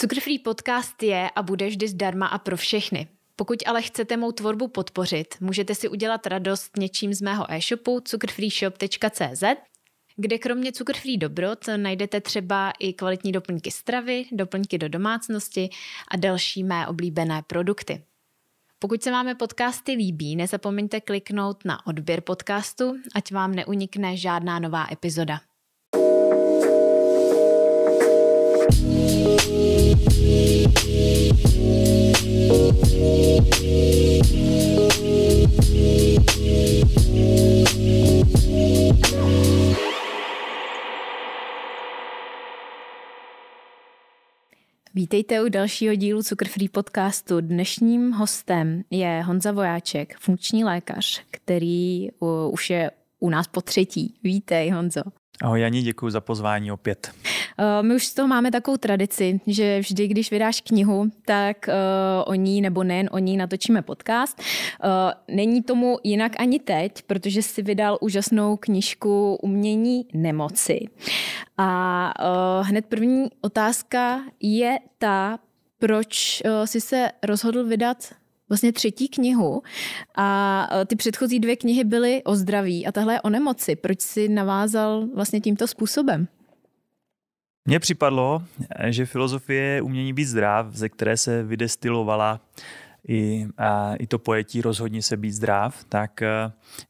Cukrfrý podcast je a bude vždy zdarma a pro všechny. Pokud ale chcete mou tvorbu podpořit, můžete si udělat radost něčím z mého e-shopu cukrfreeshop.cz, kde kromě cukrfrý dobrot najdete třeba i kvalitní doplňky stravy, doplňky do domácnosti a další mé oblíbené produkty. Pokud se máme podcasty líbí, nezapomeňte kliknout na odběr podcastu, ať vám neunikne žádná nová epizoda. Vítejte u dalšího dílu Cukrfree podcastu. Dnešním hostem je Honza Vojáček, funkční lékař, který už je u nás po třetí. Vítej, Honzo. Ahoj Janí, děkuji za pozvání opět. Eh, my už z toho máme takovou tradici, že vždy, když vydáš knihu, tak eh, o ní nebo nejen o ní natočíme podcast. Eh, není tomu jinak ani teď, protože si vydal úžasnou knižku Umění nemoci. A hned první otázka je ta, proč si se rozhodl vydat vlastně třetí knihu a e, ty předchozí dvě knihy byly o zdraví a tahle je o nemoci. Proč si navázal vlastně tímto způsobem? Mně připadlo, e, že filozofie je umění být zdrav, ze které se vydestilovala i, a, i to pojetí rozhodně se být zdrav, tak e,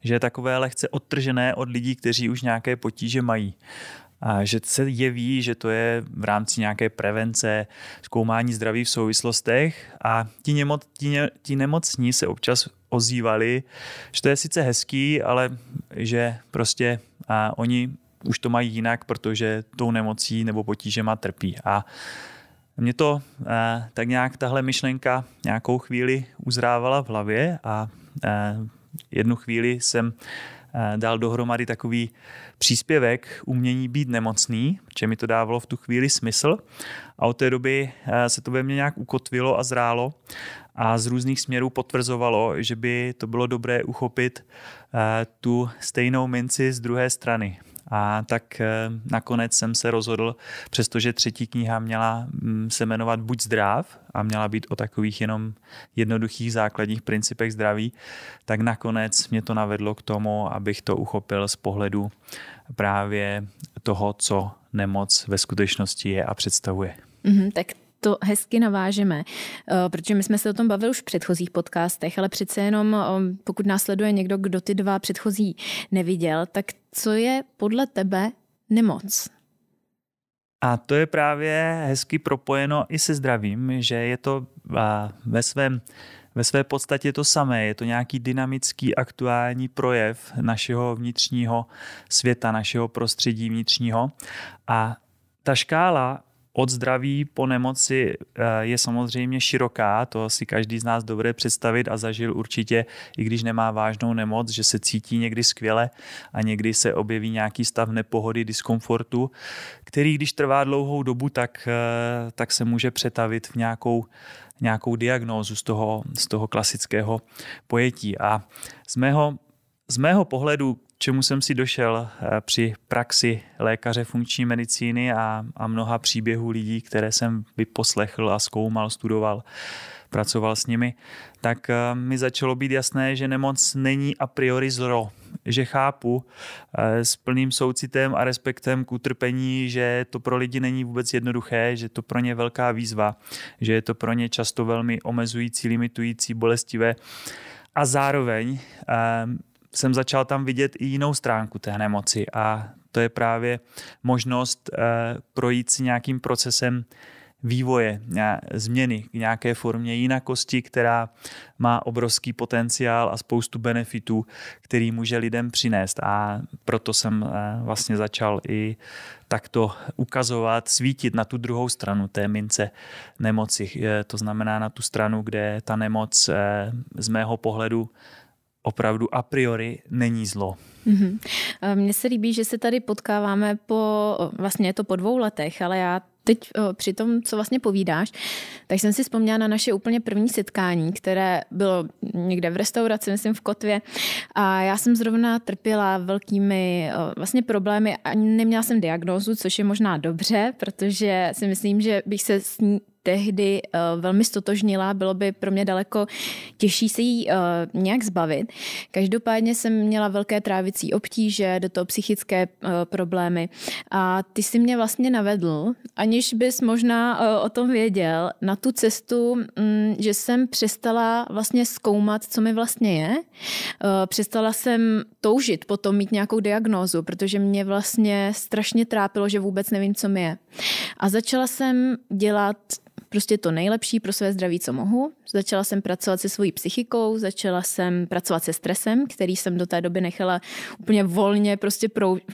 že je takové lehce odtržené od lidí, kteří už nějaké potíže mají a že se jeví, že to je v rámci nějaké prevence, zkoumání zdraví v souvislostech a ti, nemo, ti, ne, ti nemocní se občas ozývali, že to je sice hezký, ale že prostě a oni už to mají jinak, protože tou nemocí nebo potížema trpí. A mě to a, tak nějak tahle myšlenka nějakou chvíli uzrávala v hlavě a, a jednu chvíli jsem Eh, dal dohromady takový příspěvek umění být nemocný, protože mi to dávalo v tu chvíli smysl. A od té doby eh, se to ve mně nějak ukotvilo a zrálo a z různých směrů potvrzovalo, že by to bylo dobré uchopit eh, tu stejnou minci z druhé strany. A tak eh, nakonec jsem se rozhodl, přestože třetí kniha měla mm, se jmenovat Buď zdrav a měla být o takových jenom jednoduchých základních principech zdraví, tak nakonec mě to navedlo k tomu, abych to uchopil z pohledu právě toho, co nemoc ve skutečnosti je a představuje. Mm-hmm, tak to hezky navážeme, eh, protože my jsme se o tom bavili už v předchozích podcastech, ale přece jenom eh, pokud následuje někdo, kdo ty dva předchozí neviděl, tak co je podle tebe nemoc? A to je právě hezky propojeno i se zdravím, že je to ve svém ve své podstatě to samé. Je to nějaký dynamický, aktuální projev našeho vnitřního světa, našeho prostředí vnitřního. A ta škála od zdraví po nemoci eh, je samozřejmě široká, to si každý z nás dobře představit a zažil určitě, i když nemá vážnou nemoc, že se cítí někdy skvěle a někdy se objeví nějaký stav nepohody, diskomfortu, který když trvá dlouhou dobu, tak, eh, tak se může přetavit v nějakou nějakou diagnózu z toho, z toho klasického pojetí. A z mého z mého pohledu, čemu jsem si došel eh, při praxi lékaře funkční medicíny a, a mnoha příběhů lidí, které jsem vyposlechl a zkoumal, studoval, pracoval s nimi, tak eh, mi začalo být jasné, že nemoc není a priori zlo, že chápu eh, s plným soucitem a respektem k utrpení, že to pro lidi není vůbec jednoduché, že to pro ně velká výzva, že je to pro ně často velmi omezující, limitující, bolestivé. A zároveň jsem začal tam vidět i jinou stránku té nemoci a to je právě možnost eh, projít si nějakým procesem vývoje, změny k nějaké formě jinakosti, která má obrovský potenciál a spoustu benefitů, který může lidem přinést. A proto jsem eh, vlastně začal i takto ukazovat, svítit na tu druhou stranu té mince nemoci. Eh, to znamená na tu stranu, kde ta nemoc z mého pohledu opravdu a priori není zlo. Mhm. Eh, mně se líbí, že se tady potkáváme po, vlastně je to po dvou letech, ale já teď eh, při tom, co vlastně povídáš, tak jsem si vzpomněla na naše úplně první setkání, které bylo někde v restauraci, myslím v Kotvě. A já jsem zrovna trpěla velkými eh, vlastně problémy a neměla jsem diagnózu, což je možná dobře, protože si myslím, že bych se s ní tehdy uh, velmi stotožnila, bylo by pro mě daleko těžší se jí uh, nějak zbavit. Každopádně jsem měla velké trávicí obtíže, do toho psychické uh, problémy a ty si mě vlastně navedl, aniž bys možná uh, o tom věděl, na tu cestu, um, že jsem přestala vlastně zkoumat, co mi vlastně je. Uh, přestala jsem toužit potom mít nějakou diagnózu, protože mě vlastně strašně trápilo, že vůbec nevím, co mi je. A začala jsem dělat prostě to nejlepší pro své zdraví, co mohu. Začala jsem pracovat se svojí psychikou, začala jsem pracovat se stresem, který jsem do té doby nechala úplně volně prostě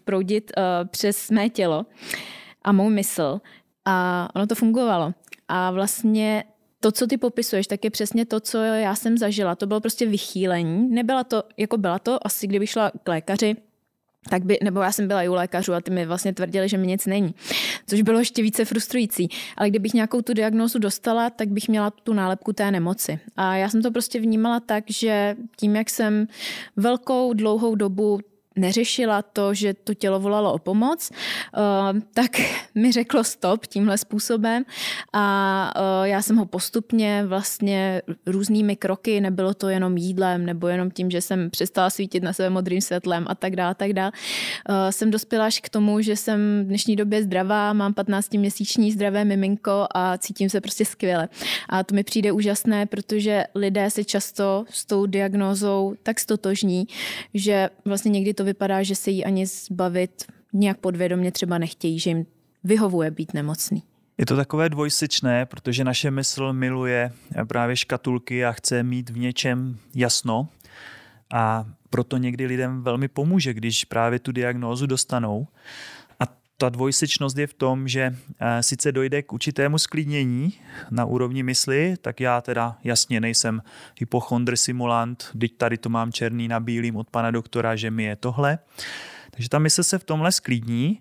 proudit uh, přes mé tělo a mou mysl. A ono to fungovalo. A vlastně to, co ty popisuješ, tak je přesně to, co já jsem zažila. To bylo prostě vychýlení. Nebyla to, jako byla to, asi kdyby šla k lékaři, tak by, nebo já jsem byla i u lékařů a ty mi vlastně tvrdili, že mi nic není, což bylo ještě více frustrující. Ale kdybych nějakou tu diagnózu dostala, tak bych měla tu nálepku té nemoci. A já jsem to prostě vnímala tak, že tím, jak jsem velkou, dlouhou dobu neřešila to, že to tělo volalo o pomoc, eh, tak mi řeklo stop tímhle způsobem a eh, já jsem ho postupně vlastně různými kroky, nebylo to jenom jídlem nebo jenom tím, že jsem přestala svítit na sebe modrým světlem a tak dále, tak dále, eh, jsem dospěla až k tomu, že jsem v dnešní době zdravá, mám 15-měsíční zdravé miminko a cítím se prostě skvěle. A to mi přijde úžasné, protože lidé se často s tou diagnózou tak stotožní, že vlastně někdy to vypadá, že se jí ani zbavit nějak podvědomě třeba nechtějí, že jim vyhovuje být nemocný. Je to takové dvojsečné, protože naše mysl miluje eh, právě škatulky a chce mít v něčem jasno. A proto někdy lidem velmi pomůže, když právě tu diagnózu dostanou ta dvojsečnost je v tom, že eh, sice dojde k určitému sklidnění na úrovni mysli, tak já teda jasně nejsem hypochondr simulant, teď tady to mám černý na bílým od pana doktora, že mi je tohle. Takže ta mysl se v tomhle sklidní,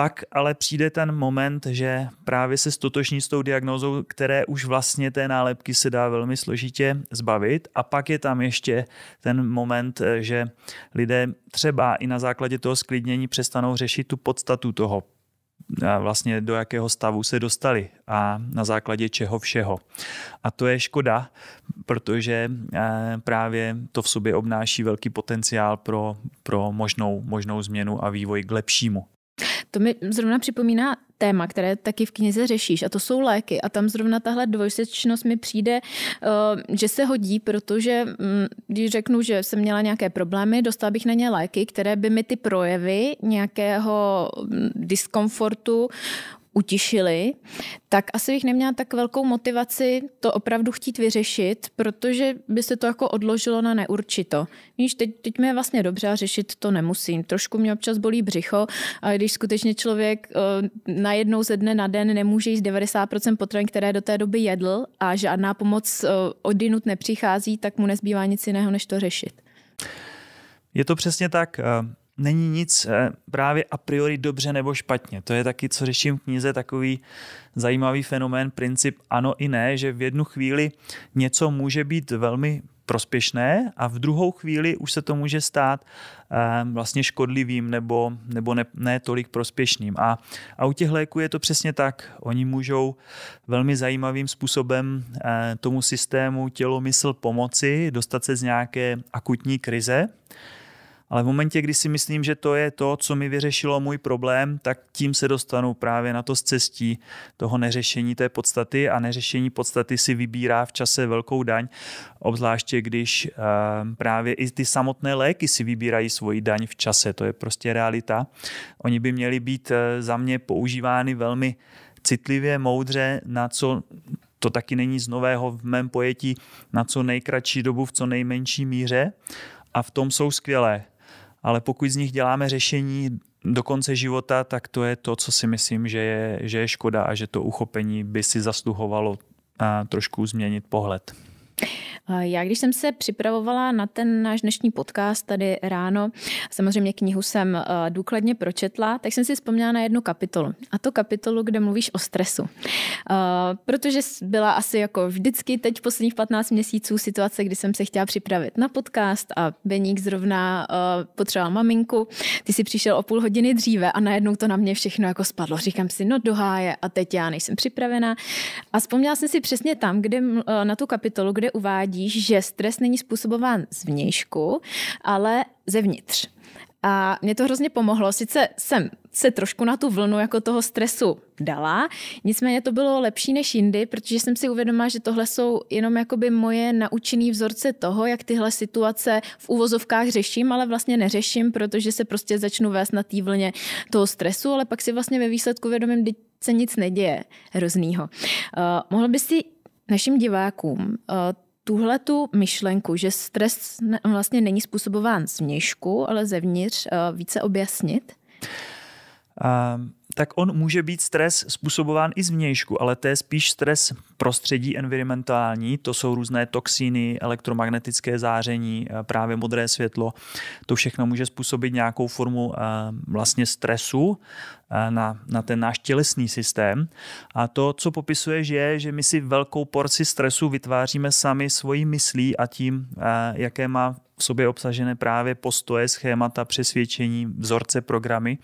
pak ale přijde ten moment, že právě se stotoční s tou diagnózou, které už vlastně té nálepky se dá velmi složitě zbavit. A pak je tam ještě ten moment, eh, že lidé třeba i na základě toho sklidnění přestanou řešit tu podstatu toho eh, vlastně do jakého stavu se dostali a na základě čeho všeho. A to je škoda, protože eh, právě to v sobě obnáší velký potenciál pro, pro možnou, možnou změnu a vývoj k lepšímu. To mi zrovna připomíná téma, které taky v knize řešíš, a to jsou léky. A tam zrovna tahle dvojsečnost mi přijde, eh, že se hodí, protože mm, když řeknu, že jsem měla nějaké problémy, dostala bych na ně léky, které by mi ty projevy nějakého mm, diskomfortu utišili, tak asi bych neměla tak velkou motivaci to opravdu chtít vyřešit, protože by se to jako odložilo na neurčito. Víš, teď, teď mi je vlastně dobře a řešit to nemusím. Trošku mě občas bolí břicho, a když skutečně člověk uh, eh, najednou ze dne na den nemůže jíst 90% potravin, které do té doby jedl a žádná pomoc uh, odinut nepřichází, tak mu nezbývá nic jiného, než to řešit. Je to přesně tak. Uh není nic eh, právě a priori dobře nebo špatně. To je taky, co řeším v knize, takový zajímavý fenomén, princip ano i ne, že v jednu chvíli něco může být velmi prospěšné a v druhou chvíli už se to může stát eh, vlastně škodlivým nebo, nebo ne, ne tolik prospěšným. A, a u těch léků je to přesně tak. Oni můžou velmi zajímavým způsobem eh, tomu systému tělo-mysl pomoci dostat se z nějaké akutní krize, ale v momentě, kdy si myslím, že to je to, co mi vyřešilo můj problém, tak tím se dostanu právě na to z cestí toho neřešení té podstaty a neřešení podstaty si vybírá v čase velkou daň, obzvláště když eh, právě i ty samotné léky si vybírají svoji daň v čase. To je prostě realita. Oni by měli být eh, za mě používány velmi citlivě, moudře, na co to taky není z nového v mém pojetí, na co nejkratší dobu v co nejmenší míře a v tom jsou skvělé ale pokud z nich děláme řešení do konce života, tak to je to, co si myslím, že je, že je škoda a že to uchopení by si zasluhovalo a trošku změnit pohled. Já když jsem se připravovala na ten náš dnešní podcast tady ráno, samozřejmě knihu jsem eh, důkladně pročetla, tak jsem si vzpomněla na jednu kapitolu. A to kapitolu, kde mluvíš o stresu. Eh, protože byla asi jako vždycky teď posledních 15 měsíců situace, kdy jsem se chtěla připravit na podcast a Beník zrovna eh, potřeboval maminku, ty si přišel o půl hodiny dříve a najednou to na mě všechno jako spadlo. Říkám si, no doháje a teď já nejsem připravená. A vzpomněla jsem si přesně tam, kde na tu kapitolu, kde uvádíš, že stres není způsobován zvnějšku, ale zevnitř. A mě to hrozně pomohlo. Sice jsem se trošku na tu vlnu jako toho stresu dala, nicméně to bylo lepší než jindy, protože jsem si uvědomila, že tohle jsou jenom jakoby moje naučené vzorce toho, jak tyhle situace v uvozovkách řeším, ale vlastně neřeším, protože se prostě začnu vést na té vlně toho stresu, ale pak si vlastně ve výsledku vědomím, se nic neděje hroznýho. Uh, eh, mohl by si našim divákům eh, tuhle tu myšlenku, že stres vlastně není způsobován zvnějšku, ale zevnitř, eh, více objasnit? Um, tak on může být stres způsobován i zvnějšku, ale to je spíš stres prostředí environmentální, to jsou různé toxiny, elektromagnetické záření, eh, právě modré světlo. To všechno může způsobit nějakou formu eh, vlastně stresu eh, na, na ten náš tělesný systém. A to, co popisuješ, je, že my si velkou porci stresu vytváříme sami svojí myslí a tím, jaké má v sobě obsažené právě postoje, schémata, přesvědčení, vzorce, programy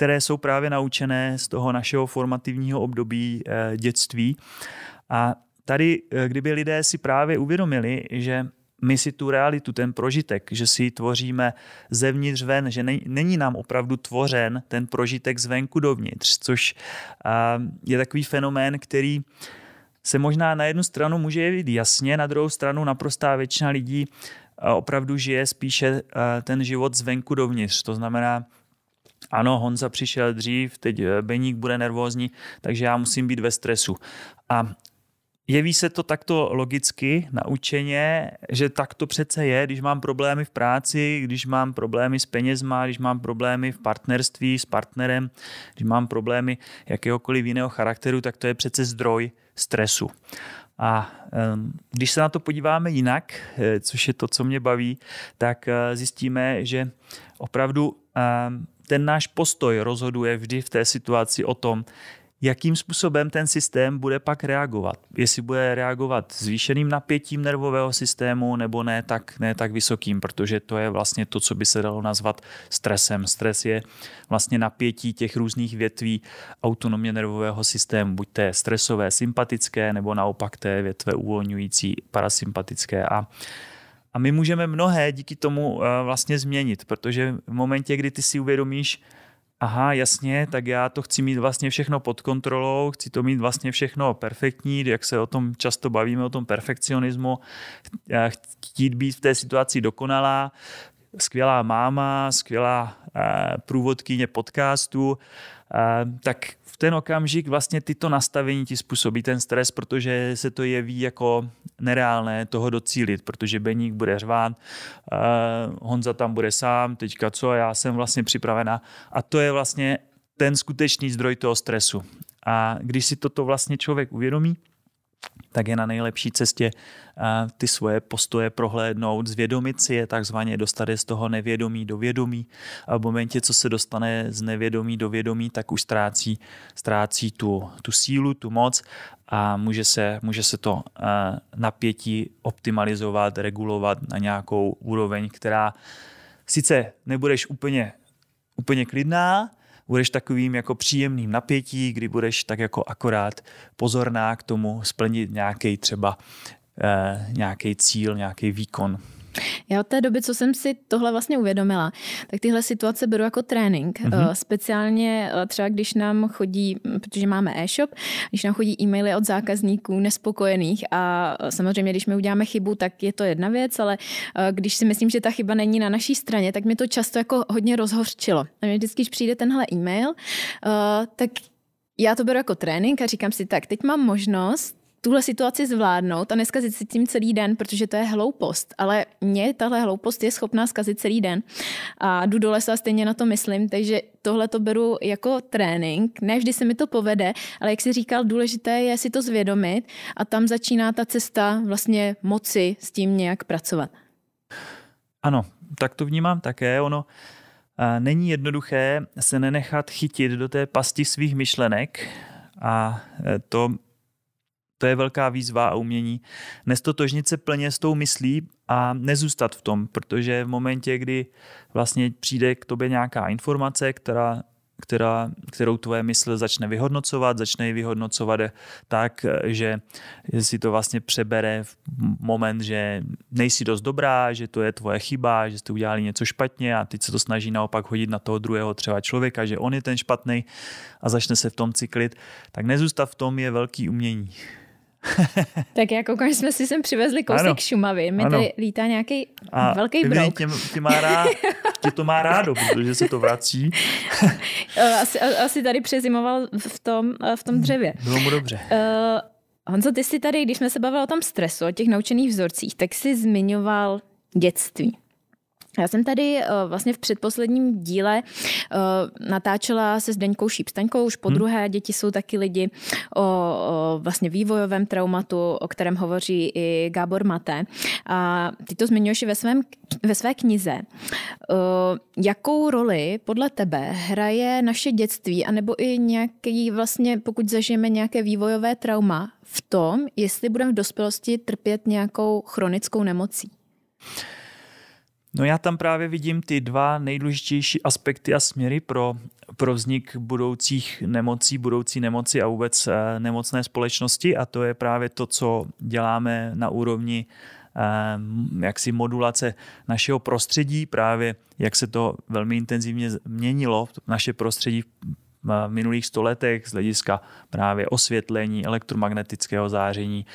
které jsou právě naučené z toho našeho formativního období eh, dětství. A tady, eh, kdyby lidé si právě uvědomili, že my si tu realitu, ten prožitek, že si ji tvoříme zevnitř ven, že není nám opravdu tvořen ten prožitek zvenku dovnitř, což eh, je takový fenomén, který se možná na jednu stranu může jevit jasně, na druhou stranu naprostá většina lidí opravdu žije spíše ten život zvenku dovnitř. To znamená, ano, Honza přišel dřív, teď eh, Beník bude nervózní, takže já musím být ve stresu. A jeví se to takto logicky, naučeně, že tak to přece je, když mám problémy v práci, když mám problémy s penězma, když mám problémy v partnerství s partnerem, když mám problémy jakéhokoliv jiného charakteru, tak to je přece zdroj stresu. A ehm, když se na to podíváme jinak, eh, což je to, co mě baví, tak eh, zjistíme, že opravdu ehm, ten náš postoj rozhoduje vždy v té situaci o tom, jakým způsobem ten systém bude pak reagovat. Jestli bude reagovat zvýšeným napětím nervového systému nebo ne tak, ne tak vysokým, protože to je vlastně to, co by se dalo nazvat stresem. Stres je vlastně napětí těch různých větví autonomně nervového systému, buď té stresové sympatické nebo naopak té větve uvolňující parasympatické. A a my můžeme mnohé díky tomu eh, vlastně změnit, protože v momentě, kdy ty si uvědomíš, aha, jasně, tak já to chci mít vlastně všechno pod kontrolou, chci to mít vlastně všechno perfektní, jak se o tom často bavíme, o tom perfekcionismu, eh, chtít být v té situaci dokonalá, skvělá máma, skvělá eh, průvodkyně podcastu, tak ten okamžik vlastně tyto nastavení ti způsobí ten stres, protože se to jeví jako nereálné toho docílit, protože Beník bude řvát, eh, Honza tam bude sám, teďka co, já jsem vlastně připravena, A to je vlastně ten skutečný zdroj toho stresu. A když si toto vlastně člověk uvědomí, tak je na nejlepší cestě ty svoje postoje prohlédnout, zvědomit si je, takzvaně dostat je z toho nevědomí do vědomí. A v momentě, co se dostane z nevědomí do vědomí, tak už ztrácí, ztrácí tu, tu sílu, tu moc a může se, může se to napětí optimalizovat, regulovat na nějakou úroveň, která sice nebudeš úplně, úplně klidná, budeš takovým jako příjemným napětí, kdy budeš tak jako akorát pozorná k tomu splnit nějaký třeba eh, nějaký cíl, nějaký výkon. Já od té doby, co jsem si tohle vlastně uvědomila, tak tyhle situace beru jako trénink. Mm-hmm. Speciálně eh, třeba, když nám chodí, protože máme e-shop, když nám chodí e-maily od zákazníků nespokojených a eh, samozřejmě, když my uděláme chybu, tak je to jedna věc, ale když si myslím, že ta chyba není na naší straně, tak mě to často jako hodně rozhořčilo. A mě vždycky, když přijde tenhle e-mail, tak já to beru jako trénink a říkám si, tak teď mám možnost tuhle situaci zvládnout a neskazit si tím celý den, protože to je hloupost. Ale mě tahle hloupost je schopná zkazit celý den. A jdu do lesa a stejně na to myslím, takže tohle to beru jako trénink. Ne vždy se mi to povede, ale jak si říkal, důležité je si to zvědomit a tam začíná ta cesta vlastně moci s tím nějak pracovat. Ano, tak to vnímám také. Ono není jednoduché se nenechat chytit do té pasti svých myšlenek a e, to to je velká výzva a umění. Nestotožnit se plně s tou myslí a nezůstat v tom, protože v momentě, kdy vlastně přijde k tobě nějaká informace, která která, kterou tvoje mysl začne vyhodnocovat, začne ji vyhodnocovat tak, že si to vlastně přebere v moment, že nejsi dost dobrá, že to je tvoje chyba, že jste udělali něco špatně a teď se to snaží naopak hodit na toho druhého třeba člověka, že on je ten špatný a začne se v tom cyklit, tak nezůstat v tom je velký umění. tak jako když jsme si sem přivezli kousek ano. Šumavy. Mi ano. tady lítá nějaký velký brouk. Tě, tě, má rád, tě to má rádo, protože se to vrací. Eh, asi, asi tady přezimoval v tom, eh, v tom hmm. dřevě. Bylo mu dobře. Uh, Honzo, ty jsi tady, když jsme se bavili o tom stresu, o těch naučených vzorcích, tak jsi zmiňoval dětství. Já jsem tady eh, vlastně v předposledním díle eh, natáčela se s Deňkou Šípstaňkou, už po hmm. děti jsou taky lidi, o, o vlastně vývojovém traumatu, o kterém hovoří i Gábor Mate. A ty to zmiňuješ ve, svém, ve své knize. Eh, jakou roli podle tebe hraje naše dětství, anebo i nějaký vlastně, pokud zažijeme nějaké vývojové trauma, v tom, jestli budeme v dospělosti trpět nějakou chronickou nemocí? No já tam právě vidím ty dva nejdůležitější aspekty a směry pro, pro vznik budoucích nemocí, budoucí nemoci a vůbec eh, nemocné společnosti a to je právě to, co děláme na úrovni eh, jaksi modulace našeho prostředí, právě jak se to velmi intenzivně měnilo, naše prostředí minulých stoletech z hlediska právě osvětlení, elektromagnetického záření,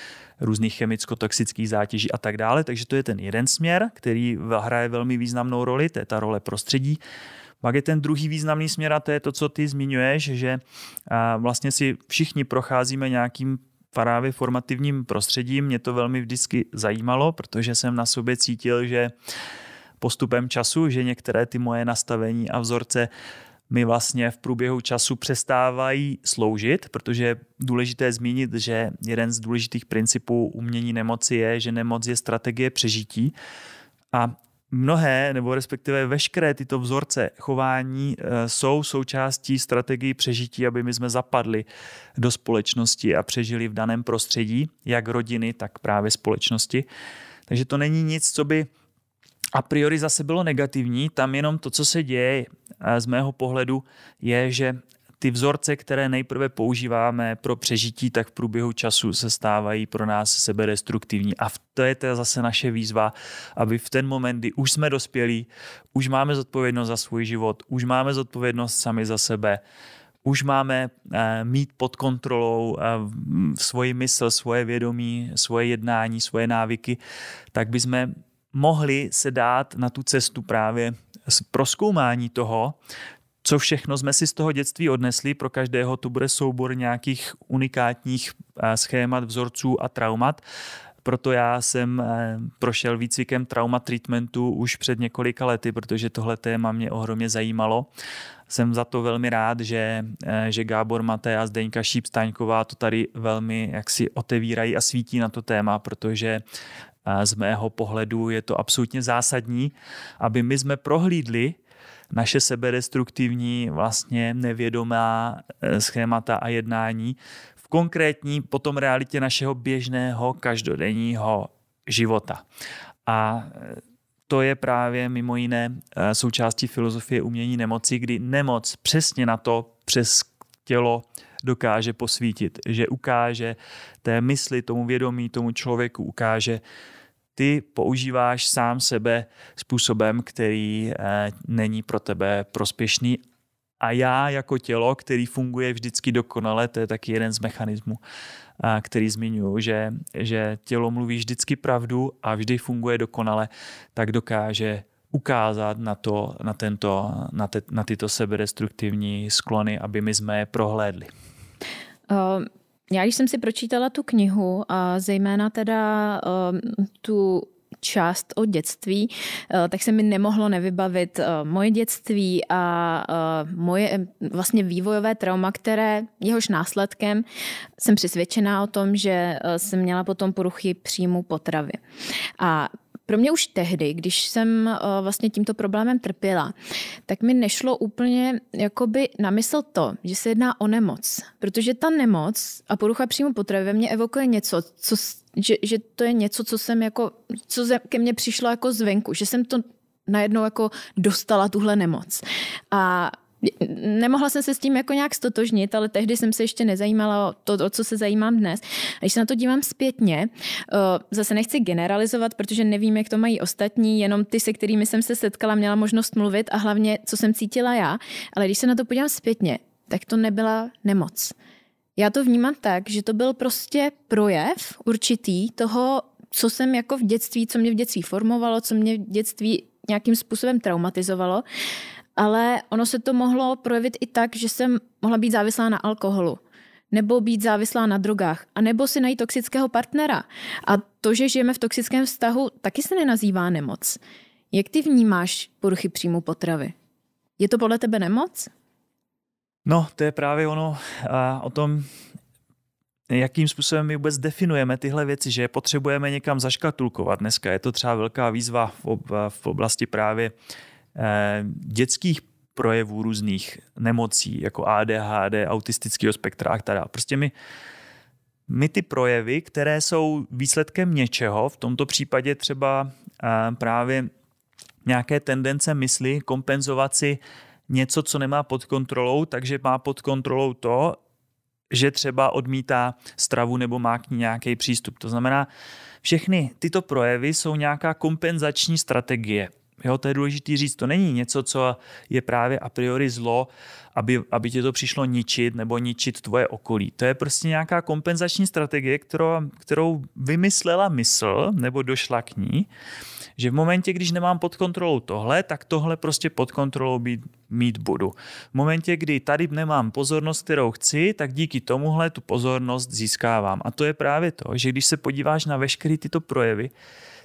různých chemicko-toxických zátěží a tak dále. Takže to je ten jeden směr, který hraje velmi významnou roli, to je ta role prostředí. Pak je ten druhý významný směr a to je to, co ty zmiňuješ, že vlastně si všichni procházíme nějakým právě formativním prostředím. Mě to velmi vždycky zajímalo, protože jsem na sobě cítil, že postupem času, že některé ty moje nastavení a vzorce mi vlastně v průběhu času přestávají sloužit, protože je důležité zmínit, že jeden z důležitých principů umění nemoci je, že nemoc je strategie přežití. A mnohé, nebo respektive veškeré tyto vzorce chování eh, jsou součástí strategii přežití, aby my jsme zapadli do společnosti a přežili v daném prostředí, jak rodiny, tak právě společnosti. Takže to není nic, co by a priori zase bylo negativní, tam jenom to, co se děje, z mého pohledu je, že ty vzorce, které nejprve používáme pro přežití, tak v průběhu času se stávají pro nás seberestruktivní. A to je to zase naše výzva, aby v ten moment, kdy už jsme dospělí, už máme zodpovědnost za svůj život, už máme zodpovědnost sami za sebe, už máme eh, mít pod kontrolou eh, svoji mysl, svoje vědomí, svoje jednání, svoje návyky, tak bychom mohli se dát na tu cestu právě proskoumání toho, co všechno jsme si z toho dětství odnesli. Pro každého to bude soubor nějakých unikátních eh, schémat, vzorců a traumat. Proto já jsem eh, prošel výcvikem trauma treatmentu už před několika lety, protože tohle téma mě ohromně zajímalo. Jsem za to velmi rád, že, eh, že Gábor Maté a Zdeňka Šípstaňková to tady velmi jaksi otevírají a svítí na to téma, protože z mého pohledu je to absolutně zásadní, aby my jsme prohlídli naše seberestruktivní vlastně nevědomá eh, schémata a jednání v konkrétní potom realitě našeho běžného každodenního života. A eh, to je právě mimo jiné eh, součástí filozofie umění nemoci, kdy nemoc přesně na to přes tělo dokáže posvítit, že ukáže té mysli, tomu vědomí, tomu člověku, ukáže, ty používáš sám sebe způsobem, který eh, není pro tebe prospěšný. A já jako tělo, který funguje vždycky dokonale, to je taky jeden z mechanismů, eh, který zmiňuji, že, že tělo mluví vždycky pravdu a vždy funguje dokonale, tak dokáže ukázat na, to, na, tento, na, te, na tyto seberestruktivní sklony, aby my jsme je prohlédli. Um já když jsem si pročítala tu knihu a zejména teda ehm, tu část o dětství, eh, tak se mi nemohlo nevybavit eh, moje dětství a eh, moje vlastně vývojové trauma, které jehož následkem jsem přesvědčená o tom, že jsem měla potom poruchy příjmu potravy. A pro mě už tehdy, když jsem eh, vlastně tímto problémem trpěla, tak mi nešlo úplně jakoby na mysl to, že se jedná o nemoc. Protože ta nemoc a porucha příjmu potravy ve mně evokuje něco, co, že, že to je něco, co jsem jako, co ke mně přišlo jako zvenku, že jsem to najednou jako dostala tuhle nemoc. A nemohla jsem se s tím jako nějak stotožnit, ale tehdy jsem se ještě nezajímala o to, o co se zajímám dnes. A když se na to dívám zpětně, eh, zase nechci generalizovat, protože nevím, jak to mají ostatní, jenom ty, se kterými jsem se setkala, měla možnost mluvit a hlavně, co jsem cítila já. Ale když se na to podívám zpětně, tak to nebyla nemoc. Já to vnímám tak, že to byl prostě projev určitý toho, co jsem jako v dětství, co mě v dětství formovalo, co mě v dětství nějakým způsobem traumatizovalo ale ono se to mohlo projevit i tak, že jsem mohla být závislá na alkoholu nebo být závislá na drogách, a nebo si najít toxického partnera. A to, že žijeme v toxickém vztahu, taky se nenazývá nemoc. Jak ty vnímáš poruchy příjmu potravy? Je to podle tebe nemoc? No, to je právě ono a o tom, jakým způsobem my vůbec definujeme tyhle věci, že potřebujeme někam zaškatulkovat. Dneska je to třeba velká výzva v oblasti právě Eh, dětských projevů různých nemocí, jako ADHD, autistického spektra a tak Prostě my, my ty projevy, které jsou výsledkem něčeho, v tomto případě třeba eh, právě nějaké tendence mysli kompenzovat si něco, co nemá pod kontrolou, takže má pod kontrolou to, že třeba odmítá stravu nebo má k ní nějaký přístup. To znamená, všechny tyto projevy jsou nějaká kompenzační strategie. Jo, to je důležité říct, to není něco, co je právě a priori zlo, aby, aby tě to přišlo ničit nebo ničit tvoje okolí. To je prostě nějaká kompenzační strategie, kterou, kterou vymyslela mysl nebo došla k ní že v momentě, když nemám pod kontrolou tohle, tak tohle prostě pod kontrolou být, mít budu. V momentě, kdy tady nemám pozornost, kterou chci, tak díky tomuhle tu pozornost získávám. A to je právě to, že když se podíváš na veškeré tyto projevy,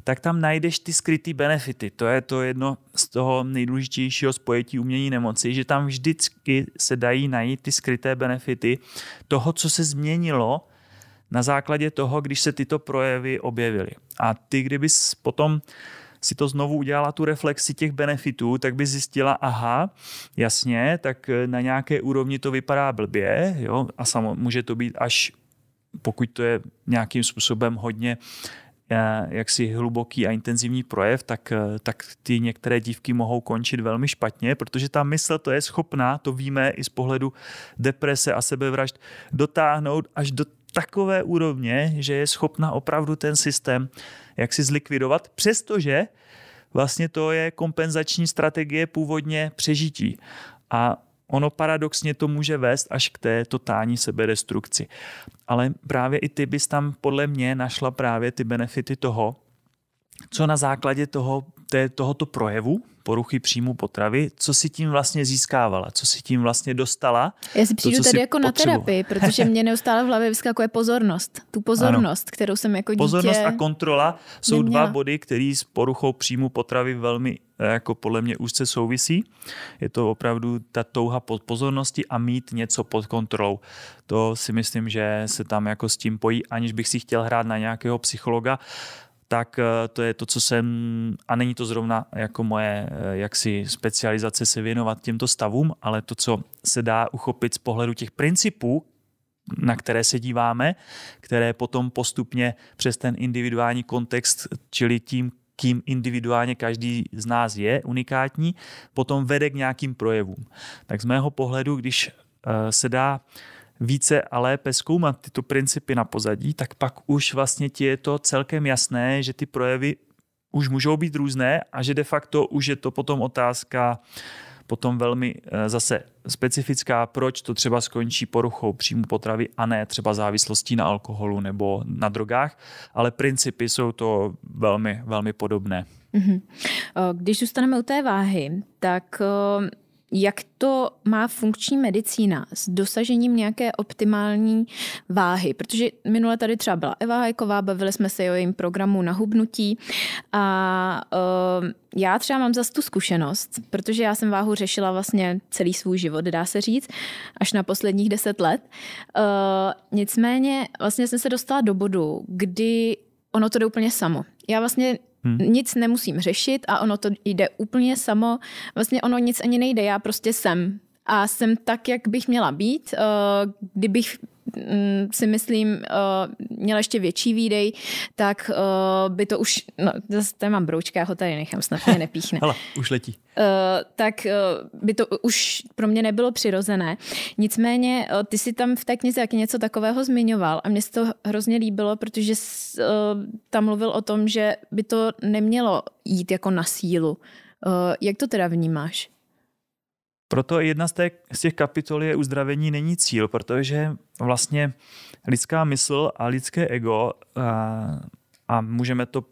tak tam najdeš ty skryté benefity. To je to jedno z toho nejdůležitějšího spojetí umění nemoci, že tam vždycky se dají najít ty skryté benefity toho, co se změnilo na základě toho, když se tyto projevy objevily. A ty, kdybys potom si to znovu udělala tu reflexi těch benefitů, tak by zjistila, aha, jasně, tak e, na nějaké úrovni to vypadá blbě, jo, a samo, může to být až, pokud to je nějakým způsobem hodně e, jaksi hluboký a intenzivní projev, tak, e, tak ty některé dívky mohou končit velmi špatně, protože ta mysl to je schopná, to víme i z pohledu deprese a sebevražd, dotáhnout až do takové úrovně, že je schopna opravdu ten systém jak si zlikvidovat, přestože vlastně to je kompenzační strategie původně přežití. A ono paradoxně to může vést až k té totální seberestrukci. Ale právě i ty bys tam podle mě našla právě ty benefity toho, co na základě toho té, tohoto projevu poruchy příjmu potravy, co si tím vlastně získávala, co si tím vlastně dostala. Já si přijdu to, tady jako na terapii, protože mě neustále v hlavě vyskakuje pozornost. Tu pozornost, ano. kterou jsem jako dítě Pozornost a kontrola jsou neměla. dva body, které s poruchou příjmu potravy velmi eh, jako podle mě úzce souvisí. Je to opravdu ta touha pod pozornosti a mít něco pod kontrolou. To si myslím, že se tam jako s tím pojí, aniž bych si chtěl hrát na nějakého psychologa tak eh, to je to, co jsem, a není to zrovna jako moje eh, jaksi specializace se věnovat těmto stavům, ale to, co se dá uchopit z pohledu těch principů, na které se díváme, které potom postupně přes ten individuální kontext, čili tím, kým individuálně každý z nás je unikátní, potom vede k nějakým projevům. Tak z mého pohledu, když eh, se dá více a lépe zkoumat tyto principy na pozadí, tak pak už vlastně ti je to celkem jasné, že ty projevy už můžou být různé a že de facto už je to potom otázka potom velmi eh, zase specifická, proč to třeba skončí poruchou příjmu potravy a ne třeba závislostí na alkoholu nebo na drogách, ale principy jsou to velmi, velmi podobné. Mhm. Eh, když zůstaneme u té váhy, tak eh, jak to má funkční medicína s dosažením nějaké optimální váhy? Protože minule tady třeba byla Eva Hajková, bavili jsme se o jejím programu na hubnutí a uh, já třeba mám zase tu zkušenost, protože já jsem váhu řešila vlastně celý svůj život, dá se říct, až na posledních deset let. Uh, nicméně vlastně jsem se dostala do bodu, kdy ono to jde úplně samo. Já vlastně Hmm. Nic nemusím řešit a ono to jde úplně samo. Vlastně ono nic ani nejde, já prostě jsem. A jsem tak, jak bych měla být. Eh, kdybych Mm, si myslím, eh, měla ještě větší výdej, tak eh, by to už, no zase tady mám broučka, ho tady nechám, snad mě nepíchne. Hala, už letí. Eh, tak by to už pro mě nebylo přirozené. Nicméně ty si tam v té knize jak něco takového zmiňoval a mně se to hrozně líbilo, protože tam mluvil o tom, že by to nemělo jít jako na sílu. Jak to teda vnímáš? Proto jedna z, té, z těch kapitol je uzdravení není cíl, protože vlastně lidská mysl a lidské ego a, a můžeme to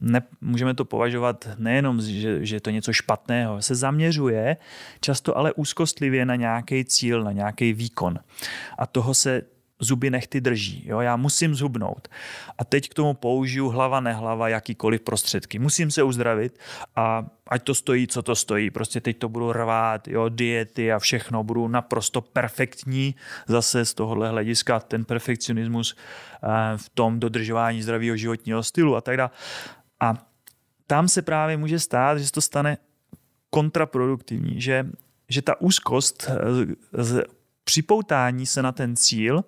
ne, můžeme to považovat nejenom, že, že je to něco špatného, se zaměřuje často ale úzkostlivě na nějaký cíl, na nějaký výkon. A toho se zuby nechty drží. Jo? Já musím zhubnout. A teď k tomu použiju hlava, nehlava, jakýkoliv prostředky. Musím se uzdravit a ať to stojí, co to stojí. Prostě teď to budu rvát, jo? diety a všechno. Budu naprosto perfektní. Zase z tohohle hlediska ten perfekcionismus eh, v tom dodržování zdravého životního stylu a tak dále. A tam se právě může stát, že se to stane kontraproduktivní, že, že ta úzkost eh, z, z připoutání se na ten cíl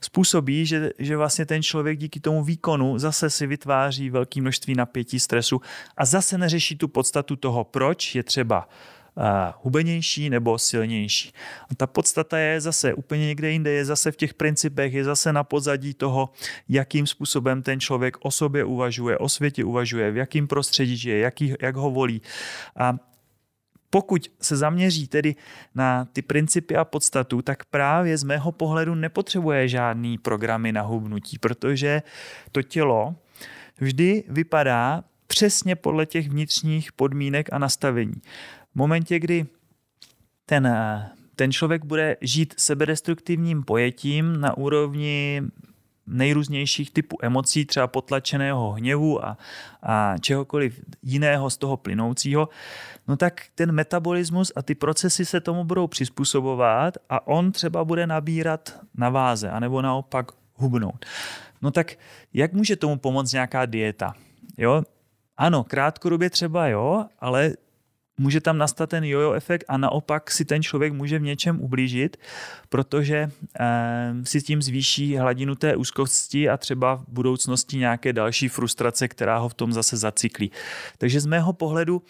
způsobí, že, že vlastně ten člověk díky tomu výkonu zase si vytváří velké množství napětí, stresu a zase neřeší tu podstatu toho, proč je třeba uh, hubenější nebo silnější. A ta podstata je zase úplně někde jinde, je zase v těch principech, je zase na pozadí toho, jakým způsobem ten člověk o sobě uvažuje, o světě uvažuje, v jakém prostředí žije, jaký, jak ho volí. A pokud se zaměří tedy na ty principy a podstatu, tak právě z mého pohledu nepotřebuje žádný programy na hubnutí, protože to tělo vždy vypadá přesně podle těch vnitřních podmínek a nastavení. V momentě, kdy ten, eh, ten člověk bude žít sebedestruktivním pojetím na úrovni nejrůznějších typů emocí, třeba potlačeného hněvu a, a čehokoliv jiného z toho plynoucího, no tak ten metabolismus a ty procesy se tomu budou přizpůsobovat a on třeba bude nabírat na váze, anebo naopak hubnout. No tak jak může tomu pomoct nějaká dieta? Jo, ano, krátkodobě třeba jo, ale může tam nastat ten jojo efekt a naopak si ten člověk může v něčem ublížit, protože eh, si tím zvýší hladinu té úzkosti a třeba v budoucnosti nějaké další frustrace, která ho v tom zase zaciklí. Takže z mého pohledu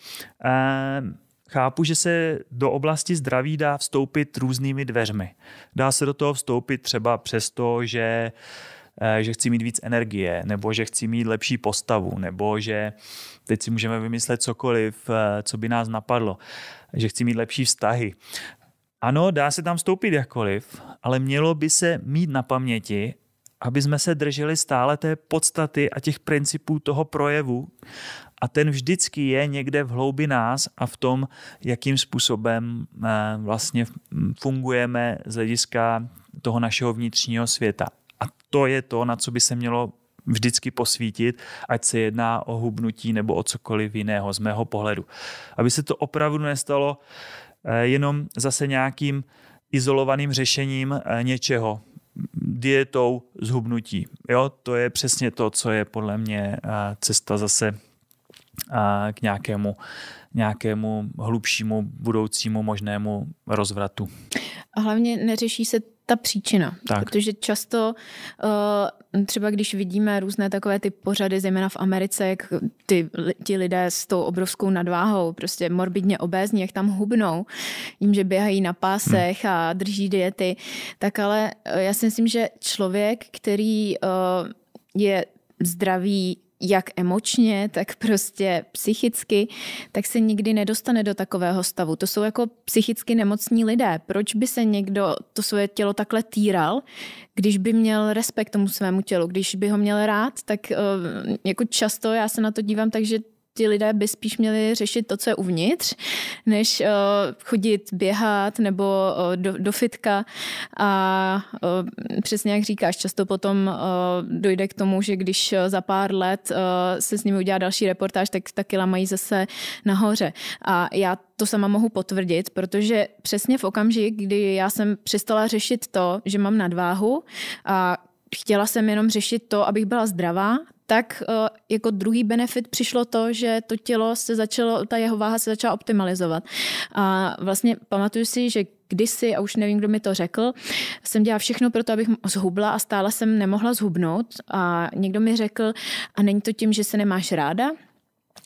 eh, Chápu, že se do oblasti zdraví dá vstoupit různými dveřmi. Dá se do toho vstoupit třeba přesto, že eh, Eh, že chci mít víc energie, nebo že chci mít lepší postavu, nebo že teď si můžeme vymyslet cokoliv, eh, co by nás napadlo, že chci mít lepší vztahy. Ano, dá se tam vstoupit jakkoliv, ale mělo by se mít na paměti, aby jsme se drželi stále té podstaty a těch principů toho projevu. A ten vždycky je někde v hloubi nás a v tom, jakým způsobem eh, vlastně fungujeme z hlediska toho našeho vnitřního světa to je to, na co by se mělo vždycky posvítit, ať se jedná o hubnutí nebo o cokoliv jiného z mého pohledu. Aby se to opravdu nestalo eh, jenom zase nějakým izolovaným řešením eh, něčeho, dietou zhubnutí. Jo, to je přesně to, co je podle mě eh, cesta zase k nějakému, nějakému hlubšímu budoucímu možnému rozvratu. A hlavně neřeší se ta příčina. Tak. Protože často eh, třeba když vidíme různé takové ty pořady, zejména v Americe, jak ty, ti lidé s tou obrovskou nadváhou, prostě morbidně obézní, jak tam hubnou, tím, že běhají na pásech hmm. a drží diety, tak ale eh, já si myslím, že člověk, který eh, je zdravý jak emočně, tak prostě psychicky, tak se nikdy nedostane do takového stavu. To jsou jako psychicky nemocní lidé. Proč by se někdo to svoje tělo takhle týral, když by měl respekt tomu svému tělu, když by ho měl rád, tak eh, jako často já se na to dívám, takže ti lidé by spíš měli řešit to, co je uvnitř, než uh, chodit běhat nebo uh, do, do fitka. A uh, přesně jak říkáš, často potom uh, dojde k tomu, že když za pár let uh, se s nimi udělá další reportáž, tak ta kila mají zase nahoře. A já to sama mohu potvrdit, protože přesně v okamžik, kdy já jsem přestala řešit to, že mám nadváhu a chtěla jsem jenom řešit to, abych byla zdravá, tak eh, jako druhý benefit přišlo to, že to tělo se začalo, ta jeho váha se začala optimalizovat. A vlastně pamatuju si, že kdysi, a už nevím, kdo mi to řekl, jsem dělala všechno pro to, abych zhubla a stále jsem nemohla zhubnout. A někdo mi řekl, a není to tím, že se nemáš ráda?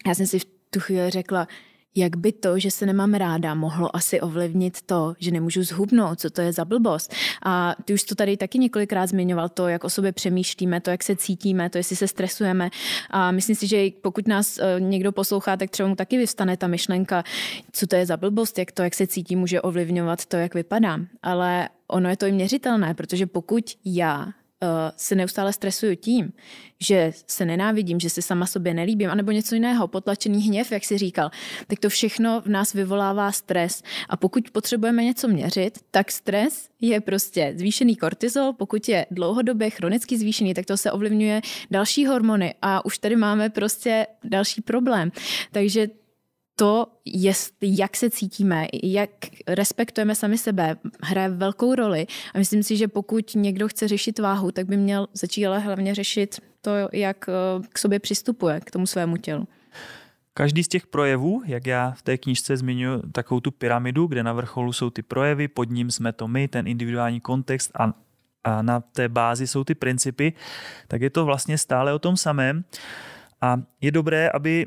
Já jsem si v tu chvíli řekla, jak by to, že se nemám ráda, mohlo asi ovlivnit to, že nemůžu zhubnout, co to je za blbost. A ty už to tady taky několikrát zmiňoval, to, jak o sobě přemýšlíme, to, jak se cítíme, to, jestli se stresujeme. A myslím si, že pokud nás e, někdo poslouchá, tak třeba mu taky vystane ta myšlenka, co to je za blbost, jak to, jak se cítí, může ovlivňovat to, jak vypadám. Ale ono je to i měřitelné, protože pokud já Eh, se neustále stresuju tím, že se nenávidím, že se sama sobě nelíbím, anebo něco jiného, potlačený hněv, jak si říkal, tak to všechno v nás vyvolává stres. A pokud potřebujeme něco měřit, tak stres je prostě zvýšený kortizol, pokud je dlouhodobě chronicky zvýšený, tak to se ovlivňuje další hormony a už tady máme prostě další problém. Takže to, jestli, jak se cítíme, jak respektujeme sami sebe, hraje velkou roli. A myslím si, že pokud někdo chce řešit váhu, tak by měl začít ale hlavně řešit to, jak eh, k sobě přistupuje, k tomu svému tělu. Každý z těch projevů, jak já v té knižce zmiňuji takovou tu pyramidu, kde na vrcholu jsou ty projevy, pod ním jsme to my, ten individuální kontext a, a na té bázi jsou ty principy, tak je to vlastně stále o tom samém. A je dobré, aby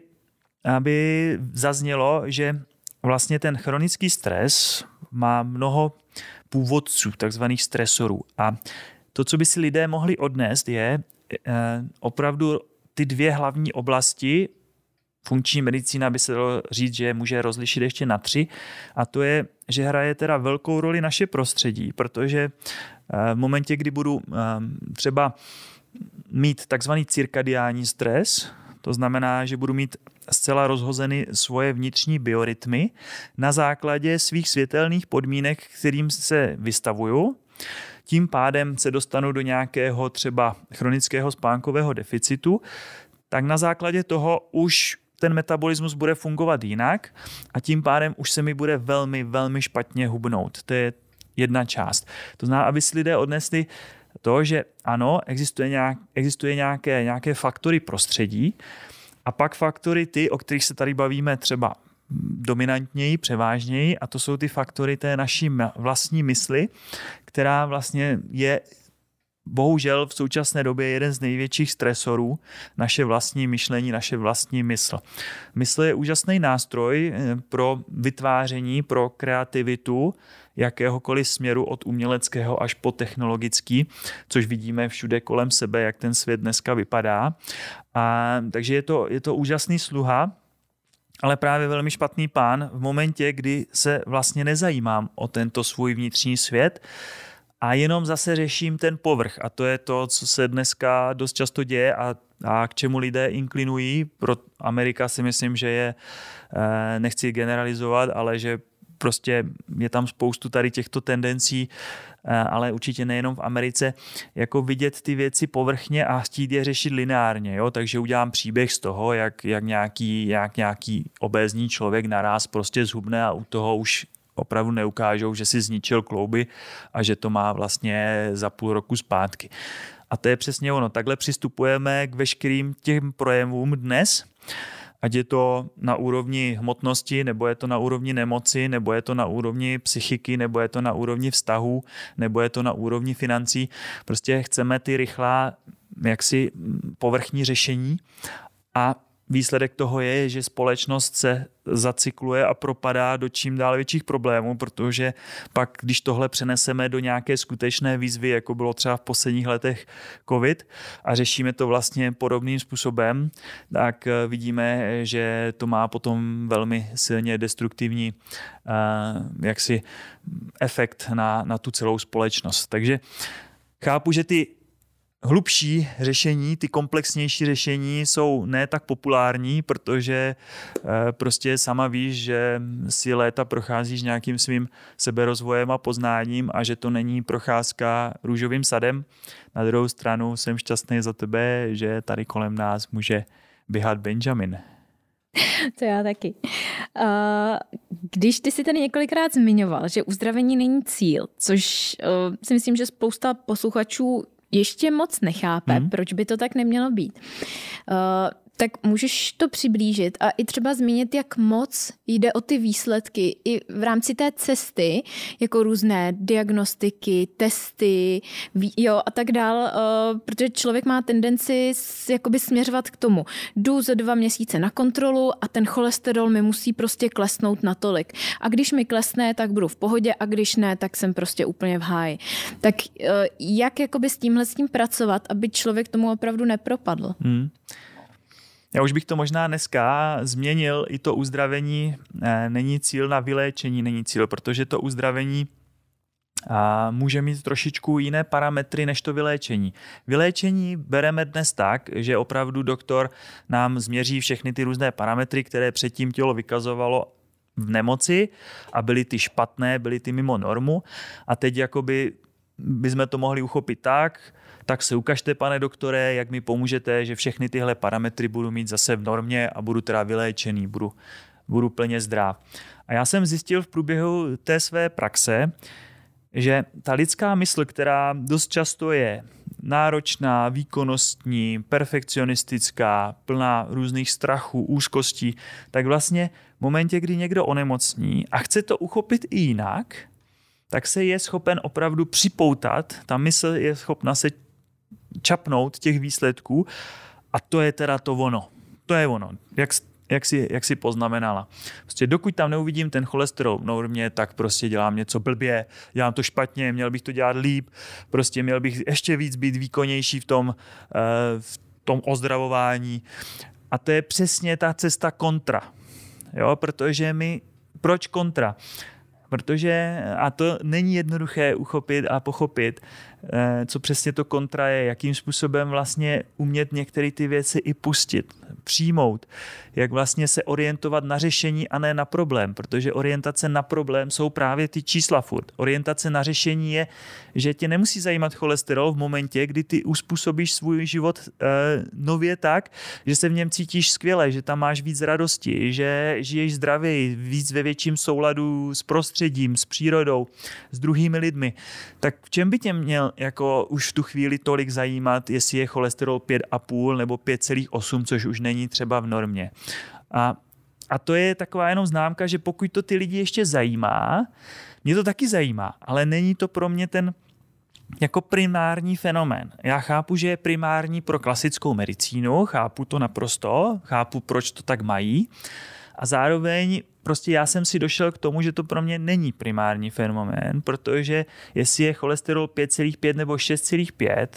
aby zaznělo, že vlastně ten chronický stres má mnoho původců, takzvaných stresorů. A to, co by si lidé mohli odnést, je eh, opravdu ty dvě hlavní oblasti, funkční medicína by se dalo říct, že může rozlišit ještě na tři, a to je, že hraje teda velkou roli naše prostředí, protože eh, v momentě, kdy budu eh, třeba mít takzvaný cirkadiální stres, to znamená, že budu mít zcela rozhozeny svoje vnitřní biorytmy na základě svých světelných podmínek, kterým se vystavuju. Tím pádem se dostanu do nějakého třeba chronického spánkového deficitu, tak na základě toho už ten metabolismus bude fungovat jinak a tím pádem už se mi bude velmi, velmi špatně hubnout. To je jedna část. To znamená, aby si lidé odnesli to, že ano, existuje, nějak, existuje nějaké, nějaké faktory prostředí, a pak faktory ty, o kterých se tady bavíme třeba dominantněji, převážněji, a to jsou ty faktory té naší vlastní mysli, která vlastně je bohužel v současné době jeden z největších stresorů naše vlastní myšlení, naše vlastní mysl. Mysl je úžasný nástroj eh, pro vytváření, pro kreativitu, jakéhokoliv směru od uměleckého až po technologický, což vidíme všude kolem sebe, jak ten svět dneska vypadá. A, takže je to, je to úžasný sluha, ale právě velmi špatný pán v momentě, kdy se vlastně nezajímám o tento svůj vnitřní svět, a jenom zase řeším ten povrch a to je to, co se dneska dost často děje a, a k čemu lidé inklinují. Pro Amerika si myslím, že je, eh, nechci generalizovat, ale že prostě je tam spoustu tady těchto tendencí, eh, ale určitě nejenom v Americe, jako vidět ty věci povrchně a chtít je řešit lineárně. Jo? Takže udělám příběh z toho, jak, jak, nějaký, jak nějaký obézní člověk naraz prostě zhubne a u toho už opravdu neukážou, že si zničil klouby a že to má vlastně za půl roku zpátky. A to je přesně ono. Takhle přistupujeme k veškerým těm projevům dnes ať je to na úrovni hmotnosti, nebo je to na úrovni nemoci, nebo je to na úrovni psychiky, nebo je to na úrovni vztahu, nebo je to na úrovni financí. Prostě chceme ty rychlá jaksi povrchní řešení a výsledek toho je, že společnost se zacykluje a propadá do čím dál větších problémů, protože pak, když tohle přeneseme do nějaké skutečné výzvy, jako bylo třeba v posledních letech COVID, a řešíme to vlastně podobným způsobem, tak eh, vidíme, že to má potom velmi silně destruktivní eh, jaksi mm, efekt na, na tu celou společnost. Takže chápu, že ty hlubší řešení, ty komplexnější řešení jsou ne tak populární, protože eh, prostě sama víš, že si léta procházíš nějakým svým seberozvojem a poznáním a že to není procházka růžovým sadem. Na druhou stranu jsem šťastný za tebe, že tady kolem nás může běhat Benjamin. To já taky. Eh, když ty si tady několikrát zmiňoval, že uzdravení není cíl, což eh, si myslím, že spousta posluchačů ještě moc nechápe, hmm proč by to tak nemělo být. Uh, tak můžeš to přiblížit a i třeba zmínit, jak moc jde o ty výsledky i v rámci té cesty, jako různé diagnostiky, testy jo, a tak dál, eh, protože člověk má tendenci jakoby směřovat k tomu, jdu za dva měsíce na kontrolu a ten cholesterol mi musí prostě klesnout natolik. A když mi klesne, tak budu v pohodě a když ne, tak jsem prostě úplně v háji. Tak eh, jak jakoby s tímhle s tím pracovat, aby člověk tomu opravdu nepropadl? Hmm. Já už bych to možná dneska změnil, i to uzdravení eh, není cíl na vyléčení, není cíl, protože to uzdravení a může mít trošičku jiné parametry než to vyléčení. Vyléčení bereme dnes tak, že opravdu doktor nám změří všechny ty různé parametry, které předtím tělo vykazovalo v nemoci a byly ty špatné, byly ty mimo normu a teď jakoby bychom to mohli uchopit tak, tak se ukažte, pane doktore, jak mi pomůžete, že všechny tyhle parametry budu mít zase v normě a budu teda vyléčený, budu, budu plně zdrav. A já jsem zjistil v průběhu té své praxe, že ta lidská mysl, která dost často je náročná, výkonnostní, perfekcionistická, plná různých strachů, úzkostí, tak vlastně v momentě, kdy někdo onemocní a chce to uchopit i jinak, tak se je schopen opravdu připoutat, ta mysl je schopna se čapnout těch výsledků a to je teda to ono. To je ono. Jak, jak si, jak si poznamenala. Prostě dokud tam neuvidím ten cholesterol v normě, tak prostě dělám něco blbě, dělám to špatně, měl bych to dělat líp, prostě měl bych ještě víc být výkonnější v tom, eh, v tom ozdravování. A to je přesně ta cesta kontra. Jo, protože my, proč kontra? Protože, a to není jednoduché uchopit a pochopit, Eh, co přesně to kontra je, jakým způsobem vlastně umět některé ty věci i pustit, přijmout, jak vlastně se orientovat na řešení a ne na problém, protože orientace na problém jsou právě ty čísla furt. Orientace na řešení je, že tě nemusí zajímat cholesterol v momentě, kdy ty uspůsobíš svůj život eh, nově tak, že se v něm cítíš skvěle, že tam máš víc radosti, že žiješ zdravěji, víc ve větším souladu s prostředím, s přírodou, s druhými lidmi. Tak v čem by tě měl jako už v tu chvíli tolik zajímat, jestli je cholesterol 5,5 nebo 5,8, což už není třeba v normě. A, a to je taková jenom známka, že pokud to ty lidi ještě zajímá, mě to taky zajímá, ale není to pro mě ten jako primární fenomén. Já chápu, že je primární pro klasickou medicínu, chápu to naprosto, chápu, proč to tak mají, a zároveň prostě já jsem si došel k tomu, že to pro mě není primární fenomén, protože jestli je cholesterol 5,5 nebo 6,5,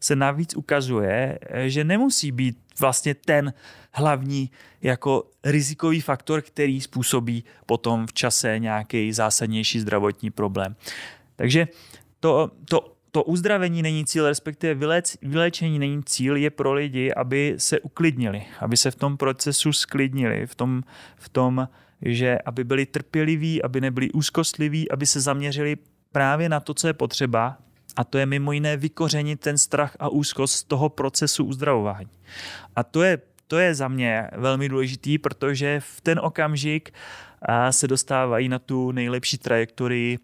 se navíc ukazuje, že nemusí být vlastně ten hlavní jako rizikový faktor, který způsobí potom v čase nějaký zásadnější zdravotní problém. Takže to, to to uzdravení není cíl, respektive vylečení není cíl, je pro lidi, aby se uklidnili, aby se v tom procesu sklidnili, v tom, v tom že aby byli trpěliví, aby nebyli úzkostliví, aby se zaměřili právě na to, co je potřeba, a to je mimo jiné vykořenit ten strach a úzkost z toho procesu uzdravování. A to je, to je za mě velmi důležitý, protože v ten okamžik se dostávají na tu nejlepší trajektorii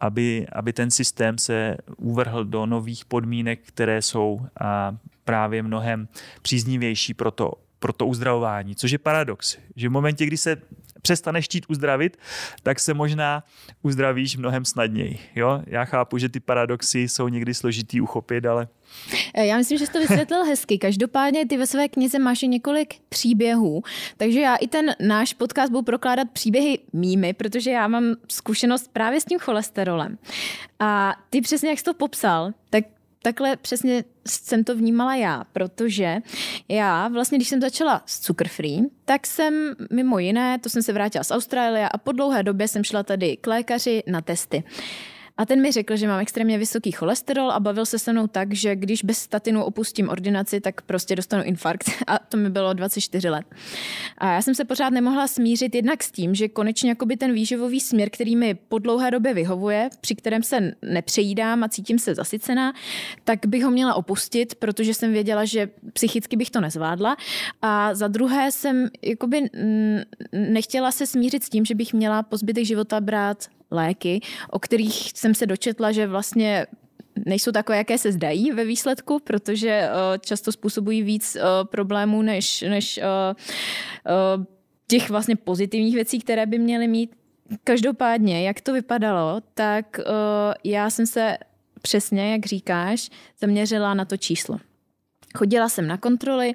aby, aby ten systém se uvrhl do nových podmínek, které jsou a právě mnohem příznivější pro to, pro to uzdravování, což je paradox, že v momentě, kdy se přestaneš chtít uzdravit, tak se možná uzdravíš mnohem snadněji. Jo? Já chápu, že ty paradoxy jsou někdy složitý uchopit, ale... Eh, já myslím, že jsi to vysvětlil hezky. Každopádně ty ve své knize máš i několik příběhů, takže já i ten náš podcast budu prokládat příběhy mými, protože já mám zkušenost právě s tím cholesterolem. A ty přesně, jak jsi to popsal, tak takhle přesně jsem to vnímala já, protože já vlastně, když jsem začala s Sugar Free, tak jsem mimo jiné, to jsem se vrátila z Austrálie a po dlouhé době jsem šla tady k lékaři na testy. A ten mi řekl, že mám extrémně vysoký cholesterol a bavil se se mnou tak, že když bez statinu opustím ordinaci, tak prostě dostanu infarkt. A to mi bylo 24 let. A já jsem se pořád nemohla smířit jednak s tím, že konečně jakoby ten výživový směr, který mi po dlouhé době vyhovuje, při kterém se nepřejídám a cítím se zasycená, tak bych ho měla opustit, protože jsem věděla, že psychicky bych to nezvládla. A za druhé jsem jakoby nechtěla se smířit s tím, že bych měla po zbytek života brát léky, o kterých jsem se dočetla, že vlastně nejsou takové, jaké se zdají ve výsledku, protože eh, často způsobují víc eh, problémů než, než eh, těch vlastně pozitivních věcí, které by měly mít. Každopádně, jak to vypadalo, tak já jsem se přesně, jak říkáš, zaměřila na to číslo. Chodila jsem na kontroly,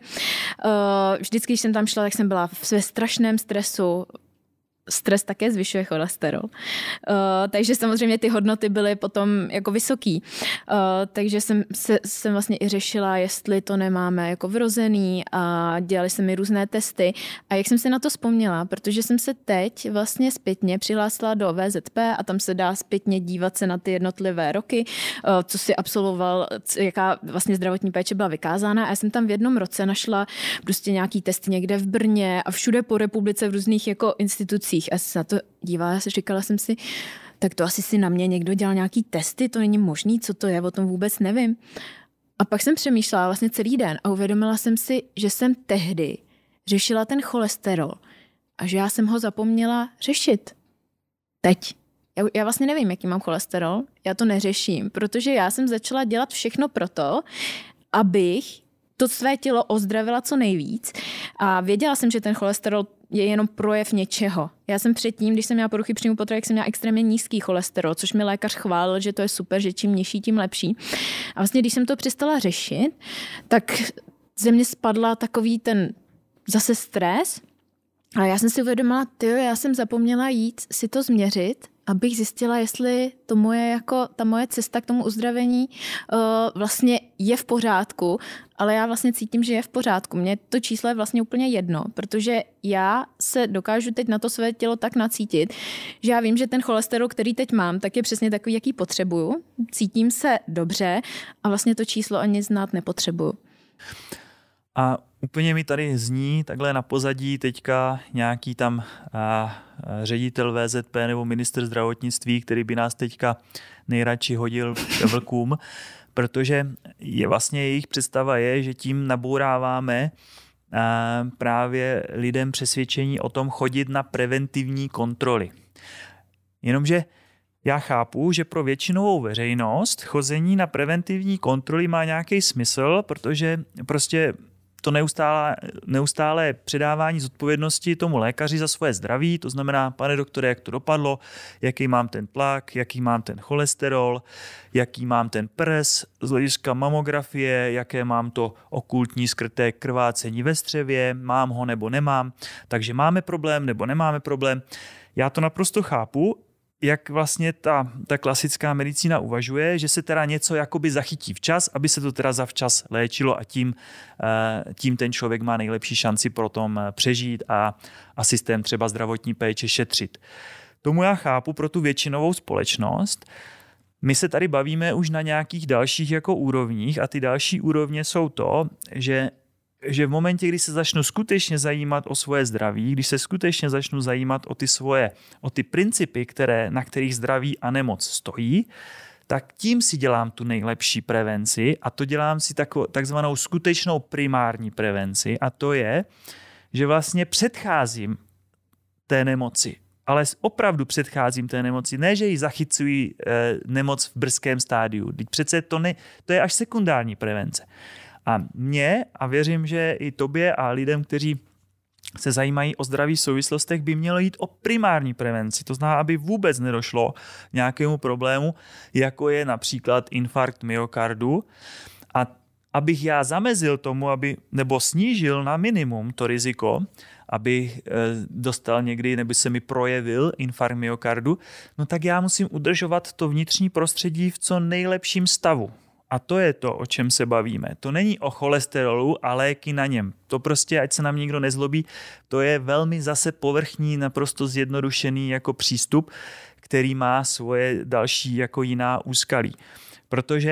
vždycky, když jsem tam šla, tak jsem byla ve strašném stresu, stres také zvyšuje cholesterol. Uh, takže samozřejmě ty hodnoty byly potom jako vysoký. Uh, takže jsem, se, jsem vlastně i řešila, jestli to nemáme jako vrozený a dělali se mi různé testy. A jak jsem se na to vzpomněla, protože jsem se teď vlastně zpětně přihlásila do VZP a tam se dá zpětně dívat se na ty jednotlivé roky, uh, co si absolvoval, jaká vlastně zdravotní péče byla vykázána. A já jsem tam v jednom roce našla prostě nějaký test někde v Brně a všude po republice v různých jako institucích Budějovicích a na to dívala, říkala jsem si, tak to asi si na mě někdo dělal nějaký testy, to není možný, co to je, o tom vůbec nevím. A pak jsem přemýšlela vlastně celý den a uvědomila jsem si, že jsem tehdy řešila ten cholesterol a že já jsem ho zapomněla řešit. Teď. Já, já vlastně nevím, jaký mám cholesterol, já to neřeším, protože já jsem začala dělat všechno proto, abych to své tělo ozdravila co nejvíc. A věděla jsem, že ten cholesterol je jenom projev něčeho. Já jsem předtím, když jsem měla poruchy příjmu potravy, jsem měla extrémně nízký cholesterol, což mi lékař chválil, že to je super, že čím nižší, tím lepší. A vlastně, když jsem to přestala řešit, tak ze mě spadla takový ten zase stres. A já jsem si uvědomila, ty, já jsem zapomněla jít si to změřit abych zjistila, jestli to moje, jako ta moje cesta k tomu uzdravení uh, vlastně je v pořádku, ale já vlastně cítím, že je v pořádku. Mně to číslo je vlastně úplně jedno, protože já se dokážu teď na to své tělo tak nacítit, že já vím, že ten cholesterol, který teď mám, tak je přesně takový, jaký potřebuju. Cítím se dobře a vlastně to číslo ani znát nepotřebuju. A Úplně mi tady zní takhle na pozadí teďka nějaký tam a, ředitel VZP nebo minister zdravotnictví, který by nás teďka nejradši hodil k vlkům, protože je vlastně jejich představa je, že tím nabouráváme a, právě lidem přesvědčení o tom chodit na preventivní kontroly. Jenomže já chápu, že pro většinovou veřejnost chození na preventivní kontroly má nějaký smysl, protože prostě to neustále, neustále předávání zodpovědnosti tomu lékaři za svoje zdraví, to znamená, pane doktore, jak to dopadlo, jaký mám ten tlak, jaký mám ten cholesterol, jaký mám ten pres, z hlediska mamografie, jaké mám to okultní skryté krvácení ve střevě, mám ho nebo nemám, takže máme problém nebo nemáme problém. Já to naprosto chápu jak vlastně ta, ta klasická medicína uvažuje, že se teda něco jakoby zachytí včas, aby se to teda zavčas léčilo a tím, eh, tím ten člověk má nejlepší šanci pro tom eh, přežít a, a systém třeba zdravotní péče šetřit. Tomu já chápu pro tu většinovou společnost. My se tady bavíme už na nějakých dalších jako úrovních a ty další úrovně jsou to, že že v momentě, kdy se začnu skutečně zajímat o svoje zdraví, když se skutečně začnu zajímat o ty svoje, o ty principy, které, na kterých zdraví a nemoc stojí, tak tím si dělám tu nejlepší prevenci a to dělám si tako, takzvanou skutečnou primární prevenci a to je, že vlastně předcházím té nemoci. Ale opravdu předcházím té nemoci. Ne, že ji zachycuji e, nemoc v brzkém stádiu. Teď přece to, ne, to je až sekundární prevence. A mě, a věřím, že i tobě a lidem, kteří se zajímají o zdraví v souvislostech, by mělo jít o primární prevenci. To znamená, aby vůbec nedošlo nějakému problému, jako je například infarkt myokardu. A abych já zamezil tomu, aby, nebo snížil na minimum to riziko, abych eh, dostal někdy, nebo se mi projevil infarkt myokardu, no tak já musím udržovat to vnitřní prostředí v co nejlepším stavu. A to je to, o čem se bavíme. To není o cholesterolu a léky na něm. To prostě, ať se nám nikdo nezlobí, to je velmi zase povrchní, naprosto zjednodušený jako přístup, který má svoje další jako jiná úskalí. Protože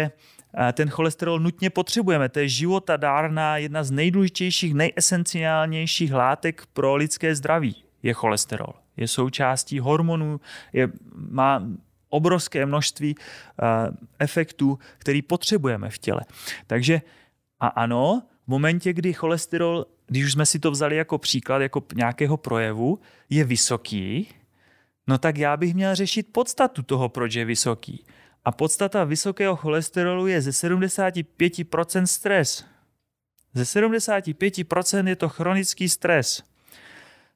eh, ten cholesterol nutně potřebujeme. To je života dárná, jedna z nejdůležitějších, nejesenciálnějších látek pro lidské zdraví je cholesterol. Je součástí hormonů, je, má obrovské množství eh, efektů, který potřebujeme v těle. Takže a ano, v momentě, kdy cholesterol, když už jsme si to vzali jako příklad, jako nějakého projevu, je vysoký, no tak já bych měl řešit podstatu toho, proč je vysoký. A podstata vysokého cholesterolu je ze 75% stres. Ze 75% je to chronický stres.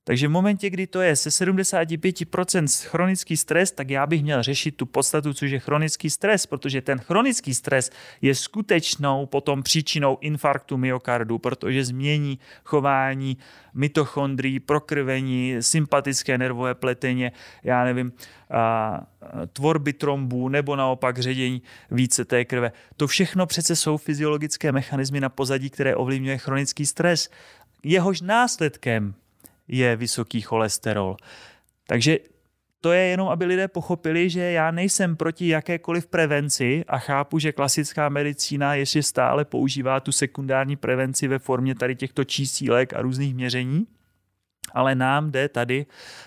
Takže v momentě, kdy to je se 75% chronický stres, tak já bych měl řešit tu podstatu, což je chronický stres, protože ten chronický stres je skutečnou potom příčinou infarktu myokardu, protože změní chování mitochondrií, prokrvení, sympatické nervové pleteně, já nevím, a, tvorby trombů nebo naopak ředění více té krve. To všechno přece jsou fyziologické mechanismy na pozadí, které ovlivňuje chronický stres. Jehož následkem je vysoký cholesterol. Takže to je jenom, aby lidé pochopili, že já nejsem proti jakékoliv prevenci a chápu, že klasická medicína ještě stále používá tu sekundární prevenci ve formě tady těchto čísílek a různých měření ale nám jde tady,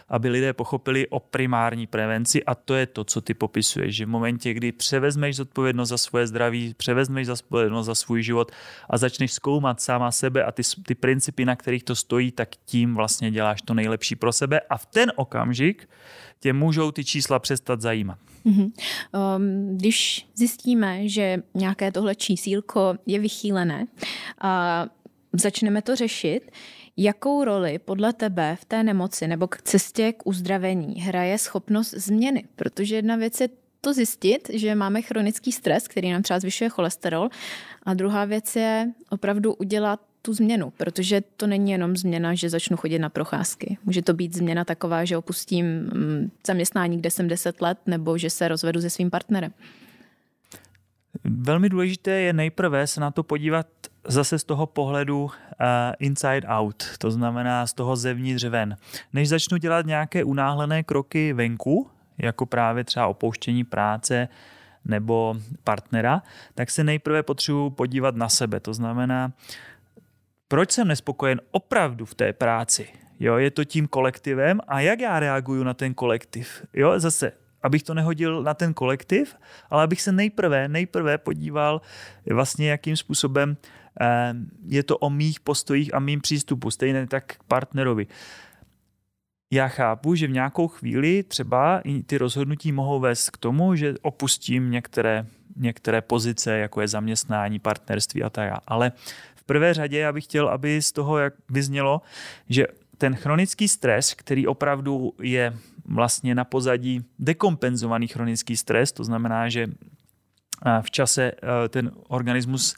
aby lidé pochopili o primární prevenci a to je to, co ty popisuješ, že v momentě, kdy převezmeš zodpovědnost za svoje zdraví, převezmeš zodpovědnost za svůj život a začneš zkoumat sama sebe a ty, ty principy, na kterých to stojí, tak tím vlastně děláš to nejlepší pro sebe a v ten okamžik tě můžou ty čísla přestat zajímat. Mm-hmm. Um, když zjistíme, že nějaké tohle čísílko je vychýlené a začneme to řešit, Jakou roli podle tebe v té nemoci nebo k cestě k uzdravení hraje schopnost změny? Protože jedna věc je to zjistit, že máme chronický stres, který nám třeba zvyšuje cholesterol, a druhá věc je opravdu udělat tu změnu, protože to není jenom změna, že začnu chodit na procházky. Může to být změna taková, že opustím mm, zaměstnání, kde jsem 10 let, nebo že se rozvedu se svým partnerem. Velmi důležité je nejprve se na to podívat zase z toho pohledu uh, inside out, to znamená z toho zevnitř ven. Než začnu dělat nějaké unáhlené kroky venku, jako právě třeba opouštění práce nebo partnera, tak se nejprve potřebuji podívat na sebe. To znamená, proč jsem nespokojen opravdu v té práci? Jo, je to tím kolektivem a jak já reaguju na ten kolektiv? Jo, zase abych to nehodil na ten kolektiv, ale abych se nejprve, nejprve podíval vlastně, jakým způsobem je to o mých postojích a mým přístupu, stejně tak k partnerovi. Já chápu, že v nějakou chvíli třeba ty rozhodnutí mohou vést k tomu, že opustím některé, některé pozice, jako je zaměstnání, partnerství a tak. Ale v prvé řadě já bych chtěl, aby z toho, jak vyznělo, že ten chronický stres, který opravdu je vlastně na pozadí dekompenzovaný chronický stres, to znamená, že eh, v čase eh, ten organismus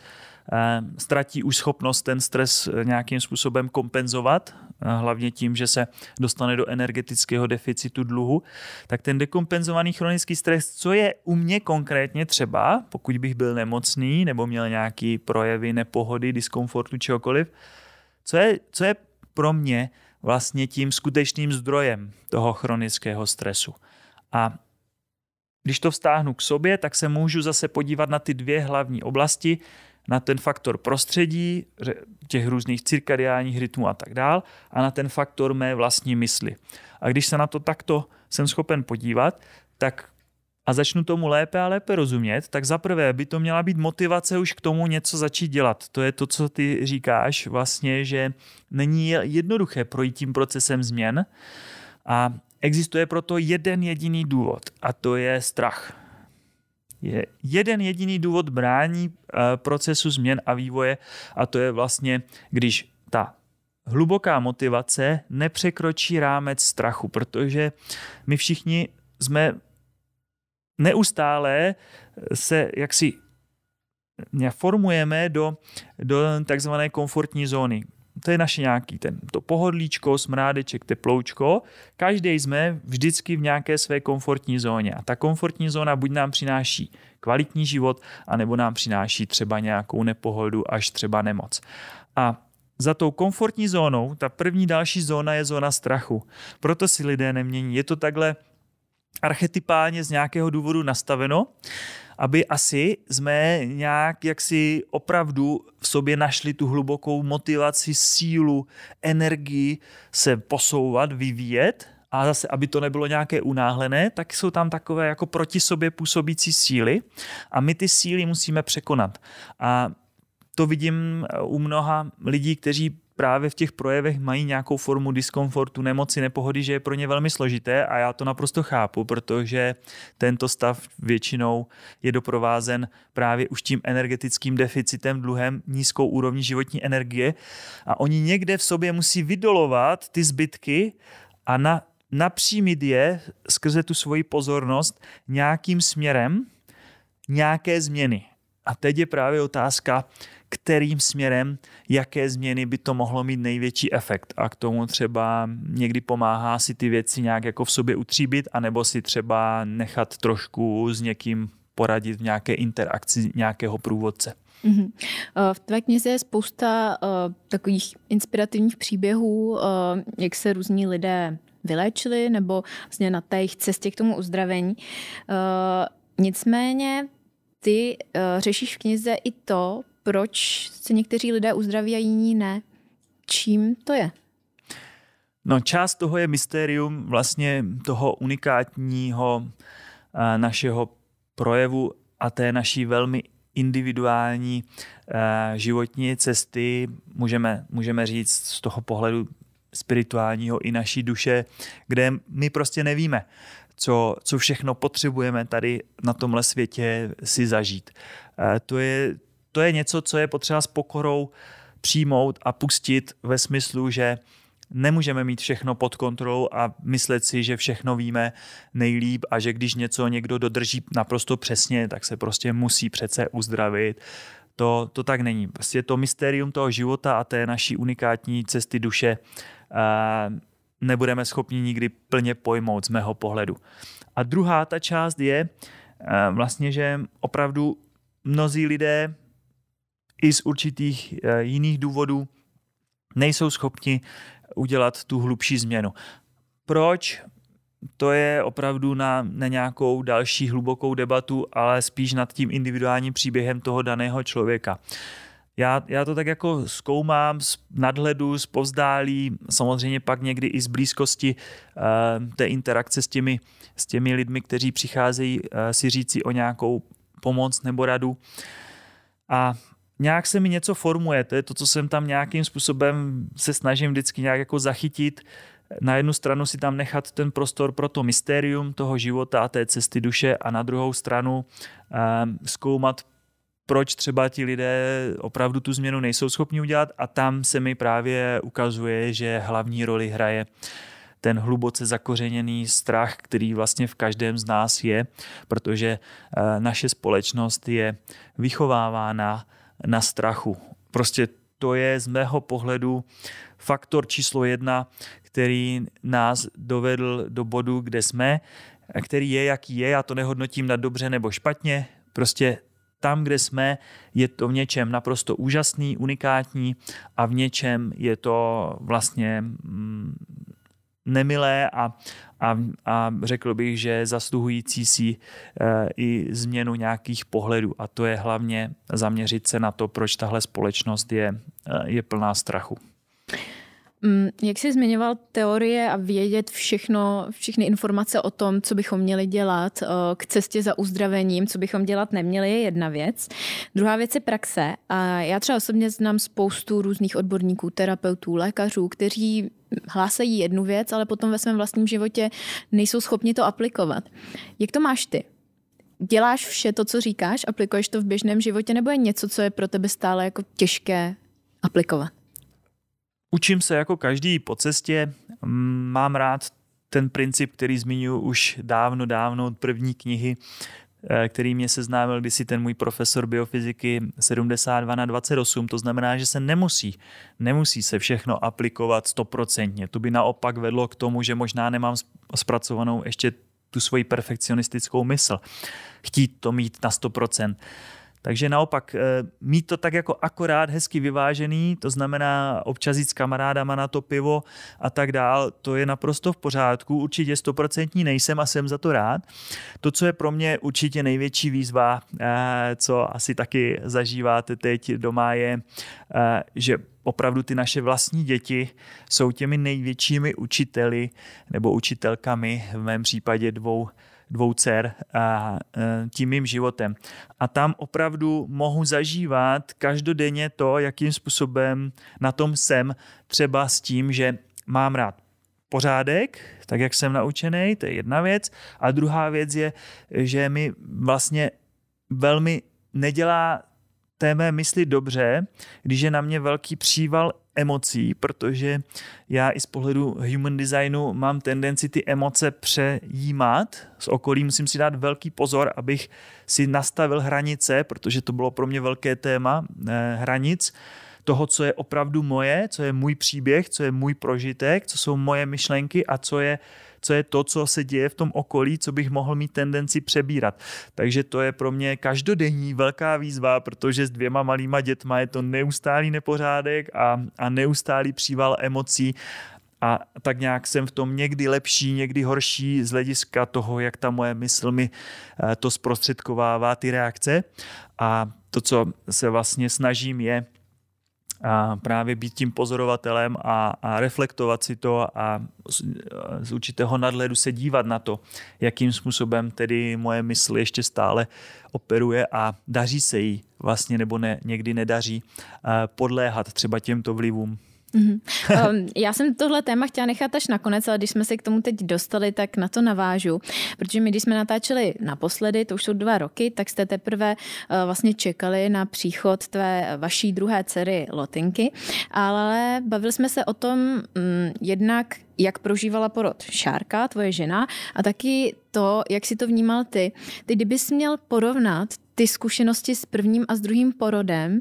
Ehm, ztratí už schopnost ten stres eh, nějakým způsobem kompenzovat, eh, hlavně tím, že se dostane do energetického deficitu dluhu, tak ten dekompenzovaný chronický stres, co je u mě konkrétně třeba, pokud bych byl nemocný nebo měl nějaké projevy nepohody, diskomfortu, čehokoliv, co je, co je pro mě vlastně tím skutečným zdrojem toho chronického stresu. A když to vztáhnu k sobě, tak se můžu zase podívat na ty dvě hlavní oblasti, na ten faktor prostředí, těch různých cirkadiálních rytmů a tak dál, a na ten faktor mé vlastní mysli. A když se na to takto jsem schopen podívat, tak a začnu tomu lépe a lépe rozumět, tak zaprvé by to měla být motivace už k tomu něco začít dělat. To je to, co ty říkáš vlastně, že není jednoduché projít tím procesem změn a existuje proto jeden jediný důvod a to je strach je jeden jediný důvod brání eh, procesu změn a vývoje a to je vlastně, když ta hluboká motivace nepřekročí rámec strachu, protože my všichni jsme neustále se jaksi eh, formujeme do, do takzvané komfortní zóny, to je naše nějaký ten, to pohodlíčko, smrádeček, teploučko. Každý jsme vždycky v nějaké své komfortní zóně. A ta komfortní zóna buď nám přináší kvalitní život, anebo nám přináší třeba nějakou nepohodu až třeba nemoc. A za tou komfortní zónou, ta první další zóna je zóna strachu. Proto si lidé nemění. Je to takhle archetypálně z nějakého důvodu nastaveno aby asi jsme nějak jaksi opravdu v sobě našli tu hlubokou motivaci, sílu, energii se posouvat, vyvíjet a zase, aby to nebylo nějaké unáhlené, tak jsou tam takové jako proti sobě působící síly a my ty síly musíme překonat. A to vidím u mnoha lidí, kteří právě v těch projevech mají nějakou formu diskomfortu, nemoci, nepohody, že je pro ně velmi složité a já to naprosto chápu, protože tento stav většinou je doprovázen právě už tím energetickým deficitem, dluhem, nízkou úrovní životní energie a oni někde v sobě musí vydolovat ty zbytky a na, napřímit je skrze tu svoji pozornost nějakým směrem, nějaké změny. A teď je právě otázka, kterým směrem, jaké změny by to mohlo mít největší efekt. A k tomu třeba někdy pomáhá si ty věci nějak jako v sobě utříbit, anebo si třeba nechat trošku s někým poradit v nějaké interakci nějakého průvodce. Mm-hmm. V tvé knize je spousta uh, takových inspirativních příběhů, uh, jak se různí lidé vyléčili nebo vlastně na té jejich cestě k tomu uzdravení. Uh, nicméně ty řešíš v knize i to, proč se někteří lidé uzdraví a jiní ne. Čím to je? No, část toho je mystérium vlastně toho unikátního eh, našeho projevu a té naší velmi individuální eh, životní cesty, můžeme, můžeme říct z toho pohledu spirituálního i naší duše, kde my prostě nevíme, co, co všechno potřebujeme tady na tomhle světě si zažít. Eh, to je to je něco, co je potřeba s pokorou přijmout a pustit ve smyslu, že nemůžeme mít všechno pod kontrolou a myslet si, že všechno víme nejlíp a že když něco někdo dodrží naprosto přesně, tak se prostě musí přece uzdravit. To, to tak není. Prostě to mystérium toho života a té naší unikátní cesty duše eh, nebudeme schopni nikdy plně pojmout z mého pohledu. A druhá ta část je eh, vlastně, že opravdu mnozí lidé i z určitých eh, jiných důvodů nejsou schopni udělat tu hlubší změnu. Proč? To je opravdu na, na nějakou další hlubokou debatu, ale spíš nad tím individuálním příběhem toho daného člověka. Já, já to tak jako zkoumám z nadhledu, z povzdálí, samozřejmě pak někdy i z blízkosti e, té interakce s těmi, s těmi lidmi, kteří přicházejí e, si říci o nějakou pomoc nebo radu. A nějak se mi něco formuje, to je to, co jsem tam nějakým způsobem se snažím vždycky nějak jako zachytit, na jednu stranu si tam nechat ten prostor pro to mystérium toho života a té cesty duše a na druhou stranu ehm, zkoumat, proč třeba ti lidé opravdu tu změnu nejsou schopni udělat a tam se mi právě ukazuje, že hlavní roli hraje ten hluboce zakořeněný strach, který vlastně v každém z nás je, protože eh, naše společnost je vychovávána na strachu. Prostě to je z mého pohledu faktor číslo jedna, který nás dovedl do bodu, kde jsme, a který je, jaký je. Já to nehodnotím na dobře nebo špatně. Prostě tam, kde jsme, je to v něčem naprosto úžasný, unikátní a v něčem je to vlastně mm, nemilé a, a, a řekl bych, že zasluhující si e, i změnu nějakých pohledů a to je hlavně zaměřit se na to, proč tahle společnost je, e, je plná strachu. Mm, jak jsi zmiňoval teorie a vědět všechno, všechny informace o tom, co bychom měli dělat e, k cestě za uzdravením, co bychom dělat neměli, je jedna věc. Druhá věc je praxe. A já třeba osobně znám spoustu různých odborníků, terapeutů, lékařů, kteří hlásají jednu věc, ale potom ve svém vlastním životě nejsou schopni to aplikovat. Jak to máš ty? Děláš vše to, co říkáš, aplikuješ to v běžném životě, nebo je něco, co je pro tebe stále jako těžké aplikovat? Učím se jako každý po cestě. Mm, mám rád ten princip, který zmiňuji už dávno, dávno od první knihy, Eh, který mě seznámil kdysi ten můj profesor biofyziky 72 na 28. To znamená, že se nemusí, nemusí se všechno aplikovat stoprocentně. To by naopak vedlo k tomu, že možná nemám zpracovanou ještě tu svoji perfekcionistickou mysl. Chtít to mít na 100%. Takže naopak eh, mít to tak jako akorát hezky vyvážený, to znamená občas jít s kamarádama na to pivo a tak dál, to je naprosto v pořádku, určitě stoprocentní nejsem a jsem za to rád. To, co je pro mě určitě největší výzva, eh, co asi taky zažíváte teď doma, je, eh, že opravdu ty naše vlastní děti jsou těmi největšími učiteli nebo učitelkami, v mém případě dvou dvou dcer a tím mým životem. A tam opravdu mohu zažívat každodenně to, jakým způsobem na tom jsem, třeba s tím, že mám rád pořádek, tak jak jsem naučený, to je jedna věc. A druhá věc je, že mi vlastně velmi nedělá té mé mysli dobře, když je na mě velký příval emocí, protože já i z pohledu human designu mám tendenci ty emoce přejímat. S okolí musím si dát velký pozor, abych si nastavil hranice, protože to bylo pro mě velké téma eh, hranic toho, co je opravdu moje, co je můj příběh, co je můj prožitek, co jsou moje myšlenky a co je co je to, co se děje v tom okolí, co bych mohl mít tendenci přebírat. Takže to je pro mě každodenní velká výzva, protože s dvěma malýma dětma je to neustálý nepořádek a, a neustálý příval emocí a tak nějak jsem v tom někdy lepší, někdy horší z hlediska toho, jak ta moje mysl mi eh, to zprostředkovává, ty reakce. A to, co se vlastně snažím, je a právě být tím pozorovatelem a, a reflektovat si to a z, z určitého nadhledu se dívat na to, jakým způsobem tedy moje mysl ještě stále operuje a daří se jí vlastně nebo ne, někdy nedaří eh, podléhat třeba těmto vlivům. Mm-hmm. Um, já jsem tohle téma chtěla nechat až nakonec, ale když jsme se k tomu teď dostali, tak na to navážu. Protože my, když jsme natáčeli naposledy, to už jsou dva roky, tak jste teprve uh, vlastně čekali na příchod tvé eh, vaší druhé dcery Lotinky. Ale bavili jsme se o tom um, jednak, jak prožívala porod Šárka, tvoje žena, a taky to, jak si to vnímal ty. Ty, kdybys měl porovnat ty zkušenosti s prvním a s druhým porodem,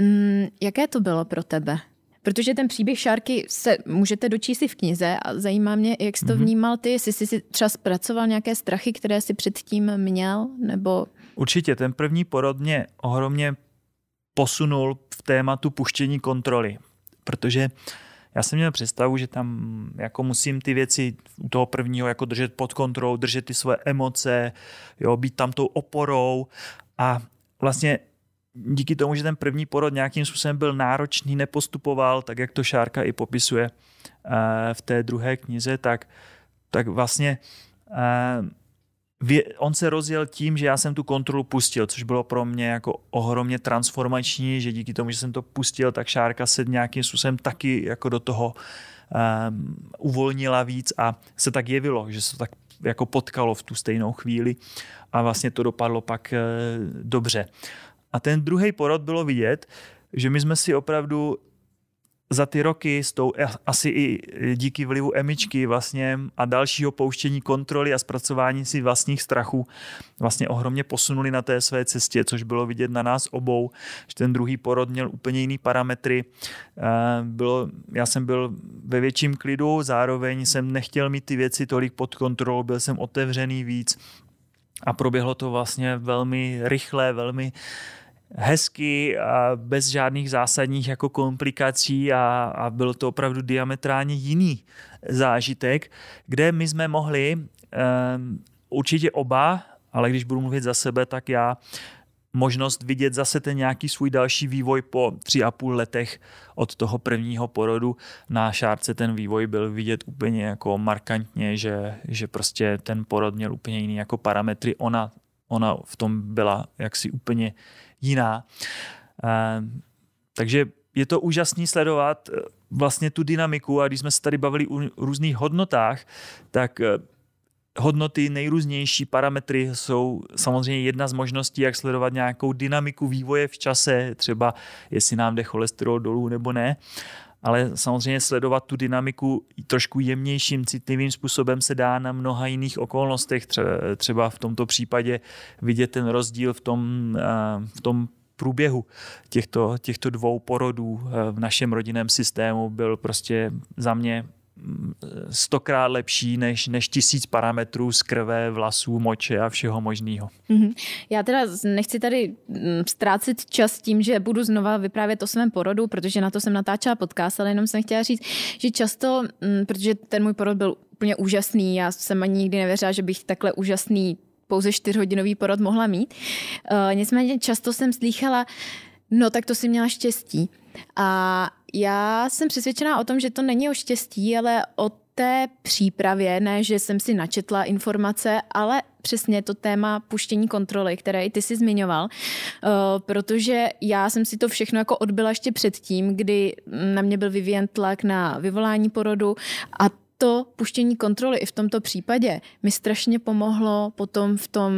um, jaké to bylo pro tebe? Protože ten příběh Šárky se můžete dočíst i v knize a zajímá mě, jak jsi to mhm. vnímal ty, jestli jsi si třeba zpracoval nějaké strachy, které si předtím měl, nebo... Určitě, ten první porod mě ohromně posunul v tématu puštění kontroly, protože já jsem měl představu, že tam jako musím ty věci u toho prvního jako držet pod kontrolou, držet ty svoje emoce, jo, být tam tou oporou a vlastně díky tomu, že ten první porod nějakým způsobem byl náročný, nepostupoval, tak jak to Šárka i popisuje eh, v té druhé knize, tak, tak vlastně eh, on se rozjel tím, že já jsem tu kontrolu pustil, což bylo pro mě jako ohromně transformační, že díky tomu, že jsem to pustil, tak Šárka se nějakým způsobem taky jako do toho um, uvolnila víc a se tak jevilo, že se to tak jako potkalo v tu stejnou chvíli a vlastně to dopadlo pak dobře. A ten druhý porod bylo vidět, že my jsme si opravdu za ty roky s tou eh, asi i díky vlivu emičky vlastně a dalšího pouštění kontroly a zpracování si vlastních strachů vlastně ohromně posunuli na té své cestě, což bylo vidět na nás obou, že ten druhý porod měl úplně jiný parametry. Eh, bylo, já jsem byl ve větším klidu, zároveň jsem nechtěl mít ty věci tolik pod kontrolou, byl jsem otevřený víc a proběhlo to vlastně velmi rychle, velmi uh, hezky, a bez žádných zásadních jako komplikací a, a byl to opravdu diametrálně jiný zážitek, kde my jsme mohli um, určitě oba, ale když budu mluvit za sebe, tak já možnost vidět zase ten nějaký svůj další vývoj po tři a půl letech od toho prvního porodu na šárce ten vývoj byl vidět úplně jako markantně, že, že prostě ten porod měl úplně jiný jako parametry. Ona, ona v tom byla jaksi úplně jiná. Ehm, takže je to úžasný sledovat eh, vlastně tu dynamiku a když jsme se tady bavili o různých hodnotách, tak eh, hodnoty, nejrůznější parametry jsou samozřejmě jedna z možností, jak sledovat nějakou dynamiku vývoje v čase, třeba jestli nám jde cholesterol dolů nebo ne ale samozřejmě sledovat tu dynamiku trošku jemnějším, citlivým způsobem se dá na mnoha jiných okolnostech. Třeba v tomto případě vidět ten rozdíl v tom, eh, v tom průběhu těchto, těchto dvou porodů eh, v našem rodinném systému byl prostě za mě stokrát lepší než, než tisíc parametrů z krve, vlasů, moče a všeho možného. Mhm. Já teda nechci tady mm, ztrácet čas tím, že budu znova vyprávět o svém porodu, protože na to jsem natáčela podcast, ale jenom jsem chtěla říct, že často, mm, protože ten můj porod byl úplně úžasný, já jsem ani nikdy nevěřila, že bych takhle úžasný pouze čtyřhodinový porod mohla mít. Eh, nicméně často jsem slýchala, no tak to si měla štěstí. A já jsem přesvědčená o tom, že to není o štěstí, ale o té přípravě, ne, že jsem si načetla informace, ale přesně to téma puštění kontroly, které i ty si zmiňoval, eh, protože já jsem si to všechno jako odbyla ještě předtím, kdy na mě byl vyvíjen tlak na vyvolání porodu a to puštění kontroly i v tomto případě mi strašně pomohlo potom v tom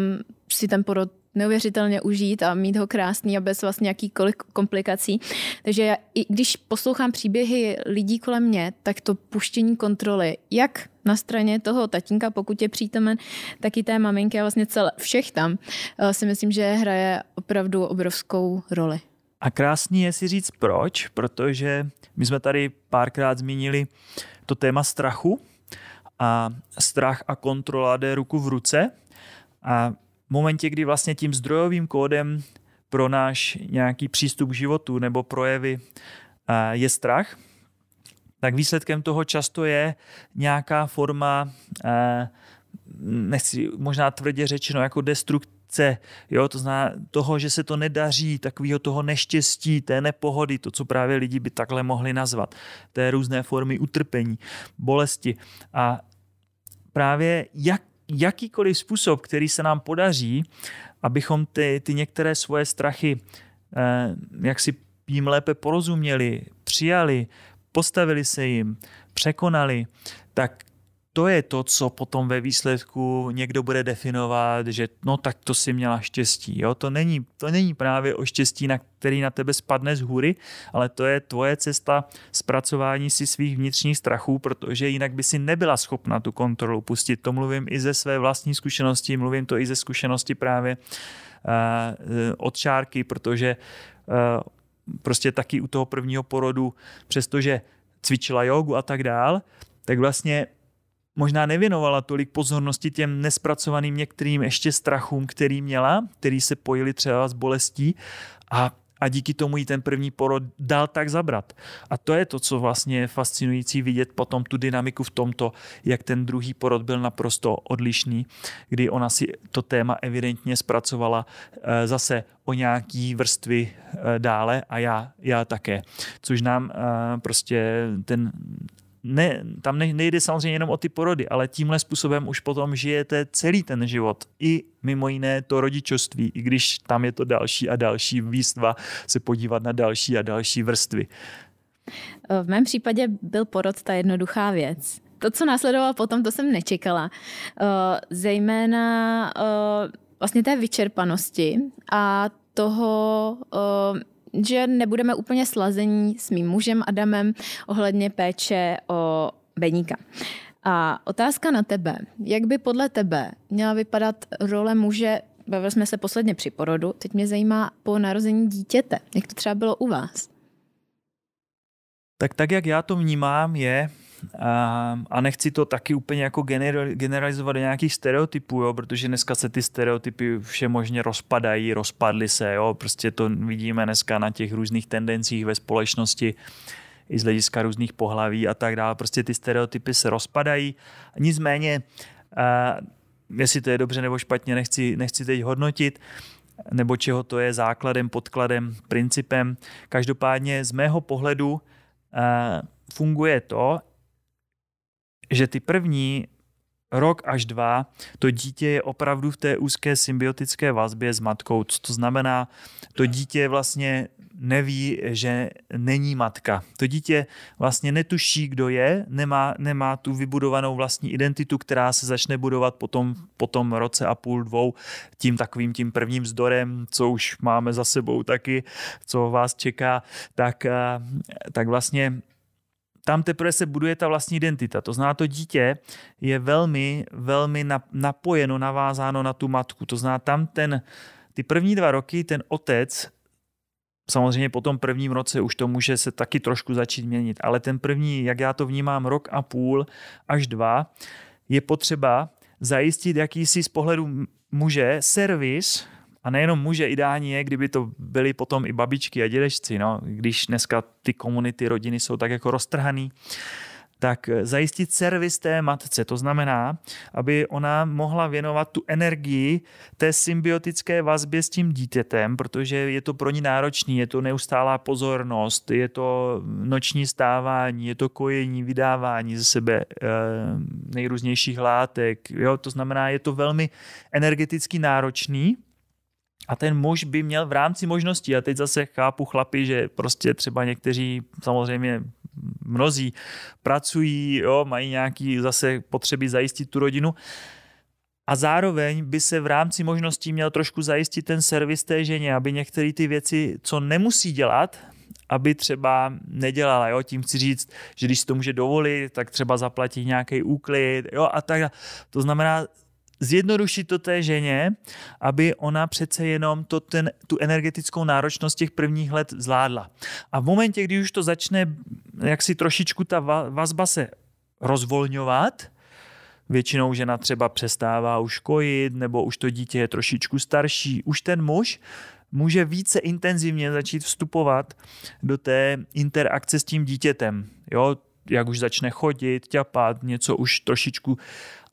si ten porod neuvěřitelně užít a mít ho krásný a bez vlastně jakýkoliv komplikací. Takže já, i když poslouchám příběhy lidí kolem mě, tak to puštění kontroly, jak na straně toho tatínka, pokud je přítomen, tak i té maminky a vlastně celé, všech tam, eh, si myslím, že hraje opravdu obrovskou roli. A krásný je si říct proč, protože my jsme tady párkrát zmínili to téma strachu a strach a kontrola jde ruku v ruce a momentě, kdy vlastně tím zdrojovým kódem pro náš nějaký přístup k životu nebo projevy eh, je strach, tak výsledkem toho často je nějaká forma, eh, nechci možná tvrdě řečeno, jako destrukce, jo, to zná toho, že se to nedaří, takového toho neštěstí, té nepohody, to, co právě lidi by takhle mohli nazvat, té různé formy utrpení, bolesti. A právě jak jakýkoliv způsob, který se nám podaří, abychom ty, ty některé svoje strachy, eh, jak si jim lépe porozuměli, přijali, postavili se jim, překonali, tak to je to, co potom ve výsledku někdo bude definovat, že no tak to si měla štěstí. Jo? To, není, to není právě o štěstí, na který na tebe spadne z hůry, ale to je tvoje cesta zpracování si svých vnitřních strachů, protože jinak by si nebyla schopna tu kontrolu pustit. To mluvím i ze své vlastní zkušenosti, mluvím to i ze zkušenosti právě uh, od čárky, protože uh, prostě taky u toho prvního porodu, přestože cvičila jogu a tak dál, tak vlastně možná nevěnovala tolik pozornosti těm nespracovaným některým ještě strachům, který měla, který se pojili třeba s bolestí a a díky tomu jí ten první porod dal tak zabrat. A to je to, co vlastně je fascinující vidět potom tu dynamiku v tomto, jak ten druhý porod byl naprosto odlišný, kdy ona si to téma evidentně zpracovala eh, zase o nějaký vrstvy eh, dále a já, já také. Což nám eh, prostě ten ne, tam nejde samozřejmě jenom o ty porody, ale tímhle způsobem už potom žijete celý ten život. I mimo jiné to rodičovství, i když tam je to další a další výstva se podívat na další a další vrstvy. Eh, v mém případě byl porod ta jednoduchá věc. To, co následovalo potom, to jsem nečekala. Eh, zejména eh, vlastně té vyčerpanosti a toho že nebudeme úplně slazení s mým mužem Adamem ohledně péče o Beníka. A otázka na tebe. Jak by podle tebe měla vypadat role muže bavili jsme se posledně při porodu, teď mě zajímá po narození dítěte. Jak to třeba bylo u vás? Tak tak, jak já to vnímám, je, a, ehm, a nechci to taky úplně jako generalizovat do nějakých stereotypů, jo, protože dneska se ty stereotypy všemožně rozpadají, rozpadly se, jo, prostě to vidíme dneska na těch různých tendencích ve společnosti, i z hlediska různých pohlaví a tak dále. Prostě ty stereotypy se rozpadají. Nicméně, a, eh, jestli to je dobře nebo špatně, nechci, nechci teď hodnotit, nebo čeho to je základem, podkladem, principem. Každopádně z mého pohledu a, eh, funguje to, že ty první rok až dva, to dítě je opravdu v té úzké symbiotické vazbě s matkou. Co to znamená? To dítě vlastně neví, že není matka. To dítě vlastně netuší, kdo je, nemá, nemá tu vybudovanou vlastní identitu, která se začne budovat potom, potom roce a půl, dvou, tím takovým tím prvním vzdorem, co už máme za sebou taky, co vás čeká, tak, eh, tak vlastně tam teprve se buduje ta vlastní identita. To zná to dítě je velmi, velmi napojeno, navázáno na tu matku. To zná tam ten, ty první dva roky ten otec, samozřejmě po tom prvním roce už to může se taky trošku začít měnit, ale ten první, jak já to vnímám, rok a půl až dva, je potřeba zajistit jakýsi z pohledu muže servis a nejenom muže, ideální je, kdyby to byly potom i babičky a dědečci, no, když dneska ty komunity, rodiny jsou tak jako roztrhaný, tak zajistit servis té matce, to znamená, aby ona mohla věnovat tu energii té symbiotické vazbě s tím dítětem, protože je to pro ní náročný, je to neustálá pozornost, je to noční stávání, je to kojení, vydávání ze sebe e, nejrůznějších látek. Jo? To znamená, je to velmi energeticky náročný a ten muž by měl v rámci možností, a teď zase chápu chlapi, že prostě třeba někteří, samozřejmě mnozí, pracují, jo, mají nějaký zase potřeby zajistit tu rodinu, a zároveň by se v rámci možností měl trošku zajistit ten servis té ženě, aby některé ty věci, co nemusí dělat, aby třeba nedělala. Jo? Tím chci říct, že když si to může dovolit, tak třeba zaplatí nějaký úklid jo? a tak. To znamená, zjednodušit to té ženě, aby ona přece jenom to ten, tu energetickou náročnost těch prvních let zvládla. A v momentě, kdy už to začne, jak si trošičku ta vazba se rozvolňovat, většinou žena třeba přestává už kojit, nebo už to dítě je trošičku starší, už ten muž může více intenzivně začít vstupovat do té interakce s tím dítětem. Jo, jak už začne chodit, ťapat, něco už trošičku.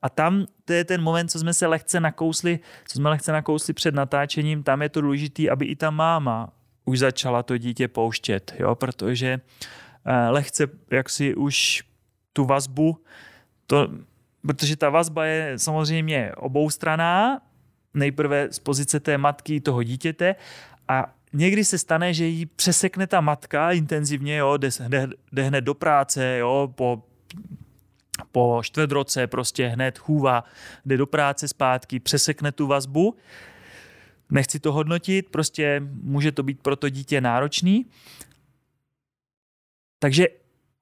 A tam to je ten moment, co jsme se lehce nakousli, co jsme lehce nakousli před natáčením, tam je to důležité, aby i ta máma už začala to dítě pouštět, jo, protože eh, lehce jak si už tu vazbu, to, protože ta vazba je samozřejmě oboustraná, nejprve z pozice té matky toho dítěte a někdy se stane, že jí přesekne ta matka intenzivně, jo, jde, jde, jde hned do práce, jo, po po čtvrt roce prostě hned chůva, jde do práce zpátky, přesekne tu vazbu. Nechci to hodnotit, prostě může to být pro to dítě náročný. Takže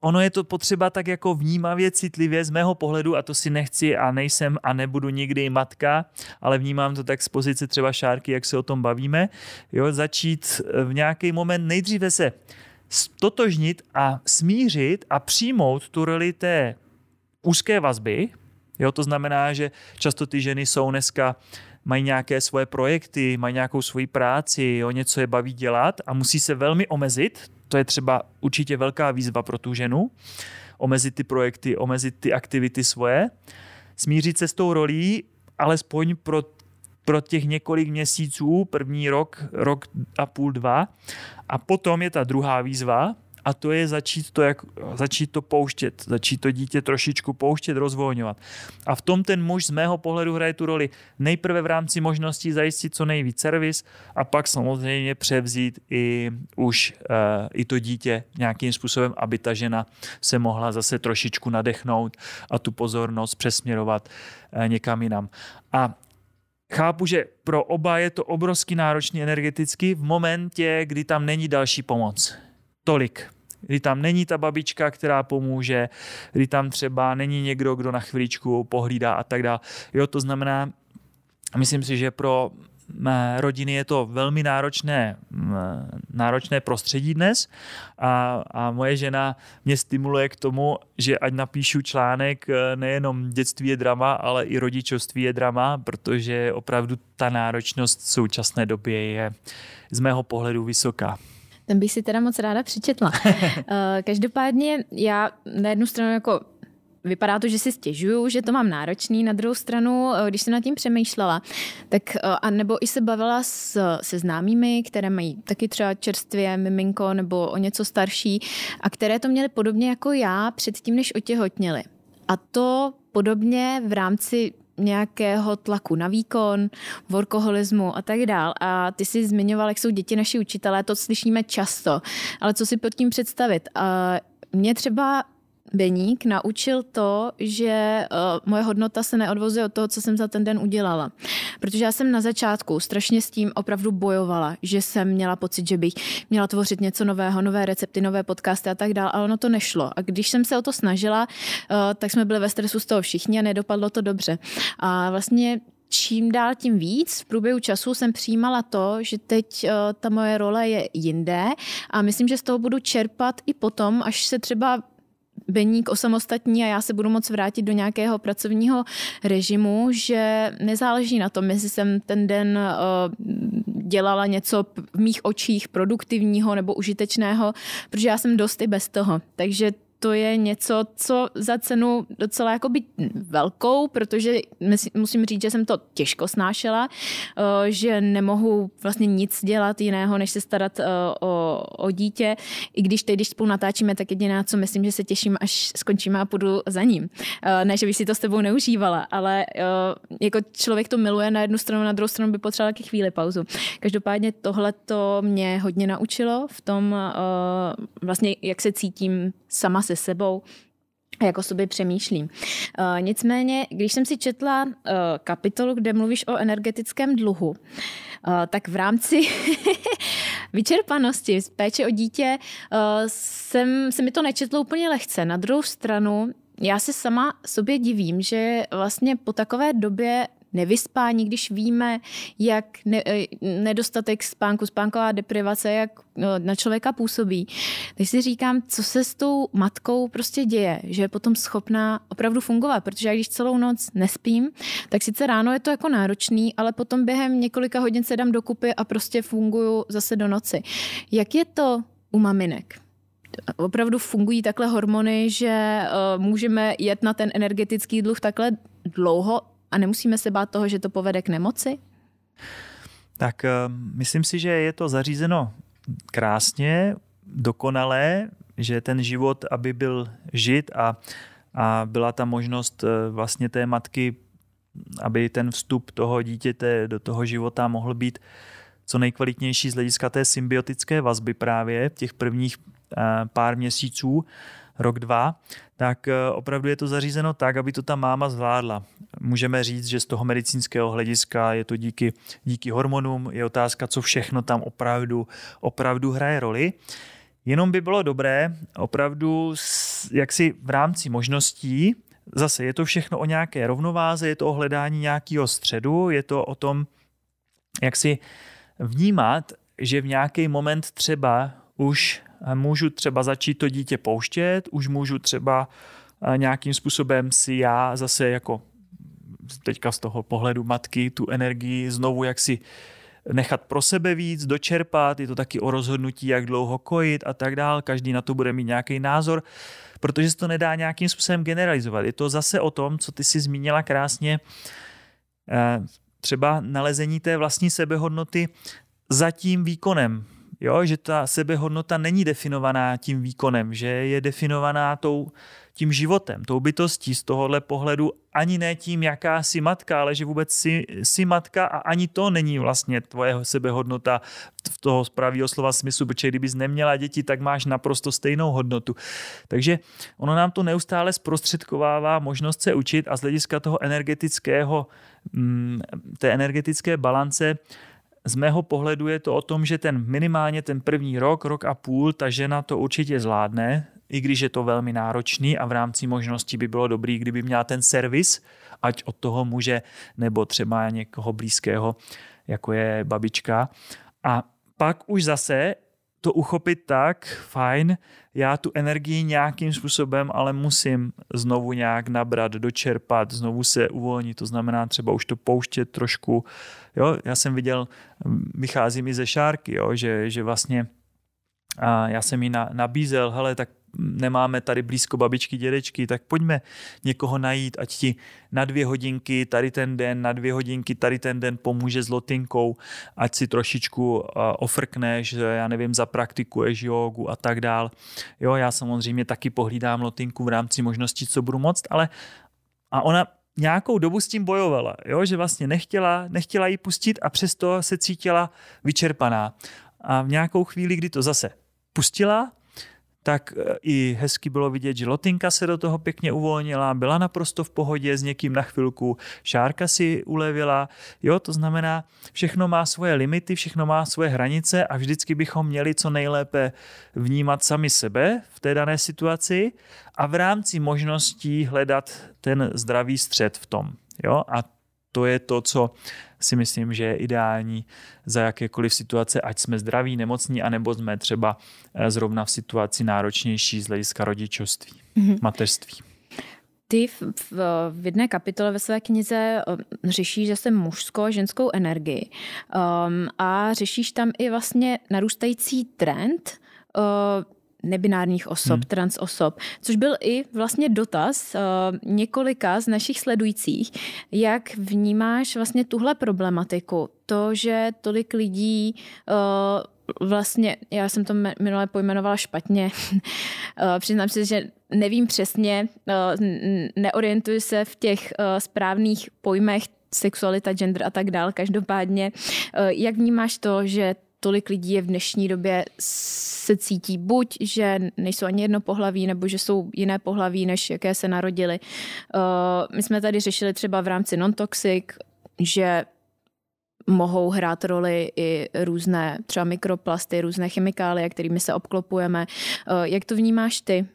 ono je to potřeba tak jako vnímavě, citlivě z mého pohledu a to si nechci a nejsem a nebudu nikdy matka, ale vnímám to tak z pozice třeba šárky, jak se o tom bavíme, jo, začít eh, v nějaký moment nejdříve se totožnit a smířit a přijmout tu roli té úzké vazby, jo, to znamená, že často ty ženy jsou dneska mají nějaké svoje projekty, mají nějakou svoji práci, jo, něco je baví dělat a musí se velmi omezit. To je třeba určitě velká výzva pro tu ženu. Omezit ty projekty, omezit ty aktivity svoje. Smířit se s tou rolí, alespoň pro, pro těch několik měsíců, první rok, rok a půl, dva. A potom je ta druhá výzva, a to je začít to, jak, začít to pouštět, začít to dítě trošičku pouštět, rozvolňovat. A v tom ten muž z mého pohledu hraje tu roli nejprve v rámci možností zajistit co nejvíc servis a pak samozřejmě převzít i už e, i to dítě nějakým způsobem, aby ta žena se mohla zase trošičku nadechnout a tu pozornost přesměrovat e, někam jinam. A chápu, že pro oba je to obrovsky náročný energeticky v momentě, kdy tam není další pomoc tolik. Kdy tam není ta babička, která pomůže, kdy tam třeba není někdo, kdo na chvíličku pohlídá a tak dále. Jo, to znamená, myslím si, že pro rodiny je to velmi náročné, náročné prostředí dnes a, a moje žena mě stimuluje k tomu, že ať napíšu článek e, nejenom dětství je drama, ale i rodičovství je drama, protože opravdu ta náročnost v současné době je z mého pohledu vysoká. Ten bych si teda moc ráda přečetla. Eh, každopádně já na jednu stranu jako vypadá to, že si stěžuju, že to mám náročný. Na druhou stranu, eh, když jsem nad tím přemýšlela, tak eh, a nebo i se bavila s, se známými, které mají taky třeba čerstvě miminko nebo o něco starší a které to měly podobně jako já předtím, než otěhotněly. A to podobně v rámci nějakého tlaku na výkon, workoholismu a tak dál. A ty jsi zmiňoval, jak jsou děti naši učitelé, to slyšíme často, ale co si pod tím představit? A mě třeba Beník naučil to, že uh, moje hodnota se neodvozuje od toho, co jsem za ten den udělala. Protože já jsem na začátku strašně s tím opravdu bojovala, že jsem měla pocit, že bych měla tvořit něco nového, nové recepty, nové podcasty a tak dále, ale ono to nešlo. A když jsem se o to snažila, uh, tak jsme byli ve stresu z toho všichni a nedopadlo to dobře. A vlastně čím dál tím víc v průběhu času jsem přijímala to, že teď uh, ta moje role je jinde a myslím, že z toho budu čerpat i potom, až se třeba Beník osamostatní a já se budu moc vrátit do nějakého pracovního režimu, že nezáleží na tom, jestli jsem ten den eh, dělala něco v mých očích produktivního nebo užitečného, protože já jsem dost i bez toho. Takže to je něco, co za cenu docela by velkou, protože musím říct, že jsem to těžko snášela, eh, že nemohu vlastně nic dělat jiného, než se starat eh, o, o dítě. I když teď, když spolu natáčíme, tak jediná, co myslím, že se těším, až skončíme a půjdu za ním. Eh, ne, že bych si to s tebou neužívala, ale jako člověk to miluje na jednu stranu, na druhou stranu by potřeboval taky chvíli pauzu. Každopádně tohle to mě hodně naučilo v tom vlastně, jak se cítím sama se se sebou jak o sobě přemýšlím. Uh, nicméně, když jsem si četla uh, kapitolu, kde mluvíš o energetickém dluhu, uh, tak v rámci vyčerpanosti z péče o dítě jsem, se mi to nečetlo úplně lehce. Na druhou stranu, já se sama sobě divím, že vlastně po takové době nevyspání, když víme, jak ne, eh, nedostatek spánku, spánková deprivace, jak eh, na člověka působí, Teď si říkám, co se s tou matkou prostě děje, že je potom schopná opravdu fungovat, protože já když celou noc nespím, tak sice ráno je to jako náročný, ale potom během několika hodin se dám dokupy a prostě funguju zase do noci. Jak je to u maminek? Opravdu fungují takhle hormony, že eh, můžeme jet na ten energetický dluh takhle dlouho, a nemusíme se bát toho, že to povede k nemoci? Tak eh, myslím si, že je to zařízeno krásně, dokonale, že ten život, aby byl žit a, a byla ta možnost eh, vlastně té matky, aby ten vstup toho dítěte do toho života mohl být co nejkvalitnější z hlediska té symbiotické vazby právě v těch prvních eh, pár měsíců, rok, dva, tak eh, opravdu je to zařízeno tak, aby to ta máma zvládla. Můžeme říct, že z toho medicínského hlediska je to díky, díky hormonům, je otázka, co všechno tam opravdu, opravdu hraje roli. Jenom by bylo dobré opravdu jaksi v rámci možností, zase je to všechno o nějaké rovnováze, je to o hledání nějakého středu, je to o tom, jak si vnímat, že v nějaký moment třeba už Eh, můžu třeba začít to dítě pouštět, už můžu třeba eh, nějakým způsobem si já zase jako teďka z toho pohledu matky tu energii znovu jak si nechat pro sebe víc, dočerpat, je to taky o rozhodnutí, jak dlouho kojit a tak dál, každý na to bude mít nějaký názor, protože se to nedá nějakým způsobem generalizovat. Je to zase o tom, co ty si zmínila krásně, eh, třeba nalezení té vlastní sebehodnoty za tím výkonem, Jo, že ta sebehodnota není definovaná tím výkonem, že je definovaná tou, tím životem, tou bytostí z tohohle pohledu, ani ne tím, jaká jsi matka, ale že vůbec jsi, jsi matka a ani to není vlastně tvoje sebehodnota v toho pravého slova smyslu, protože kdyby jsi neměla děti, tak máš naprosto stejnou hodnotu. Takže ono nám to neustále zprostředkovává možnost se učit a z hlediska toho energetického, mm, té energetické balance, z mého pohledu je to o tom, že ten minimálně ten první rok, rok a půl, ta žena to určitě zvládne, i když je to velmi náročný a v rámci možností by bylo dobrý, kdyby měla ten servis, ať od toho muže nebo třeba někoho blízkého, jako je babička. A pak už zase to uchopit tak, fajn, já tu energii nějakým způsobem ale musím znovu nějak nabrat, dočerpat, znovu se uvolnit, to znamená třeba už to pouštět trošku. Jo, já jsem viděl, vychází mi ze šárky, jo, že, že vlastně a já jsem jí na, nabízel, hele, tak nemáme tady blízko babičky, dědečky, tak pojďme někoho najít, ať ti na dvě hodinky, tady ten den, na dvě hodinky, tady ten den pomůže s lotinkou, ať si trošičku uh, ofrkneš, já nevím, zapraktikuješ jogu a tak dál. Jo, já samozřejmě taky pohlídám lotinku v rámci možností, co budu moct, ale a ona nějakou dobu s tím bojovala, jo? že vlastně nechtěla, nechtěla ji pustit a přesto se cítila vyčerpaná. A v nějakou chvíli, kdy to zase pustila, tak e, i hezky bylo vidět, že Lotinka se do toho pěkně uvolnila, byla naprosto v pohodě s někým na chvilku, Šárka si ulevila, jo, to znamená, všechno má svoje limity, všechno má svoje hranice a vždycky bychom měli co nejlépe vnímat sami sebe v té dané situaci a v rámci možností hledat ten zdravý střed v tom, jo, a to je to, co si myslím, že je ideální za jakékoliv situace, ať jsme zdraví, nemocní, anebo jsme třeba eh, zrovna v situaci náročnější z hlediska rodičovství, mm-hmm. mateřství. Ty v, v, v jedné kapitole ve své knize eh, řešíš zase mužskou a ženskou energii um, a řešíš tam i vlastně narůstající trend uh, nebinárních osob, hmm. trans osob, což byl i vlastně dotaz uh, několika z našich sledujících, jak vnímáš vlastně tuhle problematiku, to, že tolik lidí uh, vlastně, já jsem to minule pojmenovala špatně, eh, přiznám se, že nevím přesně, neorientuji se v těch správných pojmech sexualita, gender a tak dál. Každopádně, jak vnímáš to, že tolik lidí je v dnešní době se cítí buď, že nejsou ani jedno pohlaví, nebo že jsou jiné pohlaví, než jaké se narodili. Uh, my jsme tady řešili třeba v rámci non-toxic, že mohou hrát roli i různé třeba mikroplasty, různé chemikálie, kterými se obklopujeme. Uh, jak to vnímáš ty?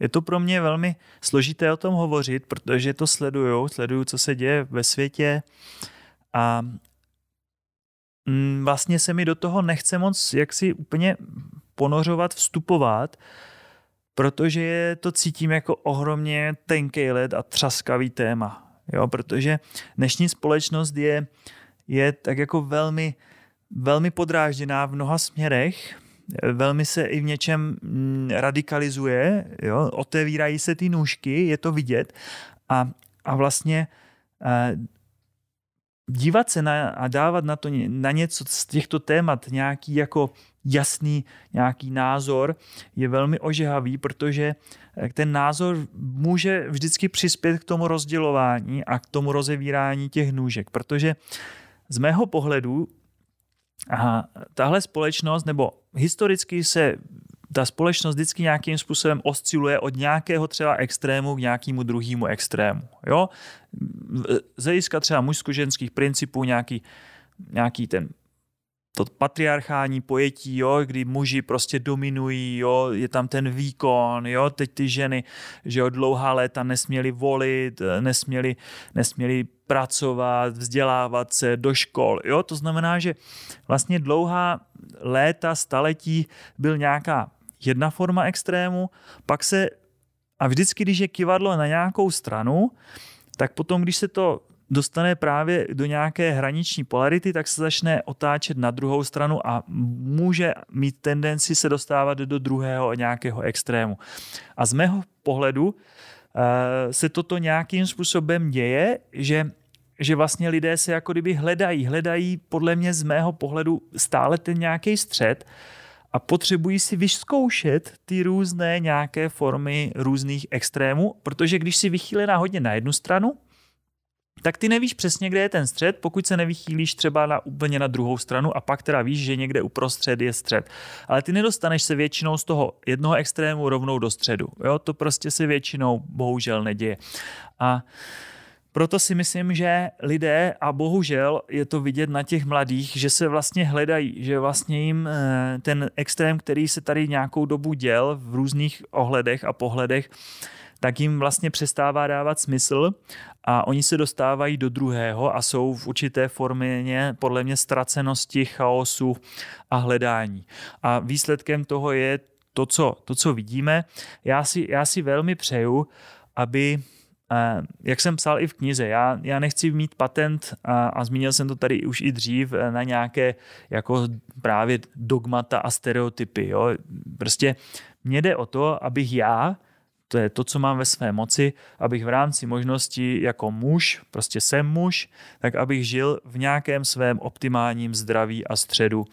Je to pro mě velmi složité o tom hovořit, protože to sleduju, sleduju, co se děje ve světě a Mm, vlastně se mi do toho nechce moc jaksi úplně ponořovat, vstupovat, protože je to cítím jako ohromně tenký led a třaskavý téma. Jo, protože dnešní společnost je, je tak jako velmi, velmi podrážděná v mnoha směrech, velmi se i v něčem mm, radikalizuje, jo, otevírají se ty nůžky, je to vidět a, a vlastně eh, dívat se na, a dávat na, to, na něco z těchto témat nějaký jako jasný nějaký názor je velmi ožehavý, protože eh, ten názor může vždycky přispět k tomu rozdělování a k tomu rozevírání těch nůžek, protože z mého pohledu aha, tahle společnost nebo historicky se ta společnost vždycky nějakým způsobem osciluje od nějakého třeba extrému k nějakému druhému extrému. Jo? Z hlediska třeba mužsko-ženských principů nějaký, nějaký ten to patriarchální pojetí, jo, kdy muži prostě dominují, jo, je tam ten výkon, jo, teď ty ženy, že od dlouhá léta nesměly volit, nesměly, nesměly pracovat, vzdělávat se do škol, jo, to znamená, že vlastně dlouhá léta, staletí byl nějaká jedna forma extrému, pak se, a vždycky, když je kivadlo na nějakou stranu, tak potom, když se to dostane právě do nějaké hraniční polarity, tak se začne otáčet na druhou stranu a může mít tendenci se dostávat do druhého nějakého extrému. A z mého pohledu eh, se toto nějakým způsobem děje, že že vlastně lidé se jako kdyby hledají, hledají podle mě z mého pohledu stále ten nějaký střed, a potřebují si vyzkoušet ty různé nějaké formy různých extrémů, protože když si vychýlená hodně na jednu stranu, tak ty nevíš přesně, kde je ten střed, pokud se nevychýlíš třeba na úplně na druhou stranu a pak teda víš, že někde uprostřed je střed. Ale ty nedostaneš se většinou z toho jednoho extrému rovnou do středu. Jo, to prostě se většinou bohužel neděje. A uh, proto si myslím, že lidé, a bohužel je to vidět na těch mladých, že se vlastně hledají, že vlastně jim eh, ten extrém, který se tady nějakou dobu děl v různých ohledech a pohledech, tak jim vlastně přestává dávat smysl a oni se dostávají do druhého a jsou v určité formě podle mě ztracenosti, chaosu a hledání. A výsledkem toho je to, co, to, co vidíme. Já si, já si velmi přeju, aby jak jsem psal i v knize, já, já nechci mít patent a, a zmínil jsem to tady už i dřív e, na nějaké jako právě dogmata a stereotypy. Jo? Prostě mně jde o to, abych já, to je to, co mám ve své moci, abych v rámci možnosti jako muž, prostě jsem muž, tak abych žil v nějakém svém optimálním zdraví a středu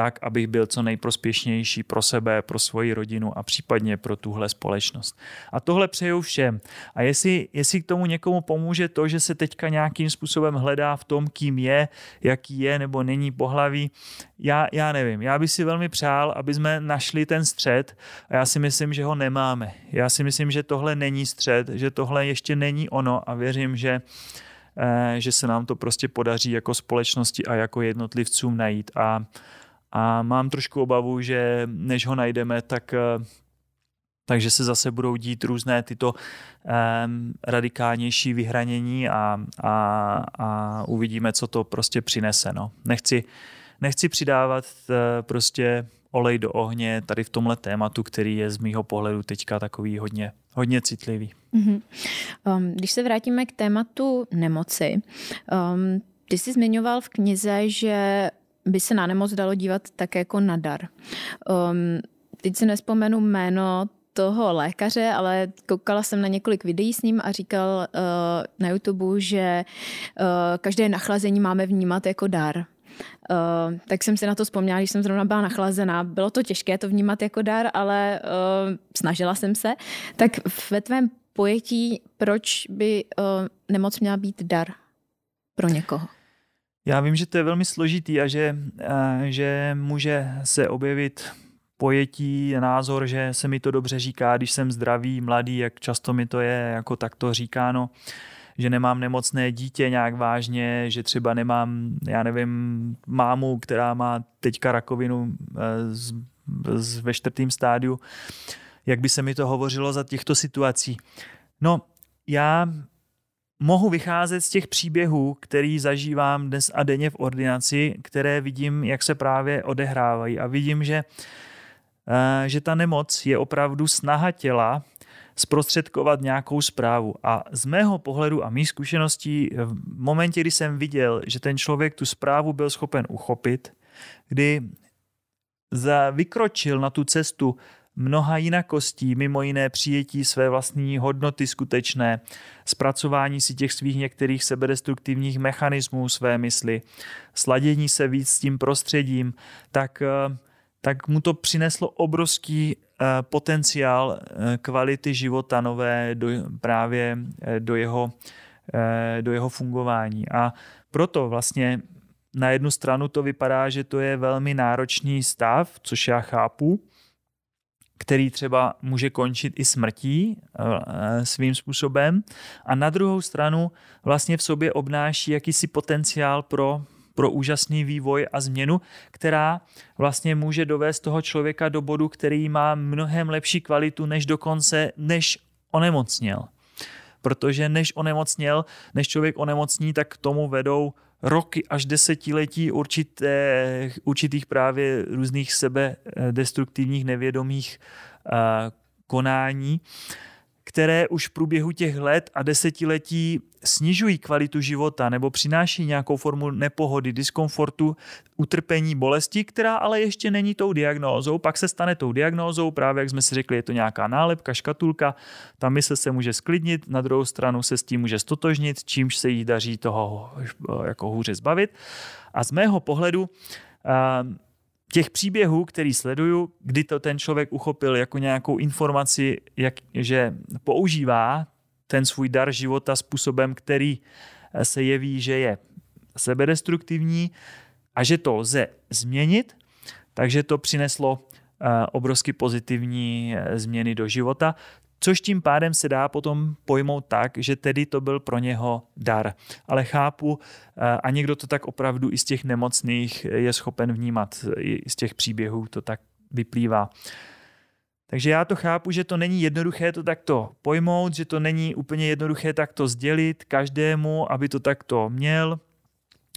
tak, abych byl co nejprospěšnější pro sebe, pro svoji rodinu a případně pro tuhle společnost. A tohle přeju všem. A jestli, jestli k tomu někomu pomůže to, že se teďka nějakým způsobem hledá v tom, kým je, jaký je nebo není pohlaví, já, já nevím. Já bych si velmi přál, aby jsme našli ten střed a já si myslím, že ho nemáme. Já si myslím, že tohle není střed, že tohle ještě není ono a věřím, že eh, že se nám to prostě podaří jako společnosti a jako jednotlivcům najít. A a mám trošku obavu, že než ho najdeme, tak eh, takže se zase budou dít různé tyto um, radikálnější vyhranění a, a, a uvidíme, co to prostě přinese. No. Nechci, nechci přidávat uh, prostě olej do ohně tady v tomhle tématu, který je z mýho pohledu teďka takový hodně, hodně citlivý. Mm-hmm. Um, když se vrátíme k tématu nemoci, um, ty jsi zmiňoval v knize, že by se na nemoc dalo dívat tak jako na dar. Um, teď si nespomenu jméno toho lékaře, ale koukala jsem na několik videí s ním a říkal uh, na YouTube, že uh, každé nachlazení máme vnímat jako dar. Uh, tak jsem si na to vzpomněla, když jsem zrovna byla nachlazená. Bylo to těžké to vnímat jako dar, ale uh, snažila jsem se. Tak ve tvém pojetí, proč by uh, nemoc měla být dar pro někoho? Já vím, že to je velmi složitý a že, eh, že může se objevit pojetí, názor, že se mi to dobře říká, když jsem zdravý, mladý, jak často mi to je jako takto říkáno, že nemám nemocné dítě nějak vážně, že třeba nemám, já nevím, mámu, která má teďka rakovinu eh, z, z, ve čtvrtém stádiu, jak by se mi to hovořilo za těchto situací. No, já mohu vycházet z těch příběhů, který zažívám dnes a denně v ordinaci, které vidím, jak se právě odehrávají. A vidím, že, eh, že ta nemoc je opravdu snaha těla zprostředkovat nějakou zprávu. A z mého pohledu a mých zkušeností, eh, v momentě, kdy jsem viděl, že ten člověk tu zprávu byl schopen uchopit, kdy vykročil na tu cestu mnoha jinakostí, mimo jiné přijetí své vlastní hodnoty skutečné, zpracování si těch svých některých sebedestruktivních mechanismů své mysli, sladění se víc s tím prostředím, tak, eh, tak mu to přineslo obrovský eh, potenciál eh, kvality života nové do, právě do jeho, do jeho fungování. A proto vlastně na jednu stranu to vypadá, že to je velmi náročný stav, což já chápu, který třeba může končit i smrtí eh, svým způsobem. A na druhou stranu vlastně v sobě obnáší jakýsi potenciál pro pro úžasný vývoj a změnu, která vlastně může dovést toho člověka do bodu, který má mnohem lepší kvalitu než dokonce, než onemocněl. Protože než onemocněl, než člověk onemocní, tak k tomu vedou roky až desetiletí určité, určitých právě různých sebe destruktivních nevědomých eh, konání které už v průběhu těch let a desetiletí snižují kvalitu života nebo přináší nějakou formu nepohody, diskomfortu, utrpení, bolesti, která ale ještě není tou diagnózou, pak se stane tou diagnózou, právě jak jsme si řekli, je to nějaká nálepka, škatulka, ta mysl se může sklidnit, na druhou stranu se s tím může stotožnit, čímž se jí daří toho eh, jako hůře zbavit. A z mého pohledu uh, těch příběhů, který sleduju, kdy to ten člověk uchopil jako nějakou informaci, jak, že používá ten svůj dar života způsobem, který eh, se jeví, že je sebedestruktivní a že to lze změnit, takže to přineslo eh, obrovsky pozitivní eh, změny do života. Což tím pádem se dá potom pojmout tak, že tedy to byl pro něho dar. Ale chápu, eh, a někdo to tak opravdu i z těch nemocných eh, je schopen vnímat, eh, i z těch příběhů to tak vyplývá. Takže já to chápu, že to není jednoduché to takto pojmout, že to není úplně jednoduché takto sdělit každému, aby to takto měl,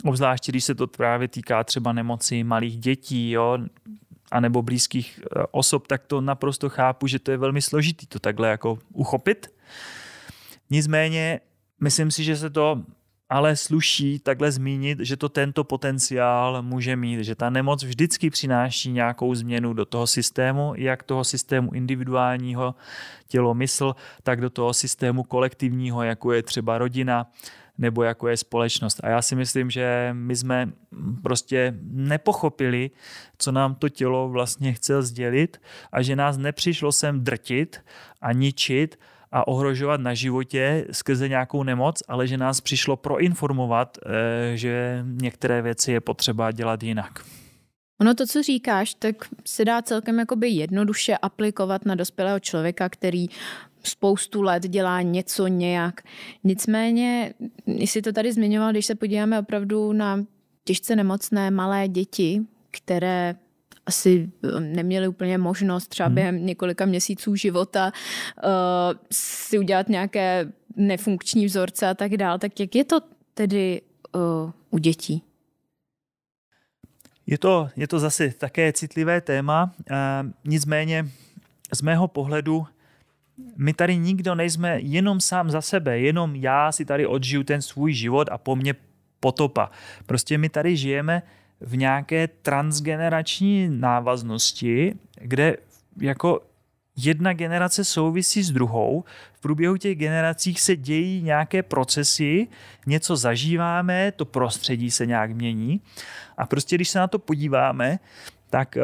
obzvláště když se to právě týká třeba nemoci malých dětí, jo, anebo blízkých eh, osob, tak to naprosto chápu, že to je velmi složitý to takhle jako uchopit. Nicméně myslím si, že se to ale sluší takhle zmínit, že to tento potenciál může mít, že ta nemoc vždycky přináší nějakou změnu do toho systému, jak toho systému individuálního tělo, mysl, tak do toho systému kolektivního, jako je třeba rodina, nebo jako je společnost. A já si myslím, že my jsme prostě nepochopili, co nám to tělo vlastně chce sdělit a že nás nepřišlo sem drtit a ničit, a ohrožovat na životě skrze nějakou nemoc, ale že nás přišlo proinformovat, eh, že některé věci je potřeba dělat jinak. Ono to, co říkáš, tak se dá celkem jednoduše aplikovat na dospělého člověka, který spoustu let dělá něco nějak. Nicméně, jestli to tady zmiňoval, když se podíváme opravdu na těžce nemocné malé děti, které asi eh, neměli úplně možnost třeba hmm. během několika měsíců života uh, si udělat nějaké nefunkční vzorce a tak dál. Tak jak je to tedy uh, u dětí? Je to, je to zase také citlivé téma, uh, nicméně z mého pohledu my tady nikdo nejsme jenom sám za sebe, jenom já si tady odžiju ten svůj život a po mně potopa. Prostě my tady žijeme v nějaké transgenerační návaznosti, kde jako jedna generace souvisí s druhou, v průběhu těch generacích se dějí nějaké procesy, něco zažíváme, to prostředí se nějak mění a prostě když se na to podíváme, tak eh,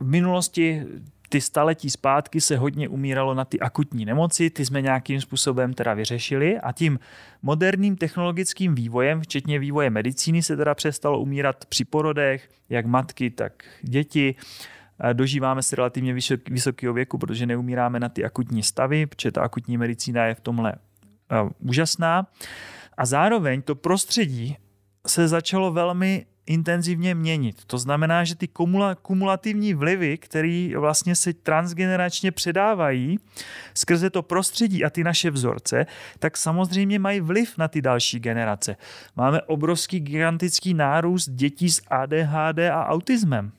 v minulosti ty staletí zpátky se hodně umíralo na ty akutní nemoci, ty jsme nějakým způsobem teda vyřešili a tím moderním technologickým vývojem, včetně vývoje medicíny, se teda přestalo umírat při porodech, jak matky, tak děti. Dožíváme se relativně vysokého věku, protože neumíráme na ty akutní stavy, protože ta akutní medicína je v tomhle eh, úžasná. A zároveň to prostředí se začalo velmi intenzivně měnit. To znamená, že ty kumula, kumulativní vlivy, které vlastně se transgeneračně předávají skrze to prostředí a ty naše vzorce, tak samozřejmě mají vliv na ty další generace. Máme obrovský gigantický nárůst dětí s ADHD a autismem.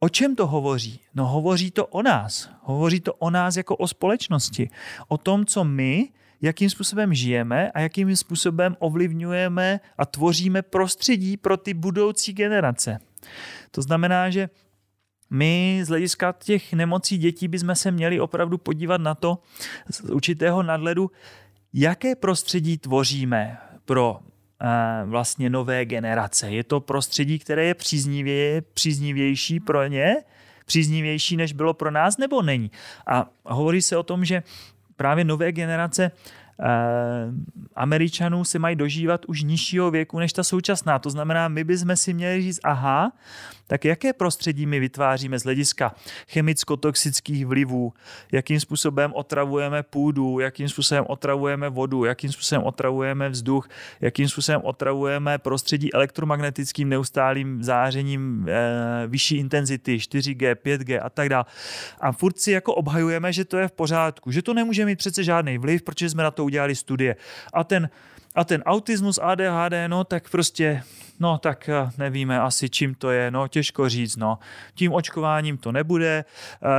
O čem to hovoří? No hovoří to o nás. Hovoří to o nás jako o společnosti. O tom, co my jakým způsobem žijeme a jakým způsobem ovlivňujeme a tvoříme prostředí pro ty budoucí generace. To znamená, že my z hlediska těch nemocí dětí bychom se měli opravdu podívat na to z určitého nadhledu, jaké prostředí tvoříme pro eh, vlastně nové generace. Je to prostředí, které je příznivě, příznivější pro ně, příznivější, než bylo pro nás, nebo není. A hovoří se o tom, že právě nové generace Eh, Američanů se mají dožívat už nižšího věku než ta současná. To znamená, my bychom si měli říct, aha, tak jaké prostředí my vytváříme z hlediska chemicko-toxických vlivů, jakým způsobem otravujeme půdu, jakým způsobem otravujeme vodu, jakým způsobem otravujeme vzduch, jakým způsobem otravujeme prostředí elektromagnetickým neustálým zářením e, vyšší intenzity, 4G, 5G a tak dále. A furt si jako obhajujeme, že to je v pořádku, že to nemůže mít přece žádný vliv, protože jsme na to udělali studie. A ten, a ten autismus ADHD, no tak prostě, no tak eh, nevíme asi čím to je, no těžko říct, no. Tím očkováním to nebude,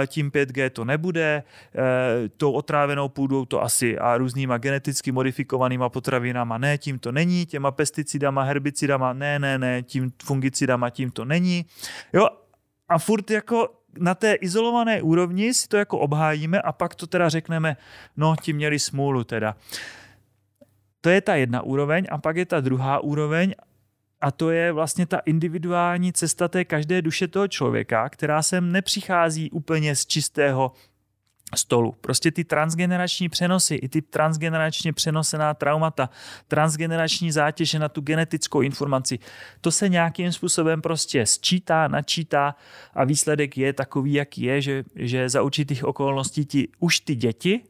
eh, tím 5G to nebude, eh, tou otrávenou půdou to asi a různýma geneticky modifikovanýma potravinama ne, tím to není, těma pesticidama, herbicidama ne, ne, ne, tím fungicidama tím to není. Jo, a furt jako na té izolované úrovni si to jako obhájíme a pak to teda řekneme, no ti měli smůlu teda. To je ta jedna úroveň a pak je ta druhá úroveň a to je vlastně ta individuální cesta té každé duše toho člověka, která sem nepřichází úplně z čistého stolu. Prostě ty transgenerační přenosy, i ty transgeneračně přenosená traumata, transgenerační zátěže na tu genetickou informaci, to se nějakým způsobem prostě sčítá, načítá a výsledek je takový, jak je, že, že za určitých okolností ti, už ty děti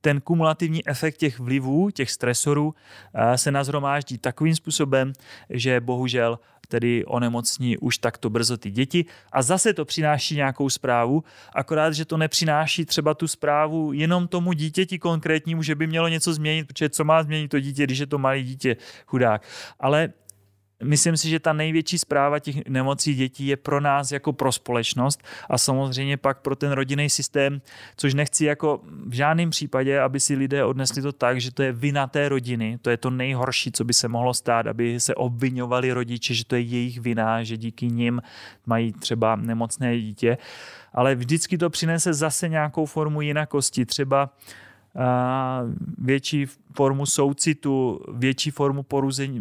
ten kumulativní efekt těch vlivů, těch stresorů eh, se nazhromáždí takovým způsobem, že bohužel který onemocní už takto brzo ty děti. A zase to přináší nějakou zprávu, akorát, že to nepřináší třeba tu zprávu jenom tomu dítěti konkrétnímu, že by mělo něco změnit, protože co má změnit to dítě, když je to malé dítě chudák. Ale Myslím si, že ta největší zpráva těch nemocí dětí je pro nás jako pro společnost a samozřejmě pak pro ten rodinný systém, což nechci jako v žádném případě, aby si lidé odnesli to tak, že to je vina té rodiny, to je to nejhorší, co by se mohlo stát, aby se obvinovali rodiče, že to je jejich vina, že díky nim mají třeba nemocné dítě, ale vždycky to přinese zase nějakou formu jinakosti, třeba větší formu soucitu, větší formu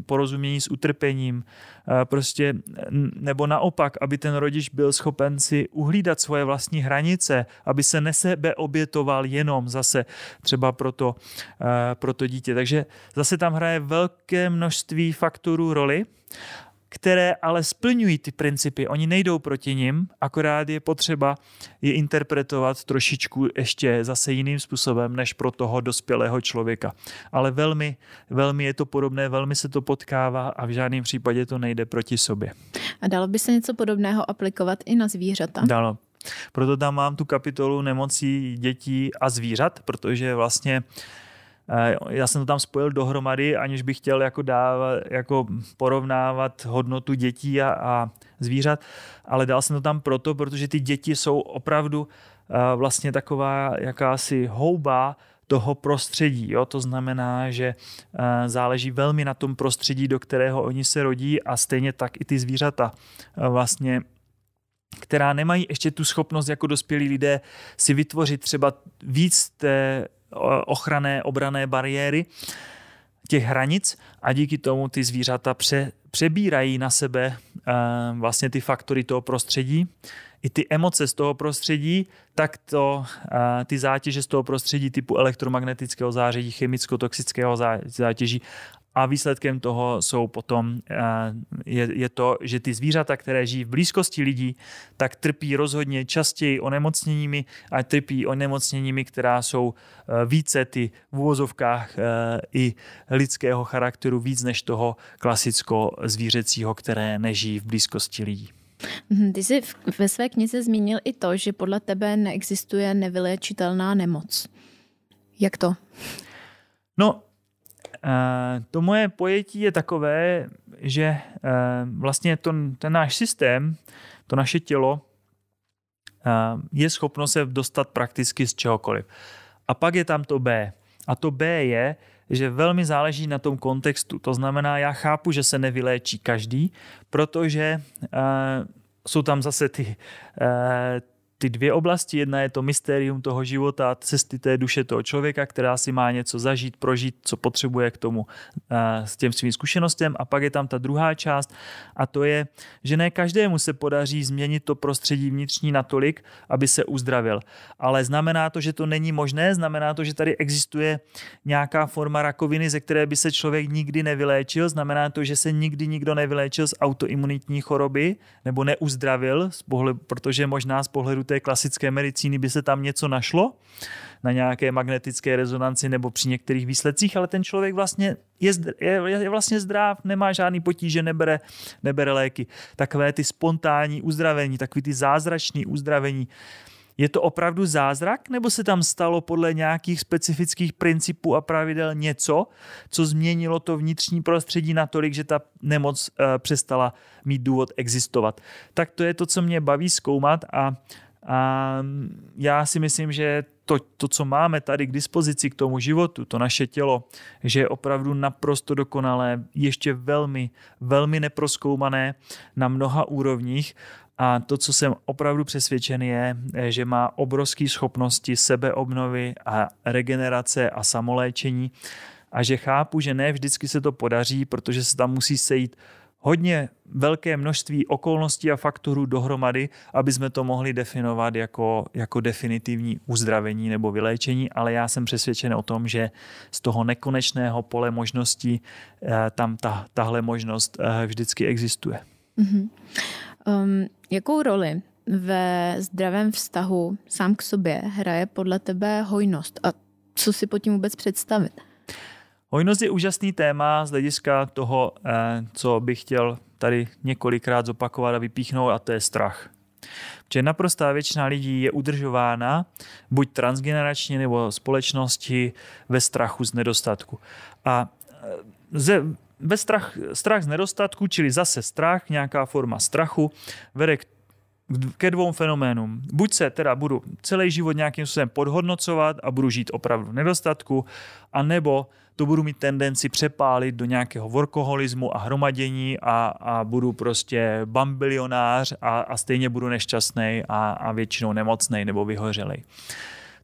porozumění s utrpením, prostě nebo naopak, aby ten rodič byl schopen si uhlídat svoje vlastní hranice, aby se nesebe obětoval jenom zase třeba pro to, pro to dítě. Takže zase tam hraje velké množství faktorů roli které ale splňují ty principy. Oni nejdou proti nim, akorát je potřeba je interpretovat trošičku ještě zase jiným způsobem než pro toho dospělého člověka. Ale velmi, velmi je to podobné, velmi se to potkává a v žádném případě to nejde proti sobě. A dalo by se něco podobného aplikovat i na zvířata? Dalo, proto tam mám tu kapitolu nemocí dětí a zvířat, protože vlastně Eh, já jsem to tam spojil dohromady, aniž bych chtěl jako dávat, jako porovnávat hodnotu dětí a, a zvířat, ale dal jsem to tam proto, protože ty děti jsou opravdu eh, vlastně taková jakási houba toho prostředí. Jo? To znamená, že eh, záleží velmi na tom prostředí, do kterého oni se rodí a stejně tak i ty zvířata vlastně která nemají ještě tu schopnost jako dospělí lidé si vytvořit třeba víc té ochranné, obrané bariéry těch hranic a díky tomu ty zvířata pře, přebírají na sebe eh, vlastně ty faktory toho prostředí, i ty emoce z toho prostředí, tak to, eh, ty zátěže z toho prostředí typu elektromagnetického záření, chemicko-toxického zátěží a výsledkem toho jsou potom, eh, je, je to, že ty zvířata, které žijí v blízkosti lidí, tak trpí rozhodně častěji onemocněními a trpí onemocněními, která jsou eh, více ty v úvozovkách eh, i lidského charakteru, víc než toho klasicko-zvířecího, které nežijí v blízkosti lidí. Mhm, ty jsi ve své knize zmínil i to, že podle tebe neexistuje nevyléčitelná nemoc. Jak to? No, Eh, to moje pojetí je takové, že eh, vlastně to, ten náš systém, to naše tělo, eh, je schopno se dostat prakticky z čehokoliv. A pak je tam to B. A to B je, že velmi záleží na tom kontextu. To znamená, já chápu, že se nevyléčí každý, protože jsou tam zase ty, ty dvě oblasti. Jedna je to mystérium toho života, cesty té duše toho člověka, která si má něco zažít, prožít, co potřebuje k tomu eh, s těm svým zkušenostem. A pak je tam ta druhá část a to je, že ne každému se podaří změnit to prostředí vnitřní natolik, aby se uzdravil. Ale znamená to, že to není možné, znamená to, že tady existuje nějaká forma rakoviny, ze které by se člověk nikdy nevyléčil, znamená to, že se nikdy nikdo nevyléčil z autoimunitní choroby nebo neuzdravil, pohledu, protože možná z pohledu té klasické medicíny by se tam něco našlo na nějaké magnetické rezonanci nebo při některých výsledcích, ale ten člověk vlastně je, je, je vlastně zdrav, nemá žádný potíže, nebere, nebere léky. Takové ty spontánní uzdravení, takový ty zázrační uzdravení, je to opravdu zázrak, nebo se tam stalo podle nějakých specifických principů a pravidel něco, co změnilo to vnitřní prostředí natolik, že ta nemoc eh, přestala mít důvod existovat? Tak to je to, co mě baví zkoumat a a mm, já si myslím, že to, to, co máme tady k dispozici k tomu životu, to naše tělo, že je opravdu naprosto dokonalé, ještě velmi, velmi neproskoumané na mnoha úrovních. A to, co jsem opravdu přesvědčen, je, že má obrovské schopnosti sebeobnovy a regenerace a samoléčení. A že chápu, že ne vždycky se to podaří, protože se tam musí sejít hodně velké množství okolností a faktorů dohromady, aby jsme to mohli definovat jako, jako definitivní uzdravení nebo vyléčení, ale já jsem přesvědčen o tom, že z toho nekonečného pole možností eh, tam ta, tahle možnost eh, vždycky existuje. Mm-hmm. Um, jakou roli ve zdravém vztahu sám k sobě hraje podle tebe hojnost a co si pod tím vůbec představit? Hojnost je úžasný téma z hlediska toho, eh, co bych chtěl tady několikrát zopakovat a vypíchnout, a to je strach. Protože naprostá většina lidí je udržována buď transgeneračně nebo společnosti ve strachu z nedostatku. A eh, ze, ve strach, strach z nedostatku, čili zase strach, nějaká forma strachu, vede k ke dvou fenoménům. Buď se teda budu celý život nějakým způsobem podhodnocovat a budu žít opravdu v nedostatku, anebo to budu mít tendenci přepálit do nějakého workoholismu a hromadění a, a budu prostě bambilionář a, a stejně budu nešťastný a, a většinou nemocný nebo vyhořelý.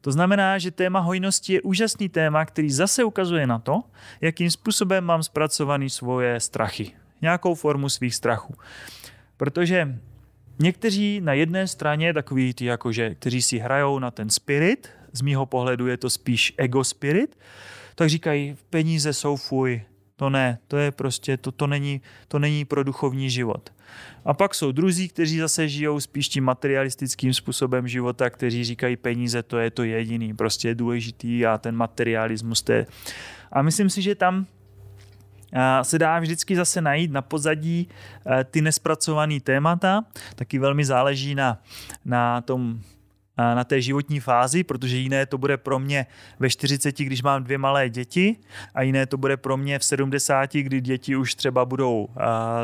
To znamená, že téma hojnosti je úžasný téma, který zase ukazuje na to, jakým způsobem mám zpracovaný svoje strachy. Nějakou formu svých strachů. Protože Někteří na jedné straně takový ty jakože, kteří si hrajou na ten spirit, z mýho pohledu je to spíš ego spirit, tak říkají, peníze jsou fuj, to ne, to je prostě, to, to, není, to není pro duchovní život. A pak jsou druzí, kteří zase žijou spíš tím materialistickým způsobem života, kteří říkají peníze, to je to jediný, prostě je důležitý a ten materialismus, to je... A myslím si, že tam se dá vždycky zase najít na pozadí eh, ty nespracované témata. Taky velmi záleží na, na tom na té životní fázi, protože jiné to bude pro mě ve 40, když mám dvě malé děti a jiné to bude pro mě v 70, kdy děti už třeba budou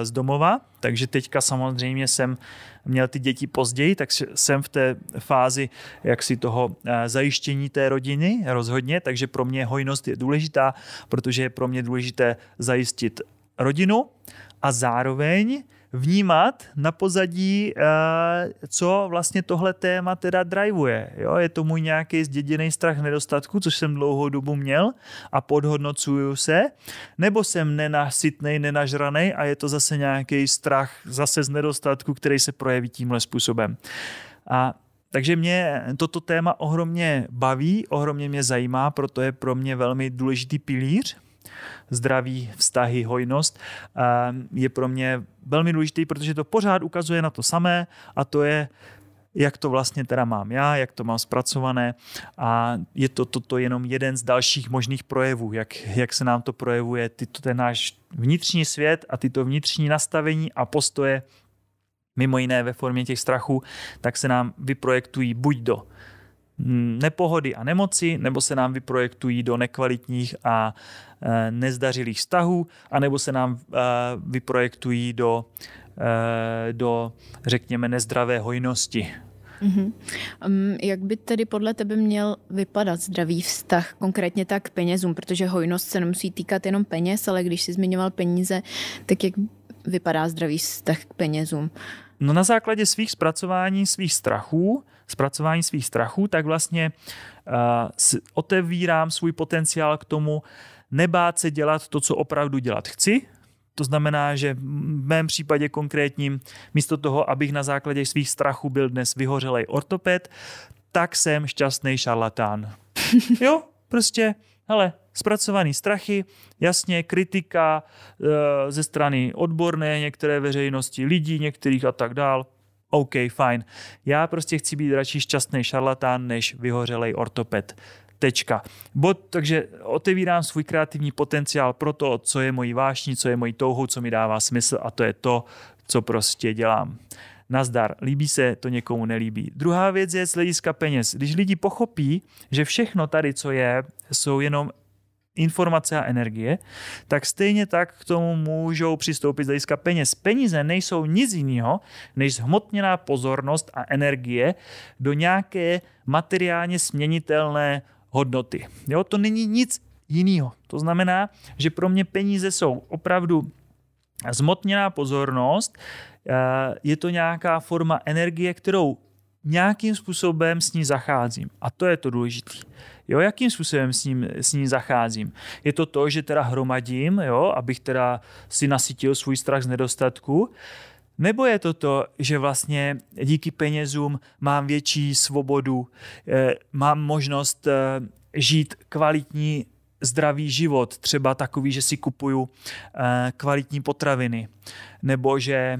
z domova. Takže teďka samozřejmě jsem měl ty děti později, tak jsem v té fázi jaksi toho zajištění té rodiny rozhodně, takže pro mě hojnost je důležitá, protože je pro mě důležité zajistit rodinu a zároveň vnímat na pozadí, eh, co vlastně tohle téma teda drivuje. Jo? Je to můj nějaký zděděný strach nedostatku, což jsem dlouhou dobu měl a podhodnocuju se, nebo jsem nenasytnej, nenažranej a je to zase nějaký strach zase z nedostatku, který se projeví tímhle způsobem. A takže mě toto téma ohromně baví, ohromně mě zajímá, proto je pro mě velmi důležitý pilíř zdraví, vztahy, hojnost, je pro mě velmi důležitý, protože to pořád ukazuje na to samé a to je jak to vlastně teda mám já, jak to mám zpracované a je to toto to jenom jeden z dalších možných projevů, jak, jak se nám to projevuje, tyto ten náš vnitřní svět a tyto vnitřní nastavení a postoje mimo jiné ve formě těch strachů, tak se nám vyprojektují buď do Mm, nepohody a nemoci, nebo se nám vyprojektují do nekvalitních a e, nezdařilých vztahů, anebo se nám e, vyprojektují do, e, do řekněme, nezdravé hojnosti. Mm-hmm. Um, jak by tedy podle tebe měl vypadat zdravý vztah, konkrétně tak k penězům, protože hojnost se nemusí týkat jenom peněz, ale když jsi zmiňoval peníze, tak jak vypadá zdravý vztah k penězům? No na základě svých zpracování, svých strachů, zpracování svých strachů, tak vlastně uh, otevírám svůj potenciál k tomu nebát se dělat to, co opravdu dělat chci, to znamená, že v mém případě konkrétním, místo toho, abych na základě svých strachů byl dnes vyhořelej ortoped, tak jsem šťastný šarlatán. Jo, prostě, hele, zpracovaný strachy, jasně, kritika eh, ze strany odborné, některé veřejnosti lidí, některých a tak dál, OK, fajn. Já prostě chci být radši šťastný šarlatán než vyhořelej ortoped. Tečka. Bod, takže otevírám svůj kreativní potenciál pro to, co je mojí vášní, co je mojí touhou, co mi dává smysl a to je to, co prostě dělám. Nazdar, líbí se, to někomu nelíbí. Druhá věc je z hlediska peněz. Když lidi pochopí, že všechno tady, co je, jsou jenom informace a energie, tak stejně tak k tomu můžou přistoupit z hlediska peněz. Peníze nejsou nic jiného, než zhmotněná pozornost a energie do nějaké materiálně směnitelné hodnoty. Jo, to není nic jiného. To znamená, že pro mě peníze jsou opravdu zmotněná pozornost, eh, je to nějaká forma energie, kterou nějakým způsobem s ní zacházím. A to je to důležité. Jo, jakým způsobem s, ním, s ním zacházím? Je to to, že teda hromadím, jo, abych teda si nasytil svůj strach z nedostatku, nebo je to to, že vlastně díky penězům mám větší svobodu, eh, mám možnost eh, žít kvalitní zdravý život, třeba takový, že si kupuju eh, kvalitní potraviny, nebo že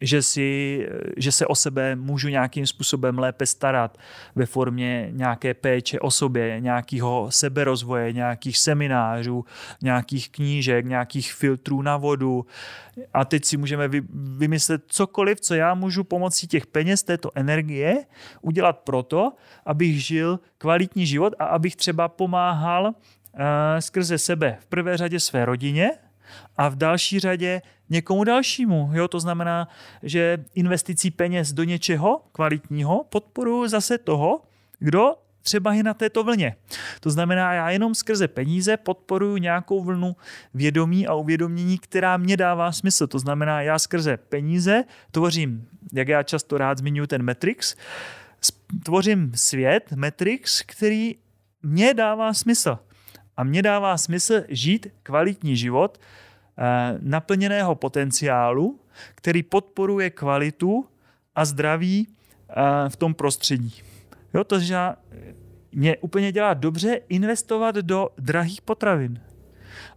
že, si, že se o sebe můžu nějakým způsobem lépe starat ve formě nějaké péče o sobě, nějakého seberozvoje, nějakých seminářů, nějakých knížek, nějakých filtrů na vodu. A teď si můžeme vy, vymyslet cokoliv, co já můžu pomocí těch peněz, této energie udělat proto, abych žil kvalitní život a abych třeba pomáhal uh, skrze sebe v prvé řadě své rodině, a v další řadě někomu dalšímu. Jo? To znamená, že investicí peněz do něčeho kvalitního podporu zase toho, kdo třeba je na této vlně. To znamená, já jenom skrze peníze podporuji nějakou vlnu vědomí a uvědomění, která mě dává smysl. To znamená, já skrze peníze tvořím, jak já často rád zmiňuji ten Matrix, tvořím svět, Matrix, který mě dává smysl a mně dává smysl žít kvalitní život eh, naplněného potenciálu, který podporuje kvalitu a zdraví eh, v tom prostředí. Jo, to mě úplně dělá dobře investovat do drahých potravin.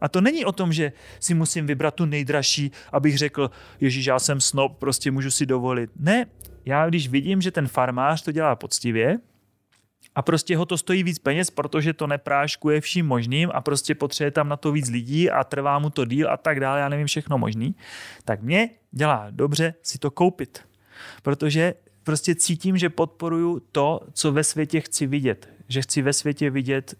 A to není o tom, že si musím vybrat tu nejdražší, abych řekl, Ježíš, já jsem snob, prostě můžu si dovolit. Ne, já když vidím, že ten farmář to dělá poctivě, a prostě ho to stojí víc peněz, protože to nepráškuje vším možným a prostě potřebuje tam na to víc lidí a trvá mu to díl a tak dále, já nevím všechno možný, tak mě dělá dobře si to koupit. Protože prostě cítím, že podporuju to, co ve světě chci vidět. Že chci ve světě vidět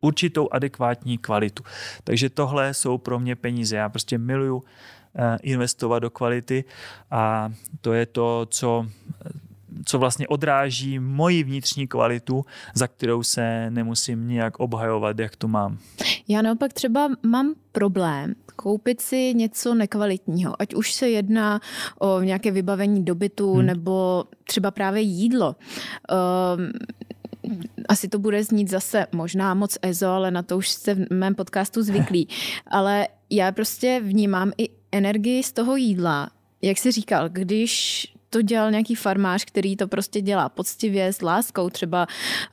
určitou adekvátní kvalitu. Takže tohle jsou pro mě peníze. Já prostě miluju eh, investovat do kvality a to je to, co, co vlastně odráží moji vnitřní kvalitu, za kterou se nemusím nějak obhajovat, jak to mám. Já naopak třeba mám problém koupit si něco nekvalitního, ať už se jedná o nějaké vybavení dobytu hmm. nebo třeba právě jídlo. Um, asi to bude znít zase možná moc EZO, ale na to už jste v mém podcastu zvyklí. Ale já prostě vnímám i energii z toho jídla. Jak jsi říkal, když to dělal nějaký farmář, který to prostě dělá poctivě, s láskou, třeba,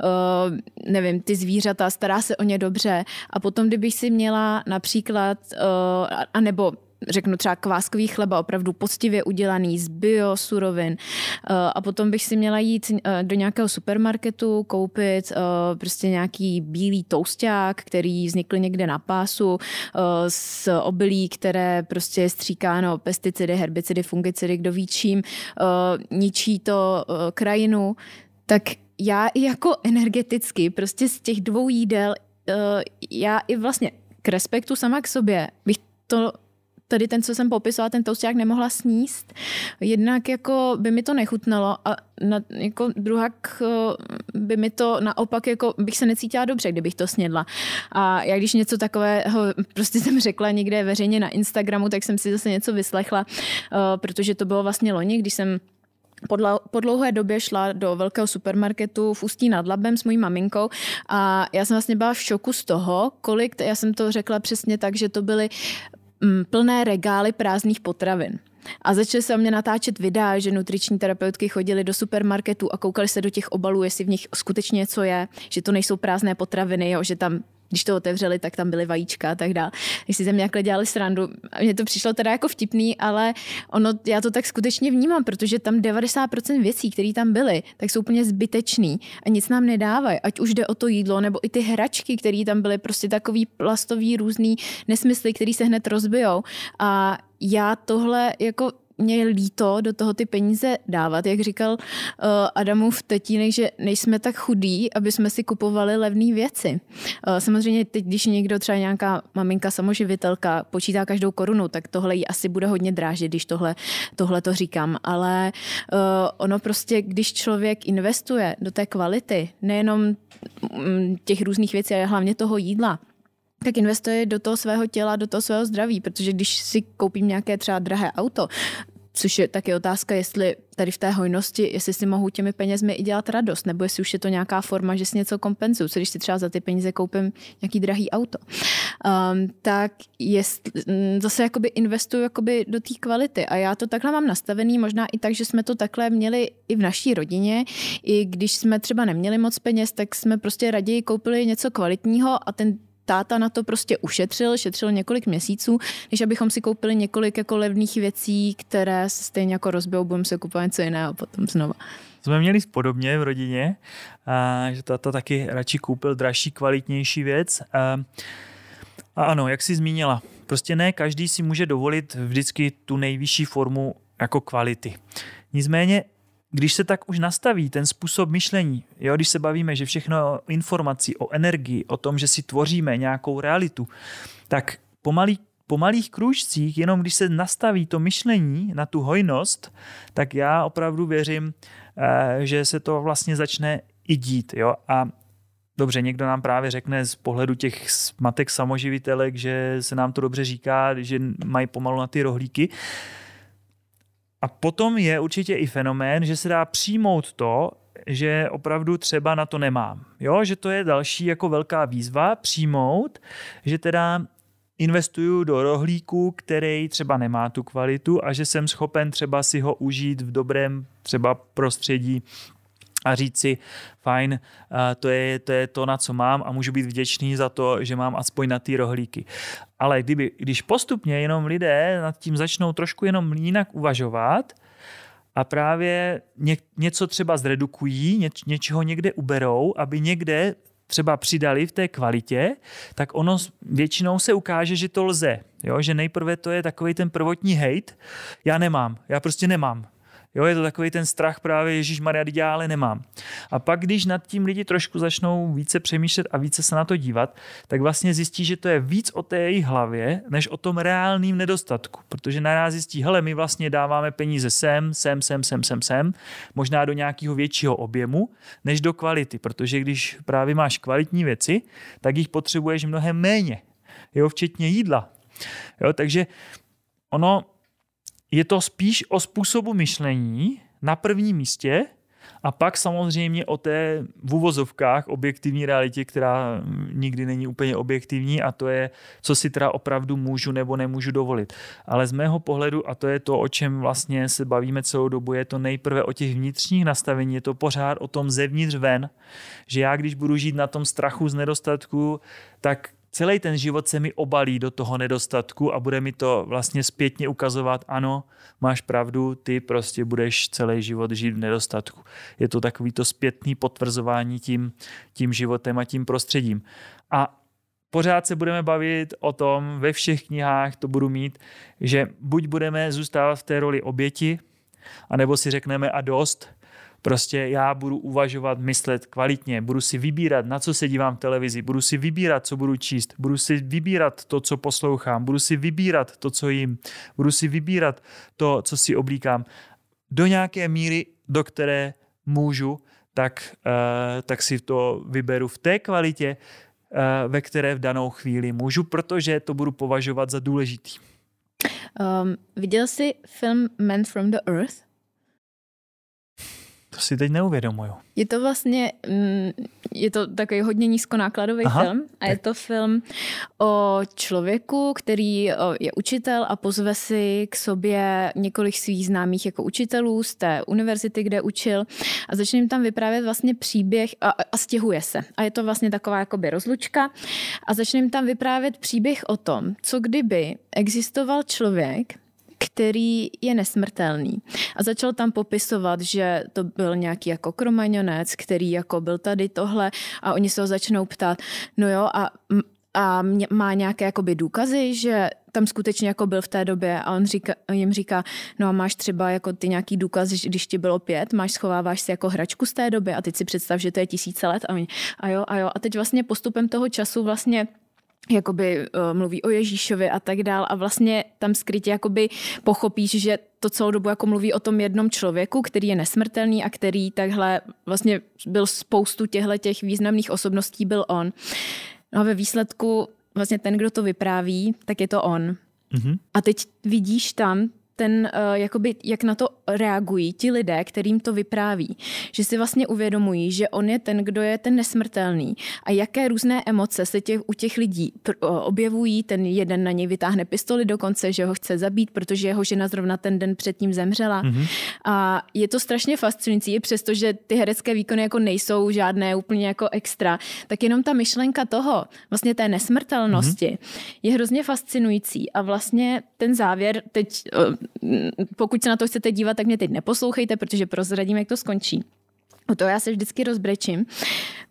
eh, nevím, ty zvířata, stará se o ně dobře. A potom, kdybych si měla například, eh, anebo řeknu třeba kváskový chleba, opravdu poctivě udělaný z bio surovin. Eh, a potom bych si měla jít eh, do nějakého supermarketu, koupit eh, prostě nějaký bílý tousták, který vznikl někde na pásu s obilí, které prostě je stříkáno pesticidy, herbicidy, fungicidy, kdo ví čím, ničí to krajinu, tak já jako energeticky prostě z těch dvou jídel, já i vlastně k respektu sama k sobě bych to tady ten, co jsem popisovala, ten tousták jak nemohla sníst. Jednak jako by mi to nechutnalo a na, jako druhak eh, by mi to naopak, jako bych se necítila dobře, kdybych to snědla. A já když něco takového prostě jsem řekla někde veřejně na Instagramu, tak jsem si zase něco vyslechla, eh, protože to bylo vlastně loni, když jsem po dlouhé době šla do velkého supermarketu v Ústí nad Labem s mojí maminkou a já jsem vlastně byla v šoku z toho, kolik, já jsem to řekla přesně tak, že to byly Mm, plné regály prázdných potravin. A začaly se o mě natáčet videa, že nutriční terapeutky chodili do supermarketu a koukali se do těch obalů, jestli v nich skutečně něco je, že to nejsou prázdné potraviny, jo, že tam když to otevřeli, tak tam byly vajíčka a tak dále. Když si ze mě dělali srandu. mně to přišlo teda jako vtipný, ale ono, já to tak skutečně vnímám, protože tam 90% věcí, které tam byly, tak jsou úplně zbytečný a nic nám nedávají. Ať už jde o to jídlo, nebo i ty hračky, které tam byly, prostě takový plastový různý nesmysly, který se hned rozbijou. A já tohle jako mě je líto do toho ty peníze dávat. Jak říkal uh, Adamův tatínek, že nejsme tak chudí, aby jsme si kupovali levné věci. Uh, samozřejmě teď, když někdo třeba nějaká maminka samoživitelka počítá každou korunu, tak tohle jí asi bude hodně drážit, když tohle, tohle to říkám. Ale uh, ono prostě, když člověk investuje do té kvality, nejenom mm, těch různých věcí, ale hlavně toho jídla, tak investuje do toho svého těla, do toho svého zdraví, protože když si koupím nějaké třeba drahé auto, což je taky otázka, jestli tady v té hojnosti, jestli si mohu těmi penězmi i dělat radost, nebo jestli už je to nějaká forma, že si něco kompenzuju, co když si třeba za ty peníze koupím nějaký drahý auto. Um, tak jestli, mm, zase jakoby investuju jakoby do té kvality a já to takhle mám nastavený, možná i tak, že jsme to takhle měli i v naší rodině, i když jsme třeba neměli moc peněz, tak jsme prostě raději koupili něco kvalitního a ten táta na to prostě ušetřil, šetřil několik měsíců, než abychom si koupili několik jako levných věcí, které se stejně jako rozbijou, budeme se kupovat něco jiného potom znova. Jsme měli podobně v rodině, a, že táta taky radši koupil dražší, kvalitnější věc. A, a ano, jak jsi zmínila, prostě ne každý si může dovolit vždycky tu nejvyšší formu jako kvality. Nicméně když se tak už nastaví ten způsob myšlení, jo, když se bavíme, že všechno informací o energii, o tom, že si tvoříme nějakou realitu, tak pomalý po malých kružcích, jenom když se nastaví to myšlení na tu hojnost, tak já opravdu věřím, eh, že se to vlastně začne i dít. Jo? A dobře, někdo nám právě řekne z pohledu těch matek samoživitelek, že se nám to dobře říká, že mají pomalu na ty rohlíky. A potom je určitě i fenomén, že se dá přijmout to, že opravdu třeba na to nemám. Jo, že to je další jako velká výzva přijmout, že teda investuju do rohlíku, který třeba nemá tu kvalitu a že jsem schopen třeba si ho užít v dobrém třeba prostředí a říct si, fajn, eh, to je, to je to, na co mám a můžu být vděčný za to, že mám aspoň na ty rohlíky. Ale kdyby, když postupně jenom lidé nad tím začnou trošku jenom jinak uvažovat a právě ně, něco třeba zredukují, ně, něčeho někde uberou, aby někde třeba přidali v té kvalitě, tak ono většinou se ukáže, že to lze. Jo? Že nejprve to je takový ten prvotní hejt. Já nemám, já prostě nemám. Jo, je to takový ten strach právě, Ježíš Maria, já ale nemám. A pak, když nad tím lidi trošku začnou více přemýšlet a více se na to dívat, tak vlastně zjistí, že to je víc o té jejich hlavě, než o tom reálným nedostatku. Protože naraz zjistí, hele, my vlastně dáváme peníze sem, sem, sem, sem, sem, sem, možná do nějakého většího objemu, než do kvality. Protože když právě máš kvalitní věci, tak jich potřebuješ mnohem méně. Jo, včetně jídla. Jo, takže ono je to spíš o způsobu myšlení na prvním místě a pak samozřejmě o té v uvozovkách objektivní realitě, která nikdy není úplně objektivní a to je, co si teda opravdu můžu nebo nemůžu dovolit. Ale z mého pohledu, a to je to, o čem vlastně se bavíme celou dobu, je to nejprve o těch vnitřních nastavení, je to pořád o tom zevnitř ven, že já když budu žít na tom strachu z nedostatku, tak celý ten život se mi obalí do toho nedostatku a bude mi to vlastně zpětně ukazovat, ano, máš pravdu, ty prostě budeš celý život žít v nedostatku. Je to takový to zpětný potvrzování tím, tím životem a tím prostředím. A pořád se budeme bavit o tom, ve všech knihách to budu mít, že buď budeme zůstávat v té roli oběti, anebo si řekneme a dost, Prostě já budu uvažovat, myslet kvalitně, budu si vybírat, na co se dívám v televizi, budu si vybírat, co budu číst, budu si vybírat to, co poslouchám, budu si vybírat to, co jim, budu si vybírat to, co si oblíkám. Do nějaké míry, do které můžu, tak, uh, tak si to vyberu v té kvalitě, uh, ve které v danou chvíli můžu, protože to budu považovat za důležitý. Um, viděl jsi film Man from the Earth? To si teď neuvědomuju. Je to vlastně, mm, je to takový hodně nízkonákladový Aha, film a tak. je to film o člověku, který je učitel a pozve si k sobě několik svých známých jako učitelů z té univerzity, kde učil a začne jim tam vyprávět vlastně příběh a, a stěhuje se. A je to vlastně taková jakoby rozlučka a začne jim tam vyprávět příběh o tom, co kdyby existoval člověk, který je nesmrtelný. A začal tam popisovat, že to byl nějaký jako kromaňonec, který jako byl tady tohle a oni se ho začnou ptát, no jo a a mě, má nějaké jakoby důkazy, že tam skutečně jako byl v té době a on říká, jim říká, no a máš třeba jako ty nějaký důkaz, když ti bylo pět, máš, schováváš si jako hračku z té doby a teď si představ, že to je tisíce let a, my, a jo, a jo. A teď vlastně postupem toho času vlastně jakoby uh, mluví o Ježíšovi a tak dál a vlastně tam skrytě jakoby pochopíš, že to celou dobu jako mluví o tom jednom člověku, který je nesmrtelný a který takhle vlastně byl spoustu těchto těch významných osobností byl on. No a ve výsledku vlastně ten, kdo to vypráví, tak je to on. Mm-hmm. A teď vidíš tam ten, uh, jakoby, jak na to reagují ti lidé, kterým to vypráví. Že si vlastně uvědomují, že on je ten, kdo je ten nesmrtelný a jaké různé emoce se těch, u těch lidí pr- eh, objevují. Ten jeden na něj vytáhne pistoli dokonce, že ho chce zabít, protože jeho žena zrovna ten den předtím zemřela. Mm-hmm. A je to strašně fascinující, i přesto, že ty herecké výkony jako nejsou žádné úplně jako extra, tak jenom ta myšlenka toho, vlastně té nesmrtelnosti, mm-hmm. je hrozně fascinující. A vlastně ten závěr, teď eh, pokud se na to chcete dívat, tak mě teď neposlouchejte, protože prozradím, jak to skončí. O to já se vždycky rozbrečím,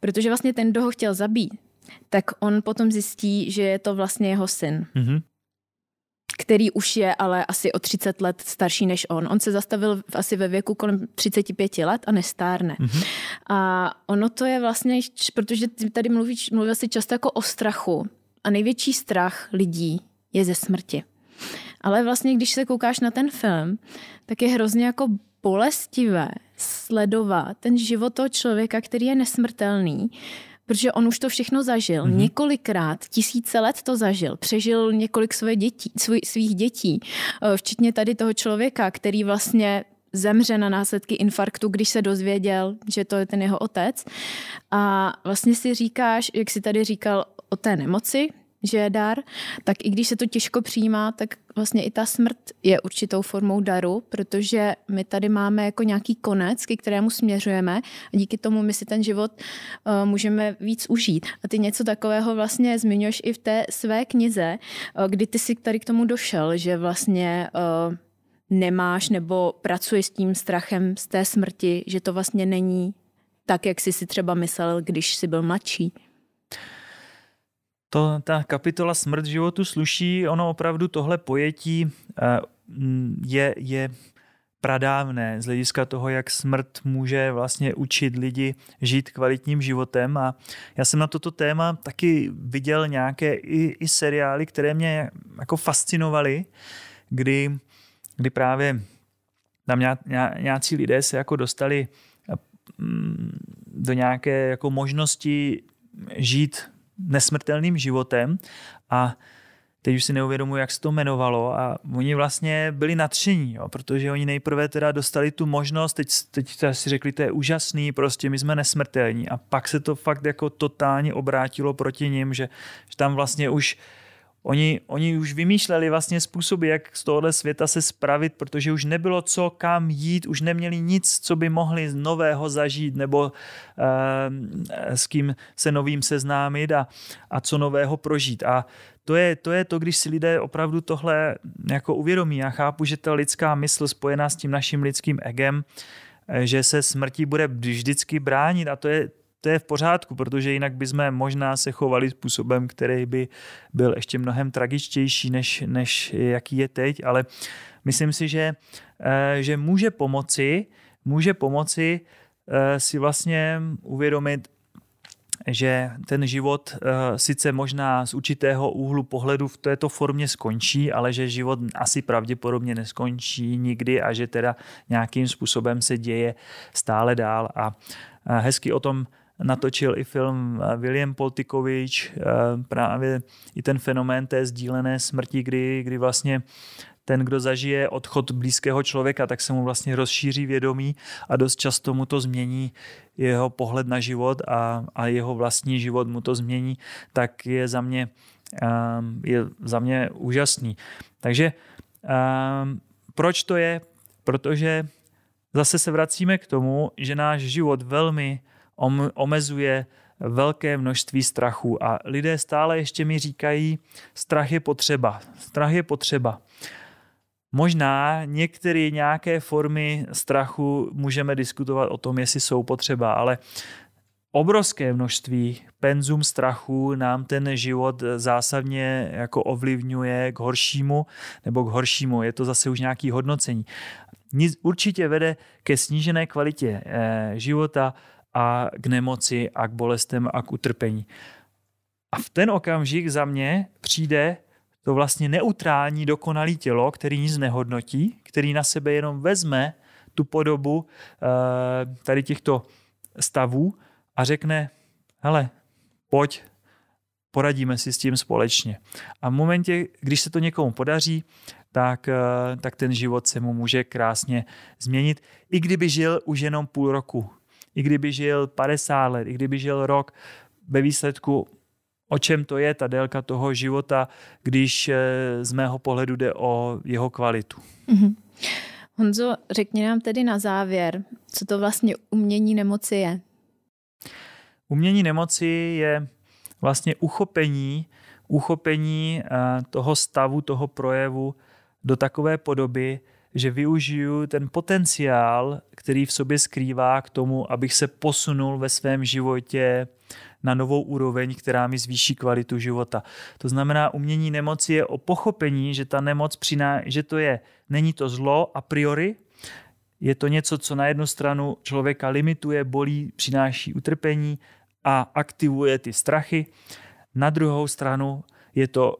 protože vlastně ten, kdo ho chtěl zabít, tak on potom zjistí, že je to vlastně jeho syn. Mm-hmm který už je ale asi o 30 let starší než on. On se zastavil asi ve věku kolem 35 let a nestárne. Mm-hmm. A ono to je vlastně, protože tady mluvíš, mluvil často jako o strachu. A největší strach lidí je ze smrti. Ale vlastně, když se koukáš na ten film, tak je hrozně jako bolestivé sledovat ten život toho člověka, který je nesmrtelný, protože on už to všechno zažil. Mm-hmm. Několikrát, tisíce let to zažil. Přežil několik svoje dětí, svůj, svých dětí, eh, včetně tady toho člověka, který vlastně zemře na následky infarktu, když se dozvěděl, že to je ten jeho otec. A vlastně si říkáš, jak si tady říkal o té nemoci, že je dar, tak i když se to těžko přijímá, tak vlastně i ta smrt je určitou formou daru, protože my tady máme jako nějaký konec, ke kterému směřujeme a díky tomu my si ten život uh, můžeme víc užít. A ty něco takového vlastně zmiňuješ i v té své knize, uh, kdy ty si tady k tomu došel, že vlastně uh, nemáš nebo pracuješ s tím strachem z té smrti, že to vlastně není tak, jak jsi si třeba myslel, když jsi byl mladší. To, ta kapitola Smrt životu sluší, ono opravdu tohle pojetí eh, je, je pradávné z hlediska toho, jak smrt může vlastně učit lidi žít kvalitním životem. A já jsem na toto téma taky viděl nějaké i, i seriály, které mě jako fascinovaly, kdy, kdy právě tam nějací lidé se jako dostali eh, do nějaké jako možnosti žít nesmrtelným životem a teď už si neuvědomuji, jak se to jmenovalo a oni vlastně byli nadšení, jo, protože oni nejprve teda dostali tu možnost, teď, teď si řekli, to je úžasný, prostě my jsme nesmrtelní a pak se to fakt jako totálně obrátilo proti ním, že, že tam vlastně už Oni, oni už vymýšleli vlastně způsoby, jak z tohohle světa se spravit, protože už nebylo co kam jít, už neměli nic, co by mohli nového zažít nebo uh, s kým se novým seznámit a, a co nového prožít. A to je, to je to, když si lidé opravdu tohle jako uvědomí. Já chápu, že ta lidská mysl spojená s tím naším lidským egem, eh, že se smrti bude vždycky bránit a to je, to je v pořádku, protože jinak bychom možná se chovali způsobem, který by byl ještě mnohem tragičtější, než, než jaký je teď, ale myslím si, že, eh, že může pomoci, může pomoci eh, si vlastně uvědomit, že ten život eh, sice možná z určitého úhlu pohledu v této formě skončí, ale že život asi pravděpodobně neskončí nikdy a že teda nějakým způsobem se děje stále dál a hezky o tom natočil i film eh, William Poltikovič, eh, právě i ten fenomén té sdílené smrti, kdy, kdy vlastně ten, kdo zažije odchod blízkého člověka, tak se mu vlastně rozšíří vědomí a dost často mu to změní jeho pohled na život a, a jeho vlastní život mu to změní, tak je za mě, ehm, je za mě úžasný. Takže ehm, proč to je? Protože zase se vracíme k tomu, že náš život velmi omezuje velké množství strachu. A lidé stále ještě mi říkají, strach je potřeba, strach je potřeba. Možná některé nějaké formy strachu můžeme diskutovat o tom, jestli jsou potřeba, ale obrovské množství penzum strachu nám ten život zásadně jako ovlivňuje k horšímu nebo k horšímu. Je to zase už nějaké hodnocení. Nic určitě vede ke snížené kvalitě eh, života, a k nemoci a k bolestem a k utrpení. A v ten okamžik za mě přijde to vlastně neutrální dokonalý tělo, který nic nehodnotí, který na sebe jenom vezme tu podobu eh, tady těchto stavů a řekne, hele, pojď, poradíme si s tím společně. A v momentě, když se to někomu podaří, tak, eh, tak ten život se mu může krásně změnit, i kdyby žil už jenom půl roku i kdyby žil 50 let, i kdyby žil rok, ve výsledku o čem to je ta délka toho života, když eh, z mého pohledu jde o jeho kvalitu. Mm-hmm. Honzo, řekni nám tedy na závěr, co to vlastně umění nemoci je. Umění nemoci je vlastně uchopení, uchopení eh, toho stavu, toho projevu do takové podoby, že využiju ten potenciál, který v sobě skrývá k tomu, abych se posunul ve svém životě na novou úroveň, která mi zvýší kvalitu života. To znamená, umění nemoci je o pochopení, že ta nemoc přiná, že to je, není to zlo a priori, je to něco, co na jednu stranu člověka limituje, bolí, přináší utrpení a aktivuje ty strachy. Na druhou stranu je to,